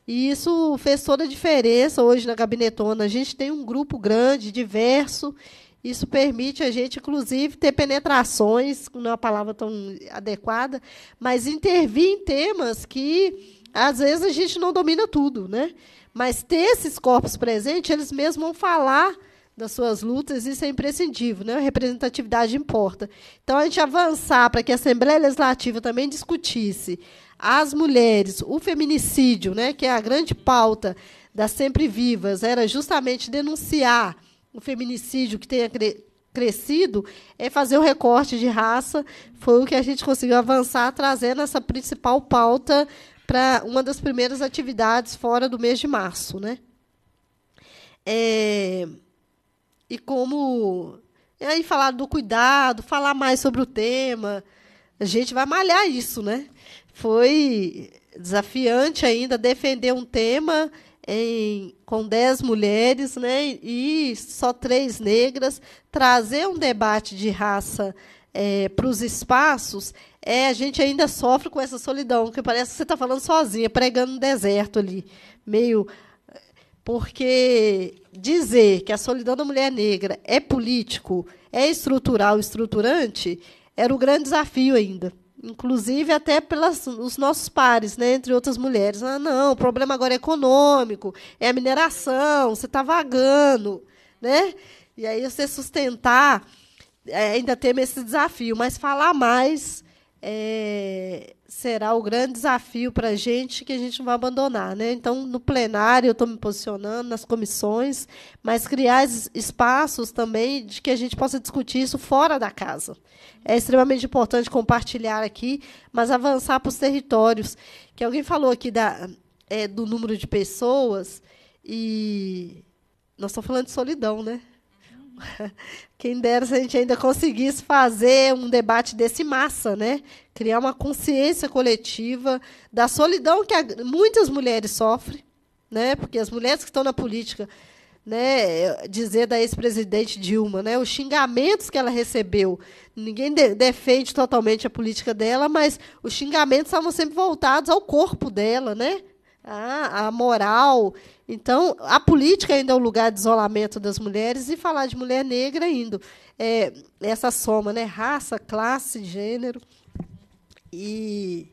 Speaker 2: E isso fez toda a diferença hoje na Gabinetona. A gente tem um grupo grande, diverso. Isso permite a gente, inclusive, ter penetrações, não é uma palavra tão adequada, mas intervir em temas que às vezes a gente não domina tudo, né? Mas ter esses corpos presentes, eles mesmos vão falar das suas lutas, isso é imprescindível, né? A representatividade importa. Então, a gente avançar para que a Assembleia Legislativa também discutisse as mulheres, o feminicídio, né, que é a grande pauta das Sempre Vivas, era justamente denunciar o feminicídio que tenha cre crescido, é fazer o recorte de raça, foi o que a gente conseguiu avançar, trazendo essa principal pauta para uma das primeiras atividades fora do mês de março. Né? É, e como. E aí falar do cuidado, falar mais sobre o tema. A gente vai malhar isso, né? Foi desafiante ainda defender um tema em, com dez mulheres né, e só três negras, trazer um debate de raça é, para os espaços, é, a gente ainda sofre com essa solidão, que parece que você está falando sozinha, pregando no deserto ali, meio porque dizer que a solidão da mulher negra é político, é estrutural, estruturante, era o um grande desafio ainda. Inclusive até pelos nossos pares, né, entre outras mulheres. Ah, não, o problema agora é econômico, é a mineração, você está vagando. Né? E aí você sustentar, é, ainda temos esse desafio, mas falar mais é, será o grande desafio para a gente que a gente não vai abandonar. Né? Então, no plenário, eu estou me posicionando, nas comissões, mas criar espaços também de que a gente possa discutir isso fora da casa. É extremamente importante compartilhar aqui, mas avançar para os territórios. Que alguém falou aqui da, é, do número de pessoas, e nós estamos falando de solidão, né? Quem dera se a gente ainda conseguisse fazer um debate desse massa, né? Criar uma consciência coletiva da solidão que muitas mulheres sofrem, né? Porque as mulheres que estão na política, né, dizer da ex-presidente Dilma, né, os xingamentos que ela recebeu. Ninguém de defende totalmente a política dela, mas os xingamentos estavam sempre voltados ao corpo dela, né? ah, a moral. Então, a política ainda é um lugar de isolamento das mulheres, e falar de mulher negra ainda. É, essa soma, né? raça, classe, gênero. E,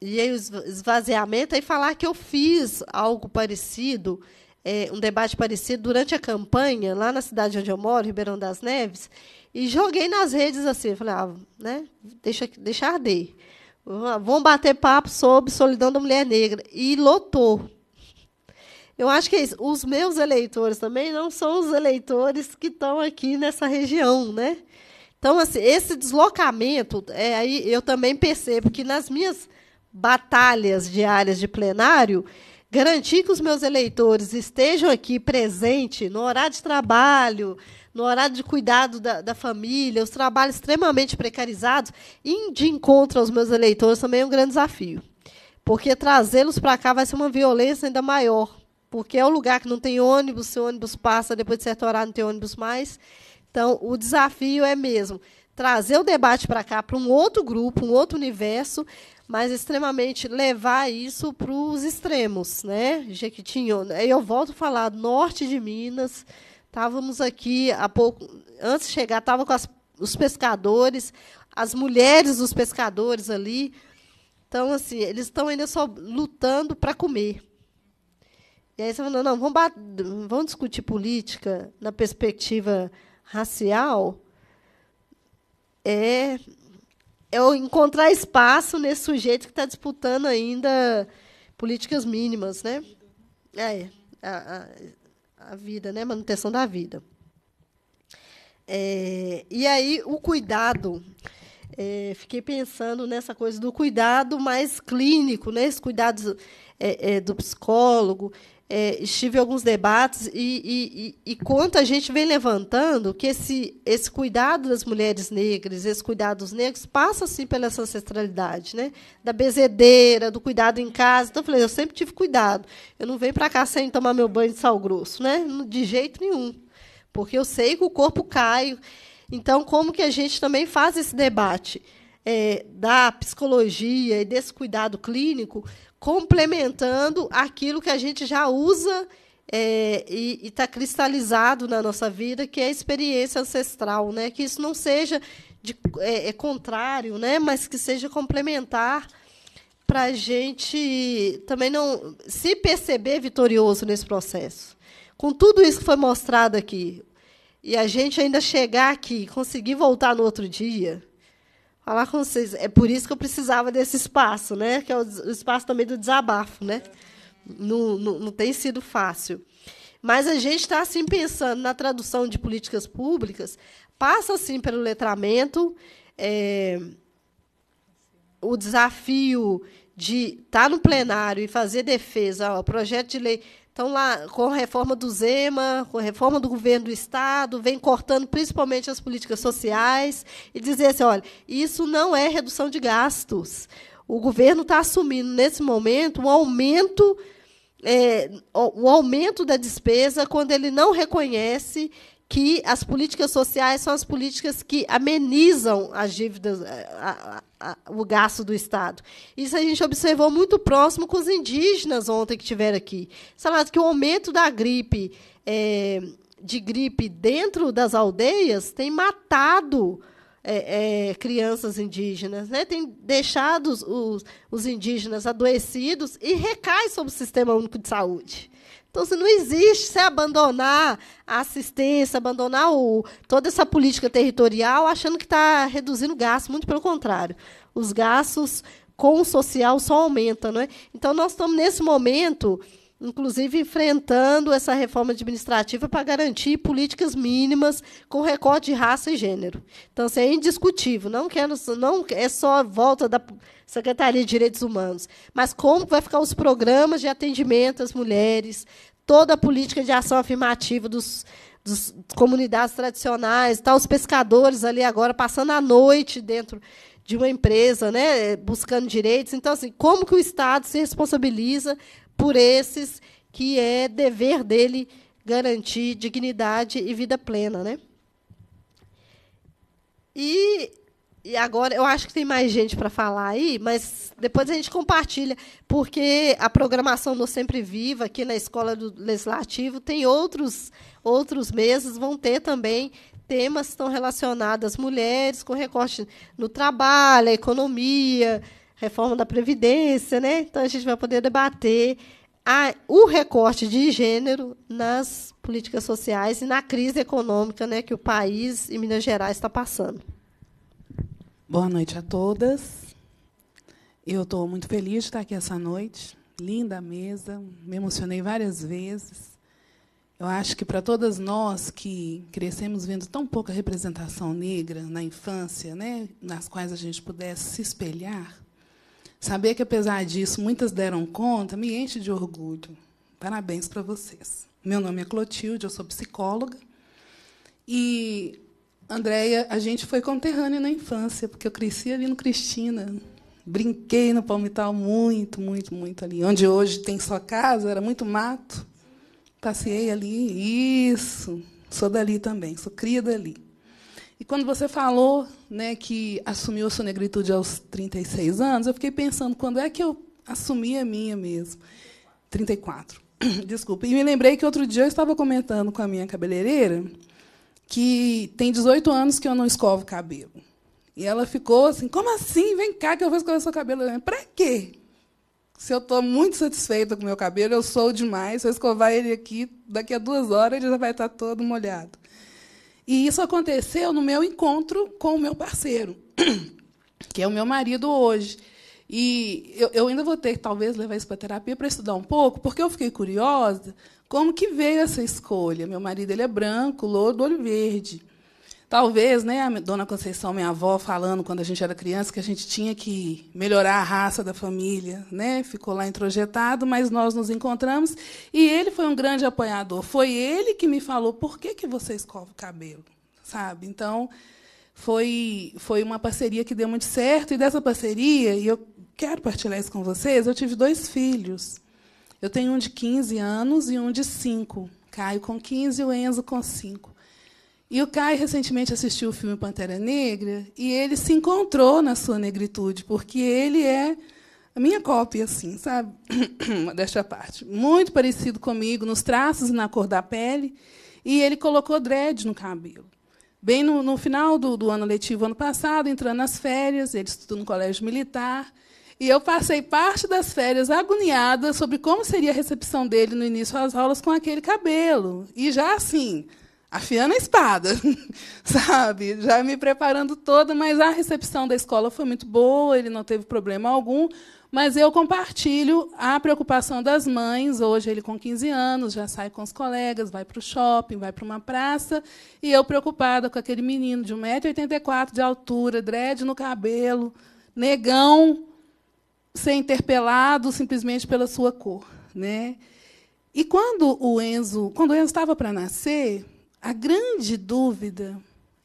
Speaker 2: e aí o esvaziamento, e falar que eu fiz algo parecido, é, um debate parecido durante a campanha, lá na cidade onde eu moro, Ribeirão das Neves, e joguei nas redes assim, falei, ah, né? Deixa, deixa arder. Vão bater papo sobre solidão da mulher negra. E lotou. Eu acho que é isso. Os meus eleitores também não são os eleitores que estão aqui nessa região, né? Então, assim, esse deslocamento, é, aí eu também percebo que nas minhas batalhas diárias de plenário, garantir que os meus eleitores estejam aqui presentes no horário de trabalho, no horário de cuidado da, da família, os trabalhos extremamente precarizados, e de encontro aos meus eleitores também é um grande desafio. Porque trazê-los para cá vai ser uma violência ainda maior, porque é o um lugar que não tem ônibus, se o ônibus passa depois de certo horário não tem ônibus mais. Então, o desafio é mesmo trazer o debate para cá, para um outro grupo, um outro universo, mas extremamente levar isso para os extremos, né? Jequitinho, eu volto a falar norte de Minas, Estávamos aqui há pouco, antes de chegar, estava com as, os pescadores, as mulheres dos pescadores ali. Então, assim, eles estão ainda só lutando para comer. E aí você falou, não, vamos, vamos discutir política na perspectiva racial. É, é encontrar espaço nesse sujeito que está disputando ainda políticas mínimas, né? É, a vida, né? Manutenção da vida. É, e aí, o cuidado. É, fiquei pensando nessa coisa do cuidado mais clínico, né? esse cuidado é, é, do psicólogo, é, estive em alguns debates e, e, e, quanto a gente vem levantando que esse, esse cuidado das mulheres negras, esse cuidado dos negros, passa sim pela essa ancestralidade, né? da bezedeira, do cuidado em casa. Então, eu falei, eu sempre tive cuidado. Eu não venho para cá sem tomar meu banho de sal grosso, né? de jeito nenhum, porque eu sei que o corpo cai. Então, como que a gente também faz esse debate? É, da psicologia e desse cuidado clínico complementando aquilo que a gente já usa é, e está cristalizado na nossa vida, que é a experiência ancestral, né? Que isso não seja de, é, é contrário, né? Mas que seja complementar para a gente também não se perceber vitorioso nesse processo. Com tudo isso que foi mostrado aqui, e a gente ainda chegar aqui, conseguir voltar no outro dia, falar com vocês. É por isso que eu precisava desse espaço, né? Que é o espaço também do desabafo, né? Não, não, não tem sido fácil. Mas a gente está, assim, pensando na tradução de políticas públicas, passa, assim, pelo letramento, é, o desafio de estar tá no plenário e fazer defesa o projeto de lei então, lá, com a reforma do Zema, com a reforma do governo do Estado, vem cortando principalmente as políticas sociais e dizer assim: olha, isso não é redução de gastos. O governo está assumindo, nesse momento, um aumento é, o aumento da despesa quando ele não reconhece que as políticas sociais são as políticas que amenizam as dívidas, eh, a, a, a, o gasto do Estado. Isso a gente observou muito próximo com os indígenas ontem que tiveram aqui. Falaram que o aumento da gripe, é, de gripe dentro das aldeias tem matado é, é, crianças indígenas, né? tem deixado os, os, os indígenas adoecidos e recai sobre o sistema único de saúde. Então, se não existe se abandonar a assistência, abandonar o, toda essa política territorial, achando que está reduzindo o gasto, muito pelo contrário. Os gastos com o social só aumentam. Né? Então, nós estamos nesse momento inclusive enfrentando essa reforma administrativa para garantir políticas mínimas com recorte de raça e gênero. Então, isso assim, é indiscutível. Não quero, não é só volta da Secretaria de Direitos Humanos, mas como vai ficar os programas de atendimento às mulheres, toda a política de ação afirmativa dos das comunidades tradicionais, tá, os pescadores ali agora passando a noite dentro de uma empresa, né, buscando direitos. Então, assim, como que o Estado se responsabiliza por esses que é dever dele garantir dignidade e vida plena, né? E, e agora eu acho que tem mais gente para falar aí, mas depois a gente compartilha, porque a programação do Sempre Viva aqui na Escola do Legislativo tem outros outros meses vão ter também temas estão relacionados às mulheres, com recorte no trabalho, economia, reforma da Previdência, né? Então a gente vai poder debater a, o recorte de gênero nas políticas sociais e na crise econômica né, que o país e Minas Gerais está passando.
Speaker 4: Boa noite a todas. Eu estou muito feliz de estar aqui essa noite. Linda mesa, me emocionei várias vezes. Eu acho que para todas nós que crescemos vendo tão pouca representação negra na infância, né, nas quais a gente pudesse se espelhar, saber que apesar disso muitas deram conta me enche de orgulho. Parabéns para vocês. Meu nome é Clotilde, eu sou psicóloga e Andréia, a gente foi conterrânea na infância, porque eu cresci ali no Cristina, brinquei no Palmital muito, muito, muito ali. Onde hoje tem sua casa, era muito mato. Passei ali, isso. Sou dali também, sou cria dali. E quando você falou né, que assumiu a sua negritude aos 36 anos, eu fiquei pensando, quando é que eu assumi a minha mesmo? 34. Desculpa. E me lembrei que outro dia eu estava comentando com a minha cabeleireira que tem 18 anos que eu não escovo cabelo. E ela ficou assim, como assim? Vem cá que eu vou escovar seu cabelo. Para quê? se eu estou muito satisfeita com o meu cabelo, eu sou demais, se eu escovar ele aqui, daqui a duas horas ele já vai estar todo molhado. E isso aconteceu no meu encontro com o meu parceiro, que é o meu marido hoje. E eu, eu ainda vou ter que, talvez, levar isso para terapia para estudar um pouco, porque eu fiquei curiosa como que veio essa escolha. Meu marido ele é branco, louro, olho verde. Talvez, né, a dona Conceição, minha avó, falando quando a gente era criança que a gente tinha que melhorar a raça da família, né? Ficou lá introjetado, mas nós nos encontramos e ele foi um grande apoiador. Foi ele que me falou por que que você escova o cabelo, sabe? Então, foi foi uma parceria que deu muito certo e dessa parceria, e eu quero partilhar isso com vocês, eu tive dois filhos. Eu tenho um de 15 anos e um de 5. Caio com 15 e o Enzo com 5. E o Kai recentemente assistiu o filme Pantera Negra e ele se encontrou na sua negritude, porque ele é a minha cópia, assim, sabe? Desta parte. Muito parecido comigo nos traços e na cor da pele. E ele colocou dread no cabelo. Bem no, no final do, do, ano letivo, ano passado, entrando nas férias, ele estudou no colégio militar. E eu passei parte das férias agoniada sobre como seria a recepção dele no início às aulas com aquele cabelo. E já assim, afiando a espada, sabe? Já me preparando toda, mas a recepção da escola foi muito boa, ele não teve problema algum, mas eu compartilho a preocupação das mães. Hoje ele com 15 anos já sai com os colegas, vai para o shopping, vai para uma praça, e eu preocupada com aquele menino de 1,84m de altura, dread no cabelo, negão, ser interpelado simplesmente pela sua cor, né? E quando o Enzo, quando o Enzo estava para nascer, a grande dúvida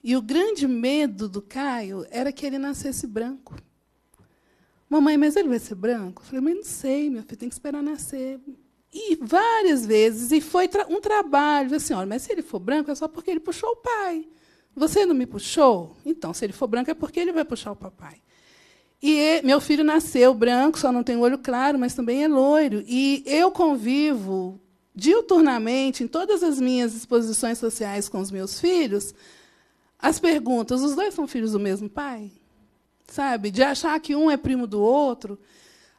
Speaker 4: e o grande medo do Caio era que ele nascesse branco. Mamãe, mas ele vai ser branco? Eu falei, mas não sei, meu filho, tem que esperar nascer. E várias vezes, e foi tra um trabalho. Assim, olha, mas se ele for branco, é só porque ele puxou o pai. Você não me puxou? Então, se ele for branco, é porque ele vai puxar o papai. E meu filho nasceu branco, só não tem olho claro, mas também é loiro. E eu convivo diuturnamente, em todas as minhas exposições sociais com os meus filhos, as perguntas: os dois são filhos do mesmo pai? Sabe? De achar que um é primo do outro.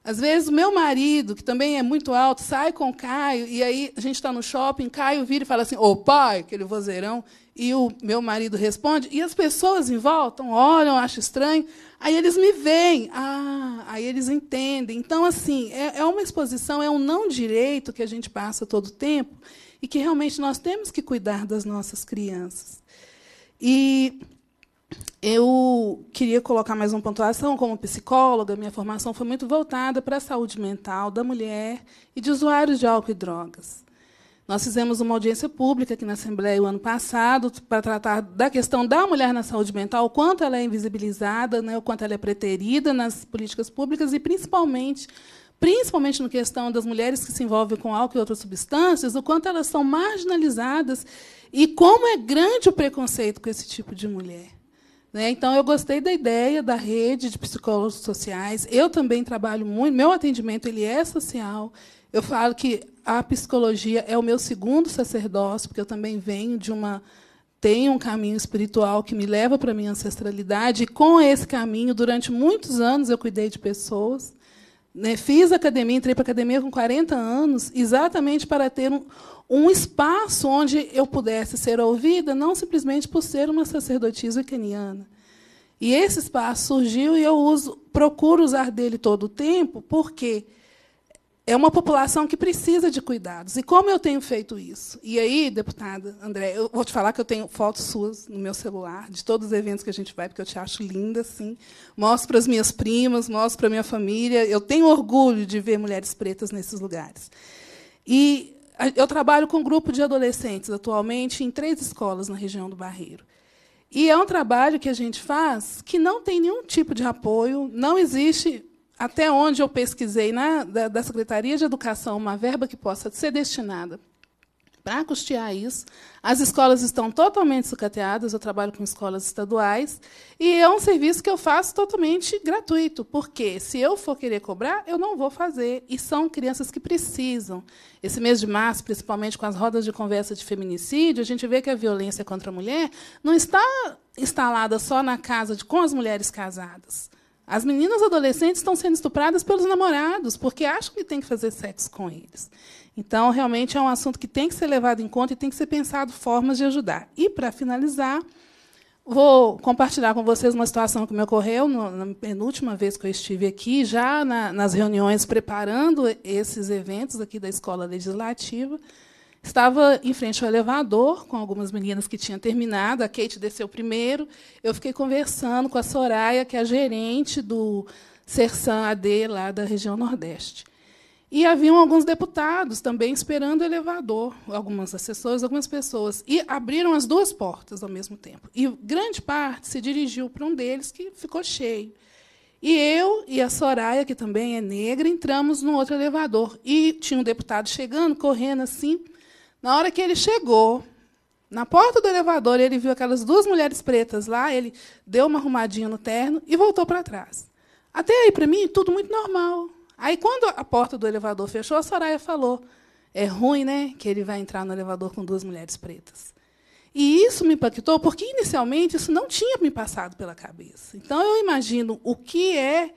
Speaker 4: Às vezes, o meu marido, que também é muito alto, sai com Caio, e aí a gente está no shopping, Caio vira e fala assim: Ô pai, aquele vozeirão. E o meu marido responde, e as pessoas em volta olham, acham estranho, aí eles me veem, ah, aí eles entendem. Então, assim, é, é uma exposição, é um não direito que a gente passa todo o tempo e que realmente nós temos que cuidar das nossas crianças. E eu queria colocar mais uma pontuação. Como psicóloga, minha formação foi muito voltada para a saúde mental da mulher e de usuários de álcool e drogas. Nós fizemos uma audiência pública aqui na Assembleia o ano passado para tratar da questão da mulher na saúde mental, o quanto ela é invisibilizada, né, o quanto ela é preterida nas políticas públicas e, principalmente, principalmente na questão das mulheres que se envolvem com álcool e outras substâncias, o quanto elas são marginalizadas e como é grande o preconceito com esse tipo de mulher. Né. Então, eu gostei da ideia da rede de psicólogos sociais. Eu também trabalho muito, meu atendimento ele é social. Eu falo que a psicologia é o meu segundo sacerdócio, porque eu também venho de uma tenho um caminho espiritual que me leva para a minha ancestralidade, e com esse caminho, durante muitos anos, eu cuidei de pessoas. Né? Fiz academia, entrei para a academia com 40 anos, exatamente para ter um, um espaço onde eu pudesse ser ouvida, não simplesmente por ser uma sacerdotisa keniana. E esse espaço surgiu e eu uso, procuro usar dele todo o tempo, porque quê? é uma população que precisa de cuidados. E como eu tenho feito isso? E aí, deputada André, eu vou te falar que eu tenho fotos suas no meu celular, de todos os eventos que a gente vai, porque eu te acho linda, assim. Mostro para as minhas primas, mostro para a minha família. Eu tenho orgulho de ver mulheres pretas nesses lugares. E eu trabalho com um grupo de adolescentes atualmente em três escolas na região do Barreiro. E é um trabalho que a gente faz que não tem nenhum tipo de apoio, não existe até onde eu pesquisei na, né, da, da Secretaria de Educação, uma verba que possa ser destinada para custear isso. As escolas estão totalmente sucateadas, eu trabalho com escolas estaduais, e é um serviço que eu faço totalmente gratuito, porque se eu for querer cobrar, eu não vou fazer, e são crianças que precisam. Esse mês de março, principalmente com as rodas de conversa de feminicídio, a gente vê que a violência contra a mulher não está instalada só na casa de com as mulheres casadas. As meninas adolescentes estão sendo estupradas pelos namorados, porque acham que tem que fazer sexo com eles. Então, realmente, é um assunto que tem que ser levado em conta e tem que ser pensado formas de ajudar. E, para finalizar, vou compartilhar com vocês uma situação que me ocorreu no, na penúltima vez que eu estive aqui, já na, nas reuniões preparando esses eventos aqui da Escola Legislativa. Estava em frente ao elevador com algumas meninas que tinham terminado. A Kate desceu primeiro. Eu fiquei conversando com a Soraya, que é a gerente do Sersan AD lá da região Nordeste. E haviam alguns deputados também esperando o elevador, algumas assessoras, algumas pessoas. E abriram as duas portas ao mesmo tempo. E grande parte se dirigiu para um deles que ficou cheio. E eu e a Soraya, que também é negra, entramos no outro elevador. E tinha um deputado chegando, correndo assim. Na hora que ele chegou, na porta do elevador, ele viu aquelas duas mulheres pretas lá, ele deu uma arrumadinha no terno e voltou para trás. Até aí, para mim, tudo muito normal. Aí, quando a porta do elevador fechou, a Soraya falou: é ruim, né, que ele vai entrar no elevador com duas mulheres pretas. E isso me impactou porque, inicialmente, isso não tinha me passado pela cabeça. Então, eu imagino o que é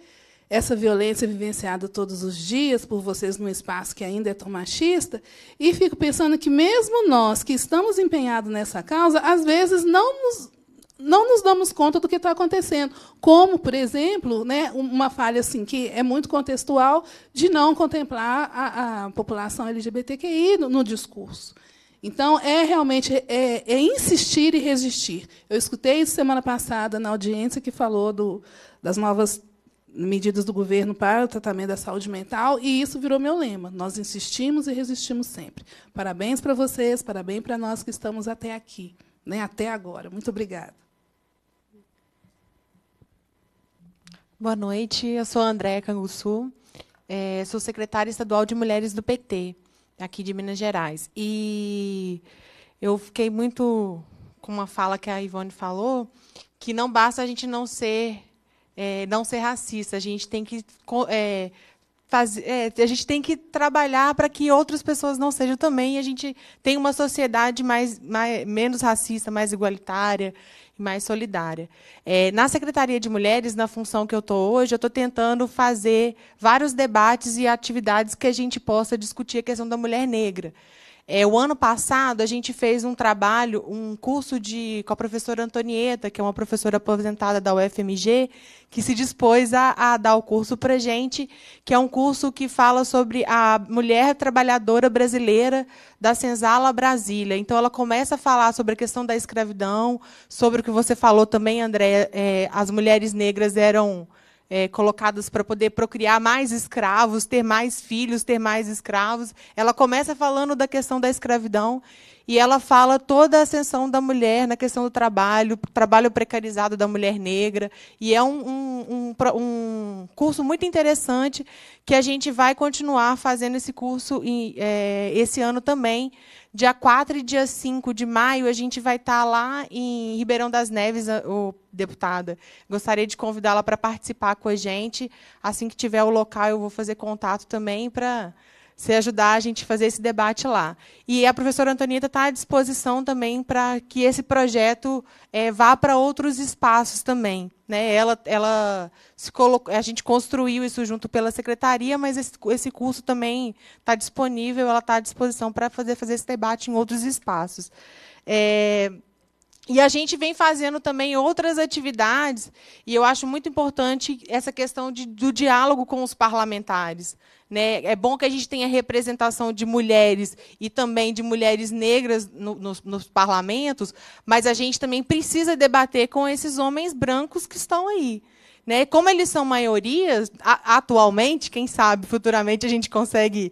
Speaker 4: essa violência vivenciada todos os dias por vocês num espaço que ainda é tão machista, e fico pensando que mesmo nós que estamos empenhados nessa causa, às vezes não nos, não nos damos conta do que está acontecendo. Como, por exemplo, né, uma falha assim, que é muito contextual de não contemplar a, a população LGBTQI no, no, discurso. Então, é realmente é, é, insistir e resistir. Eu escutei semana passada na audiência que falou do, das novas medidas do governo para o tratamento da saúde mental, e isso virou meu lema. Nós insistimos e resistimos sempre. Parabéns para vocês, parabéns para nós que estamos até aqui, né, até agora. Muito obrigada. Boa noite, eu sou
Speaker 11: a Andréa Canguçu, é, sou secretária estadual de Mulheres do PT, aqui de Minas Gerais. E eu fiquei muito com uma fala que a Ivone falou, que não basta a gente não ser é, não ser racista. A gente tem que é, é, a gente tem que trabalhar para que outras pessoas não sejam também. E a gente tem uma sociedade mais, mais menos racista, mais igualitária e mais solidária. É, na Secretaria de Mulheres, na função que eu estou hoje, eu estou tentando fazer vários debates e atividades que a gente possa discutir a questão da mulher negra. É, o ano passado, a gente fez um trabalho, um curso de, com a professora Antonieta, que é uma professora aposentada da UFMG, que se dispôs a, a dar o curso para gente, que é um curso que fala sobre a mulher trabalhadora brasileira da Senzala Brasília. Então, ela começa a falar sobre a questão da escravidão, sobre o que você falou também, André, é, as mulheres negras eram é, colocadas para poder procriar mais escravos, ter mais filhos, ter mais escravos. Ela começa falando da questão da escravidão e ela fala toda a ascensão da mulher na questão do trabalho, trabalho precarizado da mulher negra. E é um, um, um, um curso muito interessante que a gente vai continuar fazendo esse curso em, é, esse ano também Dia 4 e dia 5 de maio, a gente vai estar tá lá em Ribeirão das Neves, o deputada. Gostaria de convidá-la para participar com a gente. Assim que tiver o local, eu vou fazer contato também para se ajudar a gente a fazer esse debate lá. E a professora Antonieta está à disposição também para que esse projeto é, vá para outros espaços também. Né? Ela, ela se colocou, a gente construiu isso junto pela secretaria, mas esse, esse curso também está disponível, ela está à disposição para fazer, fazer esse debate em outros espaços. É, e a gente vem fazendo também outras atividades, e eu acho muito importante essa questão de, do diálogo com os parlamentares. Né? É bom que a gente tenha representação de mulheres e também de mulheres negras no, nos, nos parlamentos, mas a gente também precisa debater com esses homens brancos que estão aí. Né? Como eles são maiorias, a, atualmente, quem sabe futuramente a gente consegue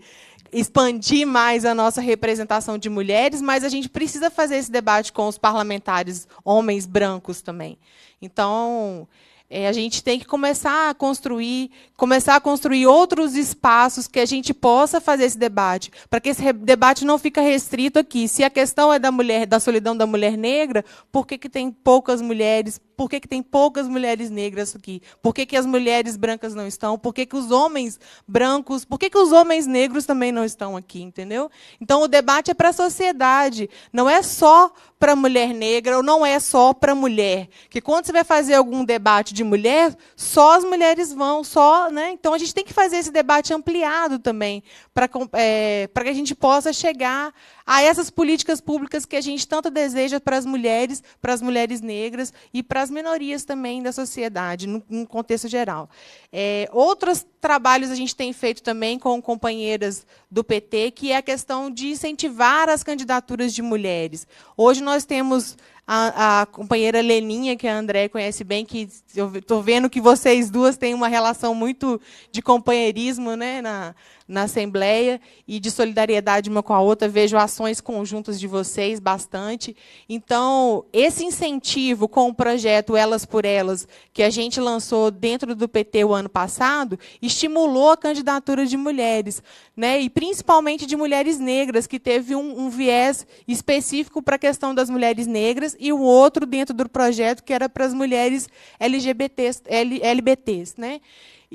Speaker 11: expandir mais a nossa representação de mulheres, mas a gente precisa fazer esse debate com os parlamentares homens brancos também. Então, é, a gente tem que começar a construir, começar a construir outros espaços que a gente possa fazer esse debate, para que esse debate não fica restrito aqui. Se a questão é da mulher, da solidão da mulher negra, por que, que tem poucas mulheres por que, que tem poucas mulheres negras aqui? Por que, que as mulheres brancas não estão? Por que, que os homens brancos, por que, que os homens negros também não estão aqui, entendeu? Então o debate é para a sociedade, não é só para a mulher negra ou não é só para a mulher. Que quando você vai fazer algum debate de mulher, só as mulheres vão, só, né? Então a gente tem que fazer esse debate ampliado também, para é, eh, que a gente possa chegar a essas políticas públicas que a gente tanto deseja para as mulheres, para as mulheres negras e para as minorias também da sociedade, no, contexto geral. É, outros trabalhos a gente tem feito também com companheiras do PT, que é a questão de incentivar as candidaturas de mulheres. Hoje nós temos a, a companheira Leninha, que a André conhece bem, que eu estou vendo que vocês duas têm uma relação muito de companheirismo né, na, na Assembleia e de solidariedade uma com a outra. Vejo ações conjuntas de vocês bastante. Então, esse incentivo com o projeto Elas por Elas, que a gente lançou dentro do PT o ano passado, estimulou a candidatura de mulheres, né, e principalmente de mulheres negras, que teve um, um viés específico para a questão das mulheres negras mulheres e um outro dentro do projeto que era para as mulheres LGBTs, LBTs, né?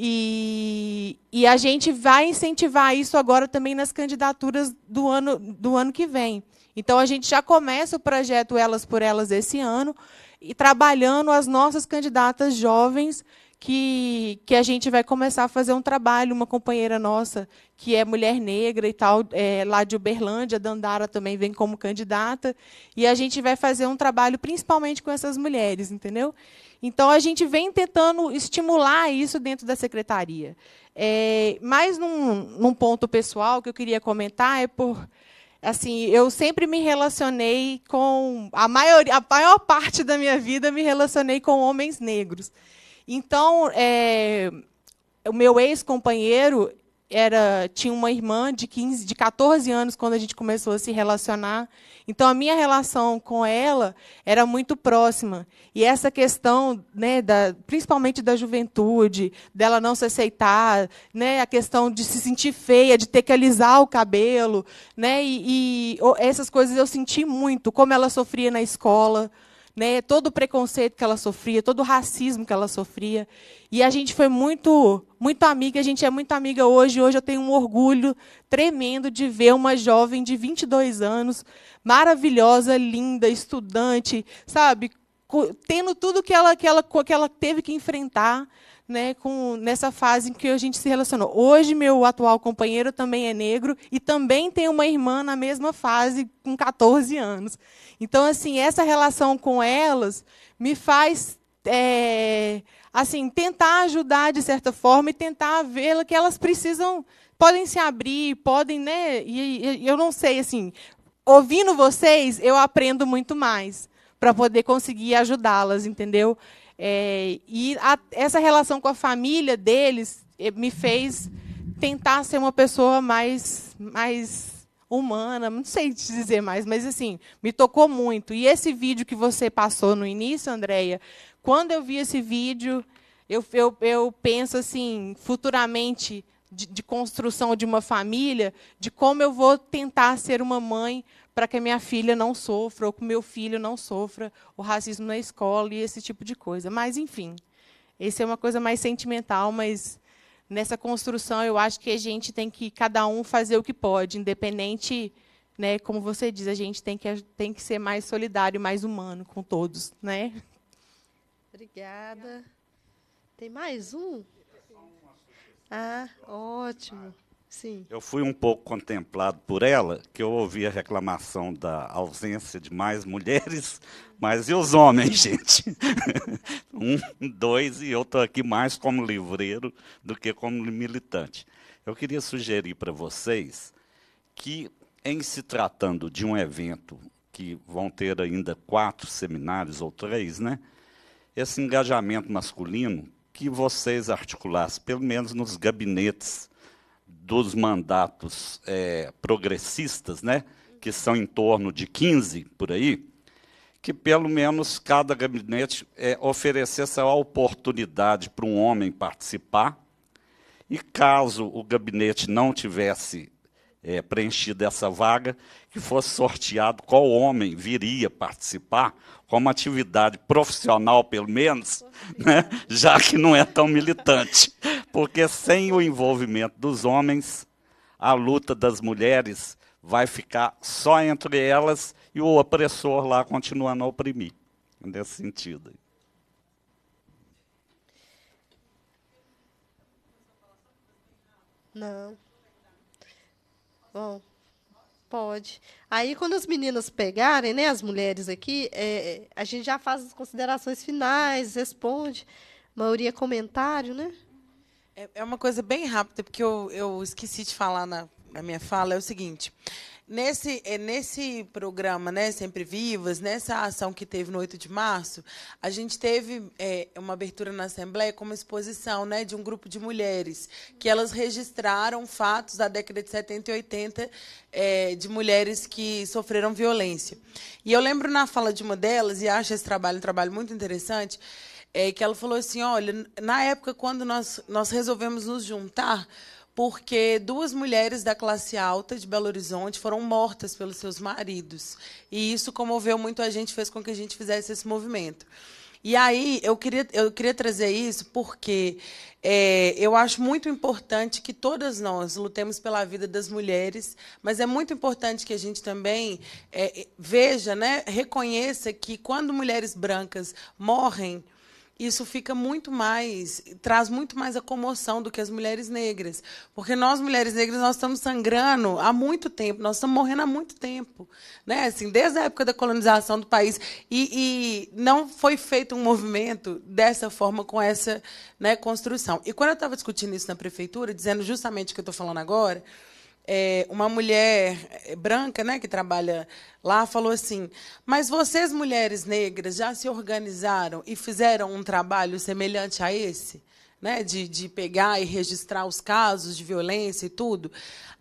Speaker 11: E, e a gente vai incentivar isso agora também nas candidaturas do ano, do ano que vem. Então a gente já começa o projeto Elas por Elas esse ano e trabalhando as nossas candidatas jovens que, que a gente vai começar a fazer um trabalho. Uma companheira nossa, que é mulher negra e tal, é, lá de Uberlândia, Dandara também vem como candidata, e a gente vai fazer um trabalho principalmente com essas mulheres, entendeu? Então, a gente vem tentando estimular isso dentro da secretaria. É, mas, num, num ponto pessoal que eu queria comentar, é por assim, eu sempre me relacionei com a maioria, a maior parte da minha vida me relacionei com homens negros. Então, é, o meu ex-companheiro era tinha uma irmã de 15, de 14 anos quando a gente começou a se relacionar. Então a minha relação com ela era muito próxima. E essa questão, né, da, principalmente da juventude, dela não se aceitar, né, a questão de se sentir feia, de ter que alisar o cabelo, né, e, e essas coisas eu senti muito, como ela sofria na escola, né, todo o preconceito que ela sofria, todo o racismo que ela sofria. E a gente foi muito, muito amiga, a gente é muito amiga hoje. Hoje eu tenho um orgulho tremendo de ver uma jovem de 22 anos, maravilhosa, linda, estudante, sabe, tendo tudo que ela que ela que ela teve que enfrentar, né, com, nessa fase em que a gente se relacionou. Hoje, meu atual companheiro também é negro e também tem uma irmã na mesma fase, com 14 anos. Então, assim, essa relação com elas me faz. É, assim tentar ajudar de certa forma e tentar vê-la que elas precisam podem se abrir podem né e, e eu não sei assim ouvindo vocês eu aprendo muito mais para poder conseguir ajudá-las entendeu é, e a, essa relação com a família deles é, me fez tentar ser uma pessoa mais, mais humana, não sei te dizer mais, mas assim, me tocou muito. E esse vídeo que você passou no início, Andréia, quando eu vi esse vídeo, eu, eu, eu penso assim, futuramente, de, de, construção de uma família, de como eu vou tentar ser uma mãe para que minha filha não sofra ou que meu filho não sofra o racismo na escola e esse tipo de coisa. Mas, enfim, esse é uma coisa mais sentimental, mas nessa construção eu acho que a gente tem que cada um fazer o que pode, independente, né, como você diz, a gente tem que tem que ser mais solidário, mais humano com todos, né?
Speaker 2: Obrigada. Tem mais um? Ah, ótimo. Sim.
Speaker 12: Eu fui um pouco contemplado por ela, que eu ouvi a reclamação da ausência de mais mulheres, mas e os homens, gente? um, dois, e eu estou aqui mais como livreiro do que como militante. Eu queria sugerir para vocês que, em se tratando de um evento que vão ter ainda quatro seminários ou três, né? Esse engajamento masculino que vocês articulassem, pelo menos nos gabinetes dos mandatos é, progressistas, né, que são em torno de 15 por aí, que pelo menos cada gabinete é, oferecesse a oportunidade para um homem participar, e caso o gabinete não tivesse é, preenchido essa vaga, que fosse sorteado qual homem viria participar, como atividade profissional, pelo menos, né? já que não é tão militante. Porque sem o envolvimento dos homens, a luta das mulheres vai ficar só entre elas e o opressor lá continuando a oprimir. Nesse sentido.
Speaker 2: Não. Bom. Pode. Aí, quando as meninas pegarem, né, as mulheres aqui, é, a gente já faz as considerações finais, responde. A maioria é comentário, né?
Speaker 5: É, é uma coisa bem rápida, porque eu, eu esqueci de falar na, na minha fala, é o seguinte. Nesse, é, nesse programa, né, Sempre Vivas, nessa ação que teve no 8 de março, a gente teve é, uma abertura na Assembleia com uma exposição né, de um grupo de mulheres, que elas registraram fatos da década de 70 e 80 é, de mulheres que sofreram violência. E eu lembro na fala de uma delas, e acho esse trabalho um trabalho muito interessante, é que ela falou assim: olha, na época, quando nós, nós resolvemos nos juntar, porque duas mulheres da classe alta de Belo Horizonte foram mortas pelos seus maridos. E isso comoveu muito a gente, fez com que a gente fizesse esse movimento. E aí, eu queria, eu queria trazer isso porque é, eu acho muito importante que todas nós lutemos pela vida das mulheres, mas é muito importante que a gente também é, veja, né, reconheça que quando mulheres brancas morrem, isso fica muito mais, traz muito mais a comoção do que as mulheres negras. Porque nós, mulheres negras, nós estamos sangrando há muito tempo, nós estamos morrendo há muito tempo. Né? Assim, desde a época da colonização do país. E, e não foi feito um movimento dessa forma, com essa né, construção. E quando eu estava discutindo isso na prefeitura, dizendo justamente o que eu estou falando agora, é, uma mulher é, branca, né, que trabalha lá, falou assim: Mas vocês, mulheres negras, já se organizaram e fizeram um trabalho semelhante a esse? Né, de, de pegar e registrar os casos de violência e tudo.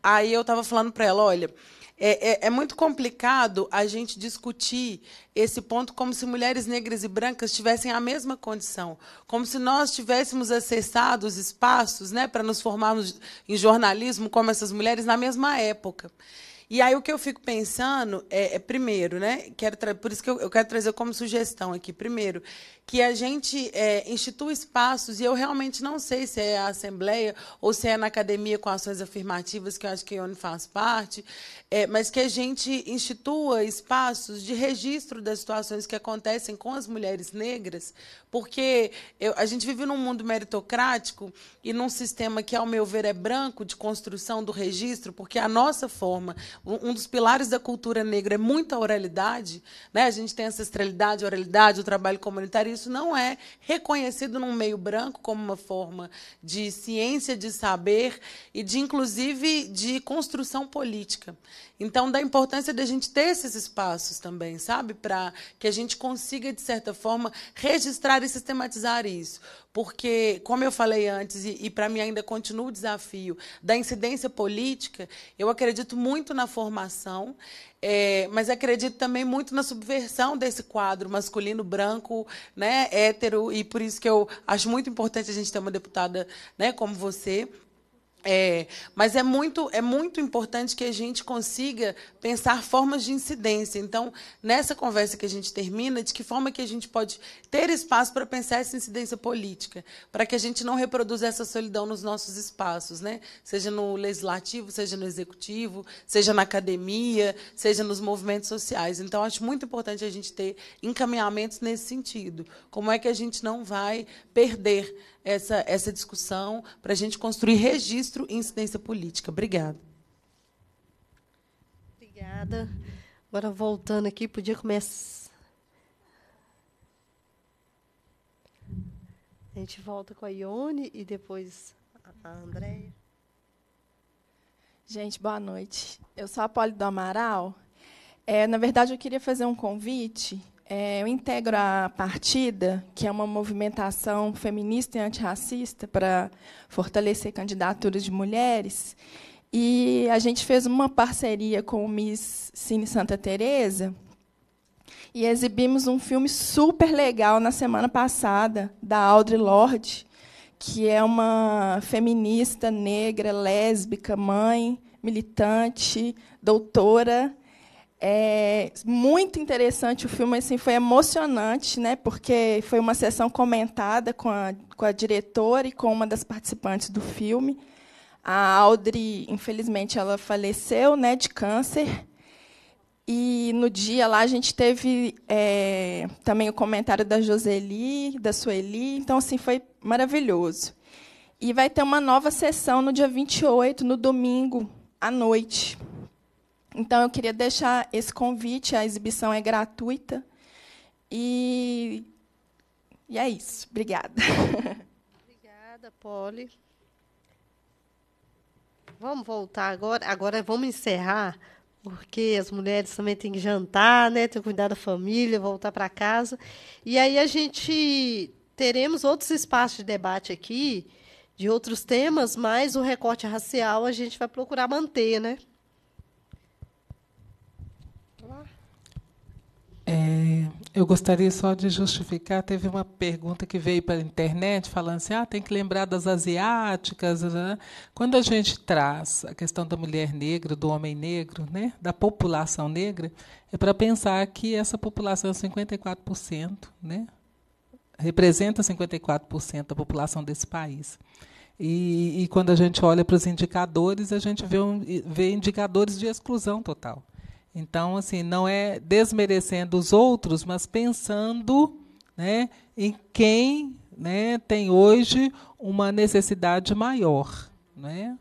Speaker 5: Aí eu estava falando para ela: olha, é, é, é, muito complicado a gente discutir esse ponto como se mulheres negras e brancas tivessem a mesma condição, como se nós tivéssemos acessado os espaços né, para nos formarmos em jornalismo como essas mulheres na mesma época. E aí o que eu fico pensando é, é primeiro, né? Quero por isso que eu, eu, quero trazer como sugestão aqui, primeiro, que a gente é, institua espaços, e eu realmente não sei se é a Assembleia ou se é na academia com ações afirmativas, que eu acho que a ONU faz parte, é, mas que a gente institua espaços de registro das situações que acontecem com as mulheres negras, porque eu, a gente vive num mundo meritocrático e num sistema que, ao meu ver, é branco de construção do registro, porque a nossa forma um dos pilares da cultura negra é muita oralidade, né? A gente tem ancestralidade, oralidade, o trabalho comunitário, isso não é reconhecido num meio branco como uma forma de ciência de saber e de inclusive de construção política. Então, da importância da gente ter esses espaços também, sabe? Para que a gente consiga, de certa forma, registrar e sistematizar isso. Porque, como eu falei antes, e, e para mim ainda continua o desafio da incidência política, eu acredito muito na formação, é, mas acredito também muito na subversão desse quadro masculino, branco, né, hétero, e por isso que eu acho muito importante a gente ter uma deputada né, como você é, mas é muito, é muito importante que a gente consiga pensar formas de incidência. Então, nessa conversa que a gente termina, de que forma que a gente pode ter espaço para pensar essa incidência política, para que a gente não reproduza essa solidão nos nossos espaços, né? seja no legislativo, seja no executivo, seja na academia, seja nos movimentos sociais. Então, acho muito importante a gente ter encaminhamentos nesse sentido. Como é que a gente não vai perder essa, essa discussão para a gente construir registro e incidência política. Obrigada. Obrigada.
Speaker 2: Agora, voltando aqui, podia começar. A gente volta com a Ione e depois a Andréia. Gente, boa noite. Eu sou a Poli do Amaral.
Speaker 8: É, na verdade, eu queria fazer um convite é, eu integro a partida, que é uma movimentação feminista e antirracista para fortalecer candidaturas de mulheres. E a gente fez uma parceria com o Miss Cine Santa Teresa e exibimos um filme super legal na semana passada da Audre Lorde, que é uma feminista negra, lésbica, mãe, militante, doutora é muito interessante o filme, assim, foi emocionante, né? Porque foi uma sessão comentada com a, com a diretora e com uma das participantes do filme. A Audrey, infelizmente, ela faleceu, né, de câncer. E no dia lá a gente teve é, também o comentário da Joseli, da Sueli. Então, assim, foi maravilhoso. E vai ter uma nova sessão no dia 28, no domingo à noite. Então, eu queria deixar esse convite, a exibição é gratuita. E,
Speaker 2: e é isso. Obrigada. Obrigada, Polly. Vamos voltar agora. Agora vamos encerrar, porque as mulheres também têm que jantar, né? Tem que cuidar da família, voltar para casa. E aí a gente teremos outros espaços de debate aqui de outros temas, mas o recorte racial a gente vai procurar manter, né?
Speaker 3: É, eu gostaria só de justificar. Teve uma pergunta que veio pela internet falando assim: ah, tem que lembrar das asiáticas. Né? Quando a gente traz a questão da mulher negra, do homem negro, né, da população negra, é para pensar que essa população, 54%, é né, representa 54% da população desse país. E, e quando a gente olha para os indicadores, a gente vê, um, vê indicadores de exclusão total. Então, assim, não é desmerecendo os outros, mas pensando né, em quem né, tem hoje uma necessidade maior. Né?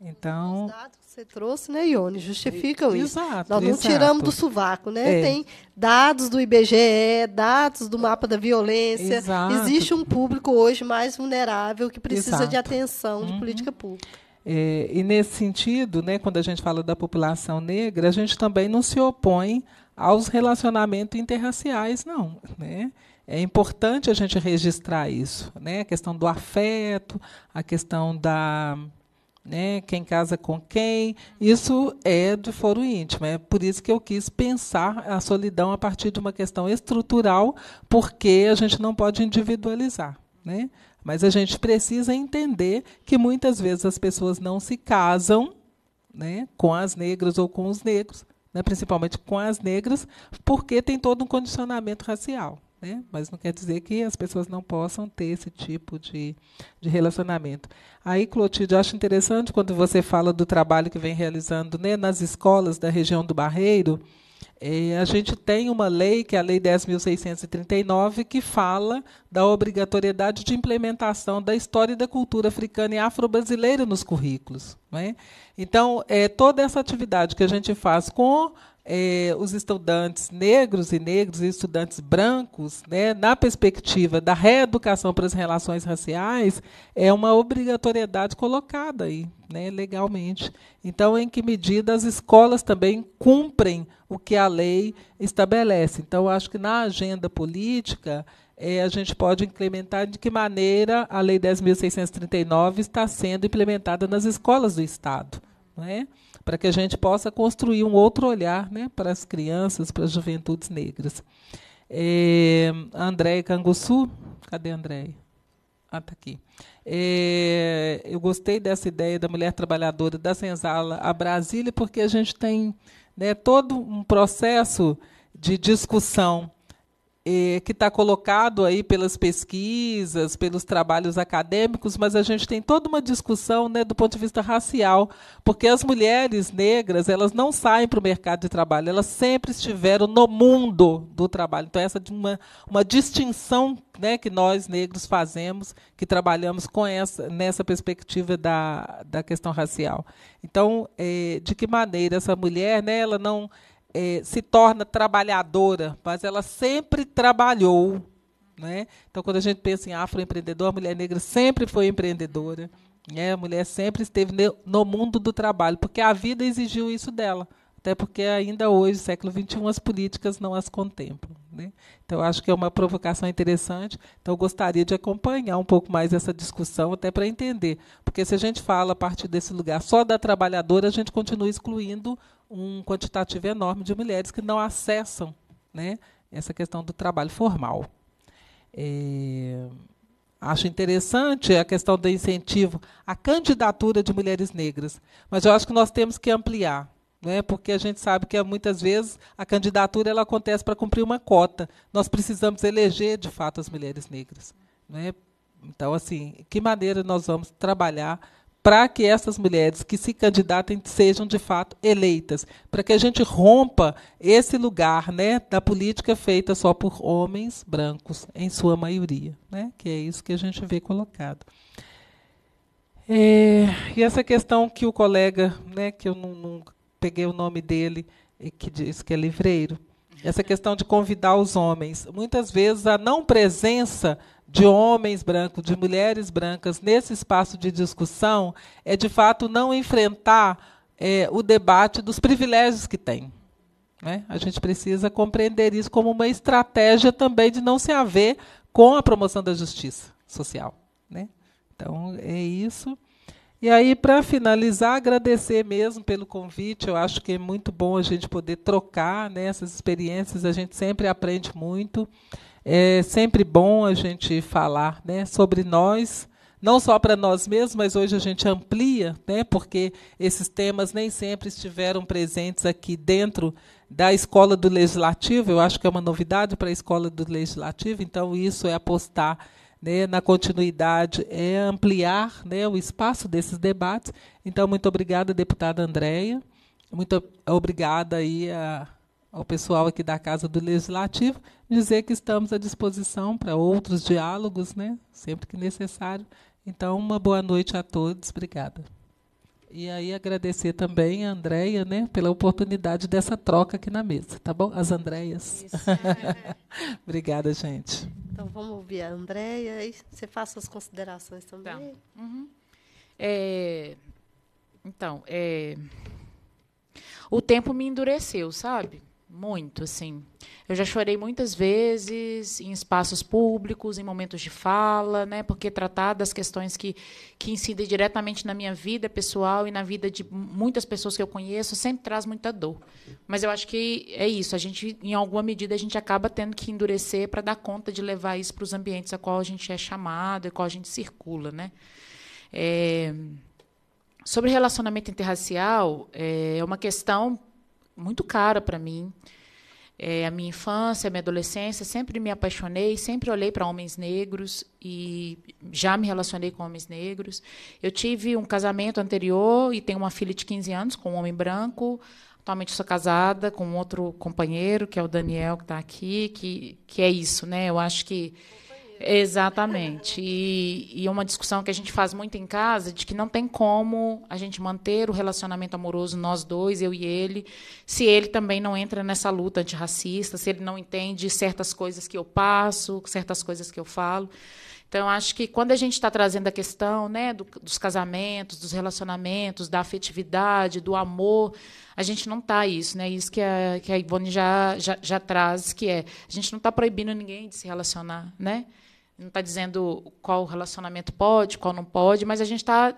Speaker 3: Então. Os dados que você trouxe, né, Ione? Justificam isso. Exato, Nós não exato. tiramos do sovaco, né? É. Tem
Speaker 2: dados do IBGE, dados do mapa da violência. Exato. Existe um público hoje mais vulnerável que precisa exato. de atenção de uhum. política
Speaker 3: pública. É, e nesse sentido, né, quando a gente fala da população negra, a gente também não se opõe aos relacionamentos interraciais, não. Né? É importante a gente registrar isso, né? A questão do afeto, a questão da né, quem casa com quem, isso é de foro íntimo. É por isso que eu quis pensar a solidão a partir de uma questão estrutural, porque a gente não pode individualizar. Né? Mas a gente precisa entender que muitas vezes as pessoas não se casam né, com as negras ou com os negros, né, principalmente com as negras, porque tem todo um condicionamento racial. Né? Mas não quer dizer que as pessoas não possam ter esse tipo de, de relacionamento. Aí, Clotilde, acho interessante quando você fala do trabalho que vem realizando né, nas escolas da região do Barreiro é, a gente tem uma lei, que é a Lei 10.639, que fala da obrigatoriedade de implementação da história e da cultura africana e afro-brasileira nos currículos. Né? Então, é, toda essa atividade que a gente faz com é, os estudantes negros e negros e estudantes brancos, né, na perspectiva da reeducação para as relações raciais, é uma obrigatoriedade colocada aí, né, legalmente. Então, em que medida as escolas também cumprem o que a lei estabelece. Então, acho que na agenda política é, a gente pode implementar de que maneira a Lei 10.639 está sendo implementada nas escolas do Estado. Não é? para que a gente possa construir um outro olhar né, para as crianças, para as juventudes negras. É, André Canguçu, cadê Andréia? Ah, tá aqui. É, eu gostei dessa ideia da mulher trabalhadora da senzala a Brasília, porque a gente tem né, todo um processo de discussão que está colocado aí pelas pesquisas, pelos trabalhos acadêmicos, mas a gente tem toda uma discussão né, do ponto de vista racial, porque as mulheres negras elas não saem para o mercado de trabalho, elas sempre estiveram no mundo do trabalho. Então, essa é uma, uma distinção né, que nós negros fazemos, que trabalhamos com essa, nessa perspectiva da, da questão racial. Então, eh, de que maneira essa mulher né, ela não é, se torna trabalhadora, mas ela sempre trabalhou. Né? Então, quando a gente pensa em afroempreendedor, a mulher negra sempre foi empreendedora. Né? A mulher sempre esteve no mundo do trabalho, porque a vida exigiu isso dela. Até porque ainda hoje, século XXI, as políticas não as contemplam. Né? Então, acho que é uma provocação interessante. Então, gostaria de acompanhar um pouco mais essa discussão, até para entender. Porque se a gente fala a partir desse lugar só da trabalhadora, a gente continua excluindo um quantitativo enorme de mulheres que não acessam né, essa questão do trabalho formal. É, acho interessante a questão do incentivo à candidatura de mulheres negras, mas eu acho que nós temos que ampliar, né, porque a gente sabe que muitas vezes a candidatura ela acontece para cumprir uma cota. Nós precisamos eleger, de fato, as mulheres negras. Né? Então, assim, que maneira nós vamos trabalhar para que essas mulheres que se candidatem sejam de fato eleitas, para que a gente rompa esse lugar né, da política feita só por homens brancos, em sua maioria, né, que é isso que a gente vê colocado. É, e essa questão que o colega, né, que eu não, não peguei o nome dele, que diz que é livreiro, essa questão de convidar os homens. Muitas vezes a não presença de homens brancos, de mulheres brancas, nesse espaço de discussão, é de fato não enfrentar é, o debate dos privilégios que tem. Né? A gente precisa compreender isso como uma estratégia também de não se haver com a promoção da justiça social. Né? Então, é isso. E aí, para finalizar, agradecer mesmo pelo convite. Eu acho que é muito bom a gente poder trocar né, essas experiências, a gente sempre aprende muito. É sempre bom a gente falar né, sobre nós, não só para nós mesmos, mas hoje a gente amplia, né, porque esses temas nem sempre estiveram presentes aqui dentro da escola do legislativo. Eu acho que é uma novidade para a escola do legislativo, então isso é apostar né, na continuidade, é ampliar né, o espaço desses debates. Então, muito obrigada, deputada Andréia. Muito obrigada aí a, ao pessoal aqui da Casa do Legislativo dizer que estamos à disposição para outros diálogos, né? sempre que necessário. Então, uma boa noite a todos. Obrigada. E aí agradecer também a Andréia, né, pela oportunidade dessa troca aqui na mesa, tá bom? As Andréias. Obrigada, gente. Então vamos
Speaker 2: ouvir a Andréia e
Speaker 6: você faça as considerações também. Então, uhum. é, então é, o tempo me endureceu, sabe? Muito, sim. Eu já chorei muitas vezes em espaços públicos, em momentos de fala, né? Porque tratar das questões que, que incidem diretamente na minha vida pessoal e na vida de muitas pessoas que eu conheço sempre traz muita dor. Mas eu acho que é isso. A gente, em alguma medida, a gente acaba tendo que endurecer para dar conta de levar isso para os ambientes a qual a gente é chamado e qual a gente circula, né? É... Sobre relacionamento interracial, é, é uma questão muito cara para mim. É, a minha infância, a minha adolescência, sempre me apaixonei, sempre olhei para homens negros e já me relacionei com homens negros. Eu tive um casamento anterior e tenho uma filha de 15 anos com um homem branco. Atualmente sou casada com outro companheiro, que é o Daniel, que está aqui, que, que é isso, né? Eu acho que Exatamente. E, e uma discussão que a gente faz muito em casa de que não tem como a gente manter o relacionamento amoroso, nós dois, eu e ele, se ele também não entra nessa luta antirracista, se ele não entende certas coisas que eu passo, certas coisas que eu falo. Então, acho que quando a gente está trazendo a questão né, do, dos casamentos, dos relacionamentos, da afetividade, do amor, a gente não está isso, né? Isso que a, que a Ivone já, já, já traz, que é a gente não está proibindo ninguém de se relacionar, né? não está dizendo qual relacionamento pode, qual não pode, mas a gente está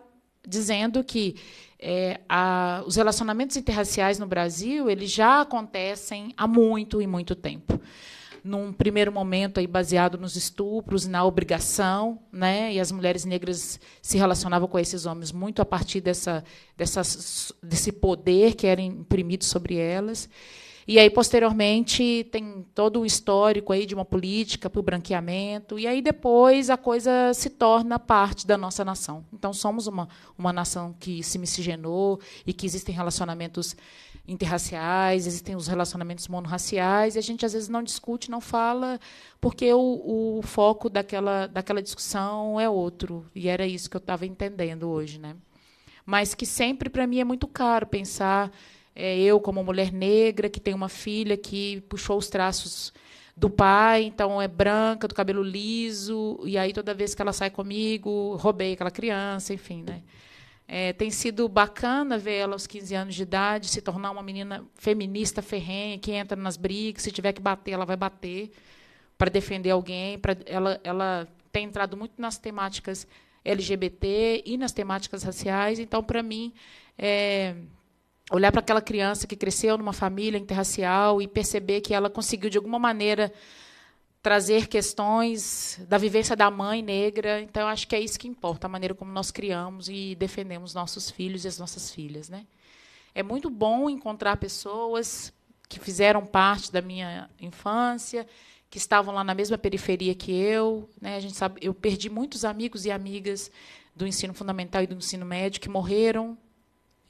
Speaker 6: dizendo que é, a, os relacionamentos interraciais no Brasil eles já acontecem há muito e muito tempo. Num primeiro momento aí baseado nos estupros, na obrigação, né? E as mulheres negras se relacionavam com esses homens muito a partir dessa, dessa desse poder que era imprimido sobre elas. E aí, posteriormente, tem todo o histórico aí de uma política para o branqueamento, e aí depois a coisa se torna parte da nossa nação. Então, somos uma, uma nação que se miscigenou e que existem relacionamentos interraciais, existem os relacionamentos monorraciais, e a gente às vezes não discute, não fala, porque o, o foco daquela, daquela discussão é outro, e era isso que eu estava entendendo hoje. Né? Mas que sempre, para mim, é muito caro pensar é, eu, como mulher negra, que tem uma filha que puxou os traços do pai, então é branca, do cabelo liso, e aí toda vez que ela sai comigo, roubei aquela criança, enfim, né? É, tem sido bacana ver ela aos 15 anos de idade se tornar uma menina feminista ferrenha, que entra nas brigas, se tiver que bater, ela vai bater para defender alguém. para ela, ela tem entrado muito nas temáticas LGBT e nas temáticas raciais, então, para mim, é, olhar para aquela criança que cresceu numa família interracial e perceber que ela conseguiu, de alguma maneira, trazer questões da vivência da mãe negra. Então, acho que é isso que importa, a maneira como nós criamos e defendemos nossos filhos e as nossas filhas. Né? É muito bom encontrar pessoas que fizeram parte da minha infância, que estavam lá na mesma periferia que eu. Né? A gente sabe, eu perdi muitos amigos e amigas do ensino fundamental e do ensino médio que morreram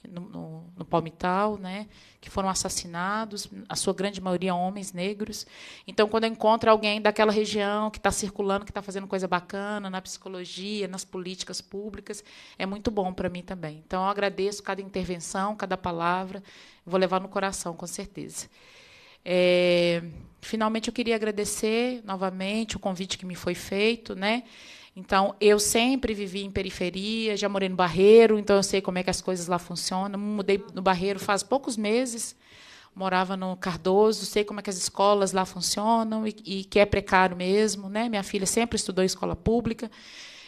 Speaker 6: no, no, no, Palmital, né, que foram assassinados, a sua grande maioria homens negros. Então, quando eu encontro alguém daquela região que está circulando, que está fazendo coisa bacana na psicologia, nas políticas públicas, é muito bom para mim também. Então, eu agradeço cada intervenção, cada palavra, vou levar no coração, com certeza. É, finalmente, eu queria agradecer novamente o convite que me foi feito, né? Então, eu sempre vivi em periferia, já morei no Barreiro, então eu sei como é que as coisas lá funcionam. Mudei no Barreiro faz poucos meses, morava no Cardoso, sei como é que as escolas lá funcionam e, e que é precário mesmo. Né? Minha filha sempre estudou em escola pública.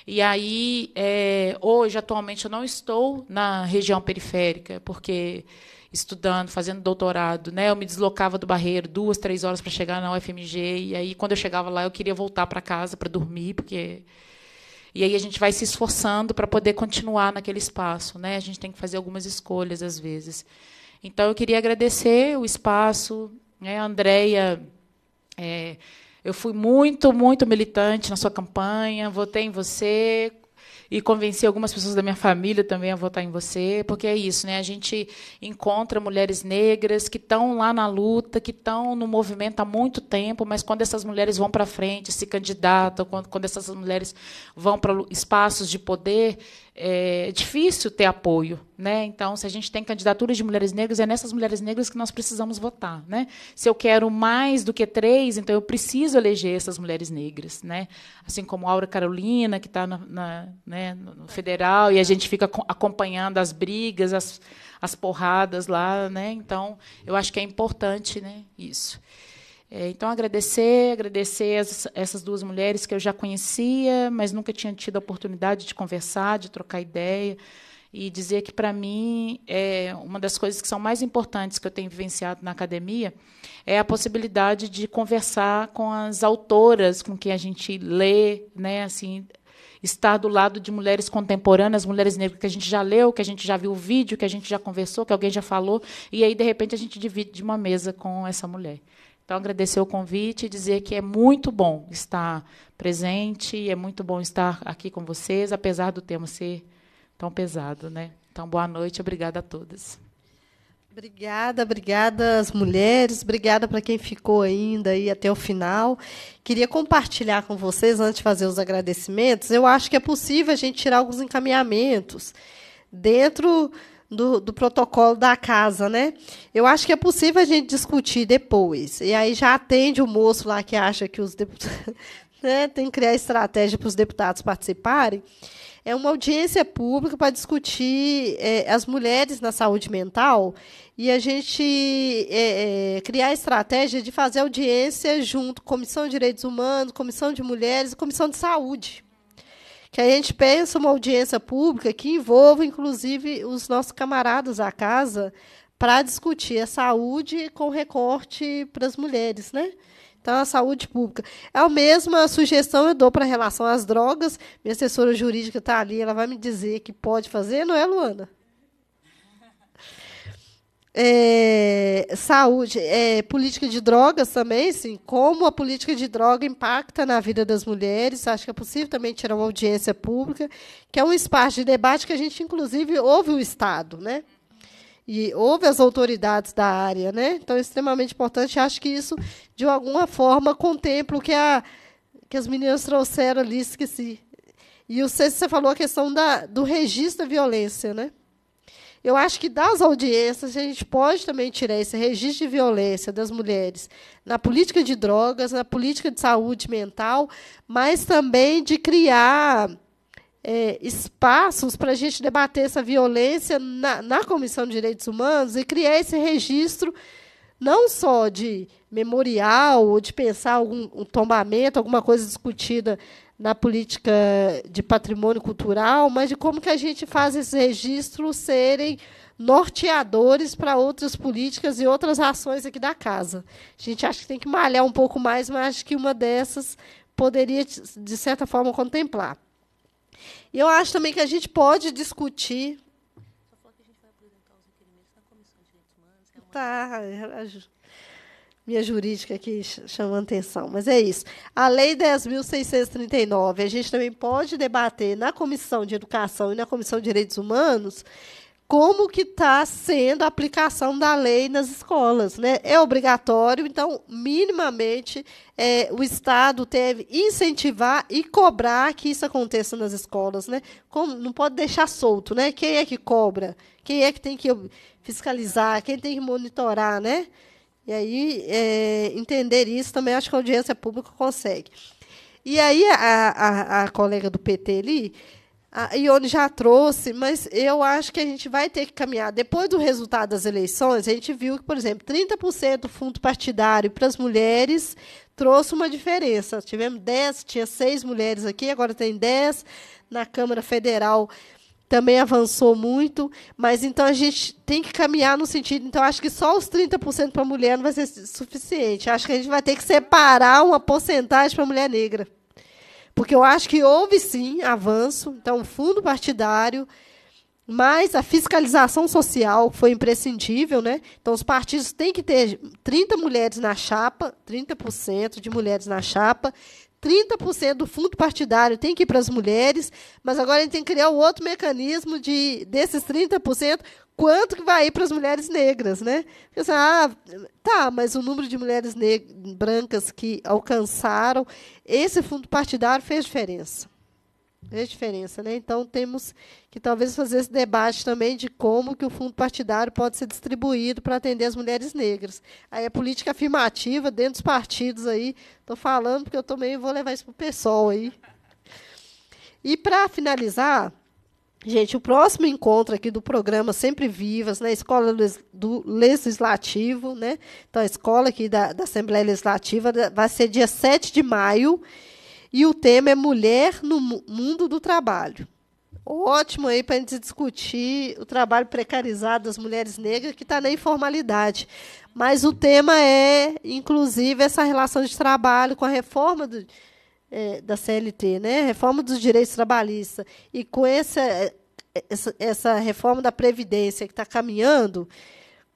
Speaker 6: E aí, é, hoje, atualmente, eu não estou na região periférica, porque estudando, fazendo doutorado, né? Eu me deslocava do Barreiro duas, três horas para chegar na UFMG e aí quando eu chegava lá eu queria voltar para casa para dormir porque e aí a gente vai se esforçando para poder continuar naquele espaço, né? A gente tem que fazer algumas escolhas às vezes. Então eu queria agradecer o espaço, né? Andreia. é, eu fui muito, muito militante na sua campanha, votei em você, e convencer algumas pessoas da minha família também a votar em você, porque é isso, né? A gente encontra mulheres negras que estão lá na luta, que estão no movimento há muito tempo, mas quando essas mulheres vão para frente, se candidatam, quando, quando essas mulheres vão para espaços de poder, é difícil ter apoio. Né? Então, se a gente tem candidaturas de mulheres negras, é nessas mulheres negras que nós precisamos votar. Né? Se eu quero mais do que três, então eu preciso eleger essas mulheres negras. Né? Assim como Aura Carolina, que está né, no federal, e a gente fica acompanhando as brigas, as, as porradas lá. Né? Então, eu acho que é importante né, isso. É, então, agradecer, agradecer as, essas duas mulheres que eu já conhecia, mas nunca tinha tido a oportunidade de conversar, de trocar ideia, e dizer que, para mim, é uma das coisas que são mais importantes que eu tenho vivenciado na academia é a possibilidade de conversar com as autoras com quem a gente lê, né, assim, estar do lado de mulheres contemporâneas, mulheres negras que a gente já leu, que a gente já viu o vídeo, que a gente já conversou, que alguém já falou, e aí, de repente, a gente divide uma mesa com essa mulher. Então, agradecer o convite e dizer que é muito bom estar presente, é muito bom estar aqui com vocês, apesar do tema ser tão pesado. Né? Então, boa noite, obrigada a todas.
Speaker 2: Obrigada, obrigada às mulheres, obrigada para quem ficou ainda aí até o final. Queria compartilhar com vocês, antes de fazer os agradecimentos, eu acho que é possível a gente tirar alguns encaminhamentos dentro do, do, protocolo da casa, né? Eu acho que é possível a gente discutir depois. E aí já atende o moço lá que acha que os deputados. Né, tem que criar estratégia para os deputados participarem. É uma audiência pública para discutir é, as mulheres na saúde mental e a gente é, é, criar a estratégia de fazer audiência junto Comissão de Direitos Humanos, Comissão de Mulheres e Comissão de Saúde que a gente pensa uma audiência pública que envolva, inclusive, os nossos camaradas à casa para discutir a saúde com recorte para as mulheres, né? Então, a saúde pública. É a mesma sugestão eu dou para relação às drogas. Minha assessora jurídica está ali, ela vai me dizer que pode fazer, não é, Luana? É, saúde, é, política de drogas também, assim, como a política de droga impacta na vida das mulheres. Acho que é possível também tirar uma audiência pública, que é um espaço de debate que a gente, inclusive, ouve o Estado, né? E ouve as autoridades da área, né? Então, é extremamente importante. Acho que isso, de alguma forma, contempla o que, a, que as meninas trouxeram ali, esqueci. E o César, você falou a questão da, do registro da violência, né? Eu acho que das audiências a gente pode também tirar esse registro de violência das mulheres na política de drogas, na política de saúde mental, mas também de criar é, espaços para a gente debater essa violência na, na Comissão de Direitos Humanos e criar esse registro não só de memorial ou de pensar algum um tombamento, alguma coisa discutida na política de patrimônio cultural, mas de como que a gente faz esses registros serem norteadores para outras políticas e outras ações aqui da casa. A gente acha que tem que malhar um pouco mais, mas acho que uma dessas poderia, de certa forma, contemplar. E eu acho também que a gente pode discutir. Só falou que a gente vai apresentar os requerimentos na Comissão de Direitos Humanos. É uma... Tá, minha jurídica aqui chama atenção, mas é isso. A Lei 10.639, a gente também pode debater na Comissão de Educação e na Comissão de Direitos Humanos como que está sendo a aplicação da lei nas escolas. Né? É obrigatório, então, minimamente, é, o Estado deve incentivar e cobrar que isso aconteça nas escolas. Né? Como, não pode deixar solto, né? Quem é que cobra? Quem é que tem que fiscalizar? Quem tem que monitorar, né? E aí, é, entender isso também acho que a audiência pública consegue. E aí, a, a, a colega do PT ali, a Ione já trouxe, mas eu acho que a gente vai ter que caminhar. Depois do resultado das eleições, a gente viu que, por exemplo, 30% do fundo partidário para as mulheres trouxe uma diferença. Tivemos 10, tinha seis mulheres aqui, agora tem 10. Na Câmara Federal, também avançou muito, mas então a gente tem que caminhar no sentido. Então, acho que só os 30% para a mulher não vai ser suficiente. Acho que a gente vai ter que separar uma porcentagem para mulher negra. Porque eu acho que houve sim avanço, então, fundo partidário, mas a fiscalização social foi imprescindível, né? Então, os partidos têm que ter 30 mulheres na chapa, 30% de mulheres na chapa, 30% do fundo partidário tem que ir para as mulheres, mas agora a gente tem que criar um outro mecanismo de desses 30%, quanto que vai ir para as mulheres negras, né? Assim, ah, tá, mas o número de mulheres brancas que alcançaram esse fundo partidário fez diferença. É a diferença, né? Então temos que talvez fazer esse debate também de como que o fundo partidário pode ser distribuído para atender as mulheres negras. Aí a política afirmativa dentro dos partidos aí, estou falando porque eu também vou levar isso para o pessoal aí. E para finalizar, gente, o próximo encontro aqui do programa Sempre Vivas, na né? Escola do Legislativo, né? Então a escola aqui da, da Assembleia Legislativa vai ser dia 7 de maio e o tema é mulher no mundo do trabalho. Ótimo aí para a gente discutir o trabalho precarizado das mulheres negras, que está na informalidade. Mas o tema é, inclusive, essa relação de trabalho com a reforma do, é, da CLT, né? reforma dos direitos trabalhistas. E com essa, é, essa, essa reforma da Previdência que está caminhando,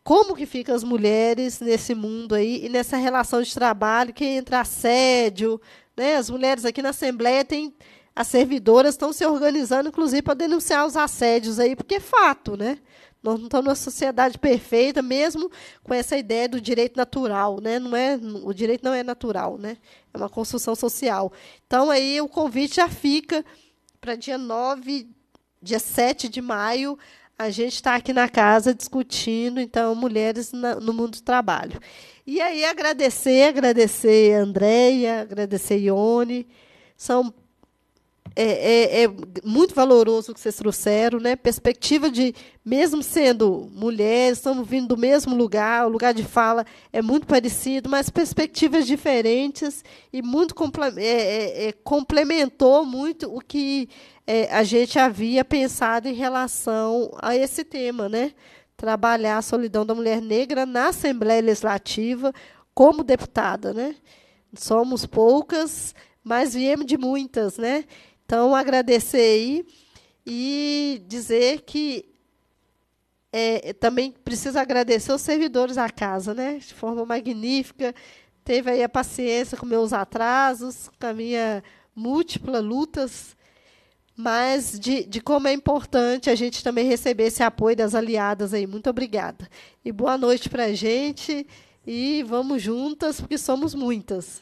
Speaker 2: como que ficam as mulheres nesse mundo aí e nessa relação de trabalho que entra assédio, né? As mulheres aqui na Assembleia têm. As servidoras estão se organizando, inclusive, para denunciar os assédios aí, porque é fato, né? Nós não estamos numa sociedade perfeita, mesmo com essa ideia do direito natural, né? Não é, o direito não é natural, né? É uma construção social. Então aí o convite já fica para dia 9, dia 7 de maio, a gente está aqui na casa discutindo, então, mulheres na, no mundo do trabalho. E aí agradecer, agradecer Andréia, agradecer Ione. São é, é, é, muito valoroso o que vocês trouxeram, né? Perspectiva de, mesmo sendo mulheres, estamos vindo do mesmo lugar, o lugar de fala é muito parecido, mas perspectivas diferentes e muito é, é, é, complementou muito o que é, a gente havia pensado em relação a esse tema, né? trabalhar a solidão da mulher negra na Assembleia Legislativa como deputada, né? Somos poucas, mas viemos de muitas, né? Então agradecer aí e dizer que é, também preciso agradecer os servidores da casa, né? De forma magnífica, teve aí a paciência com meus atrasos, com a minha múltipla lutas mas de, de como é importante a gente também receber esse apoio das aliadas aí. Muito obrigada. E boa noite para a gente. E vamos juntas, porque somos muitas.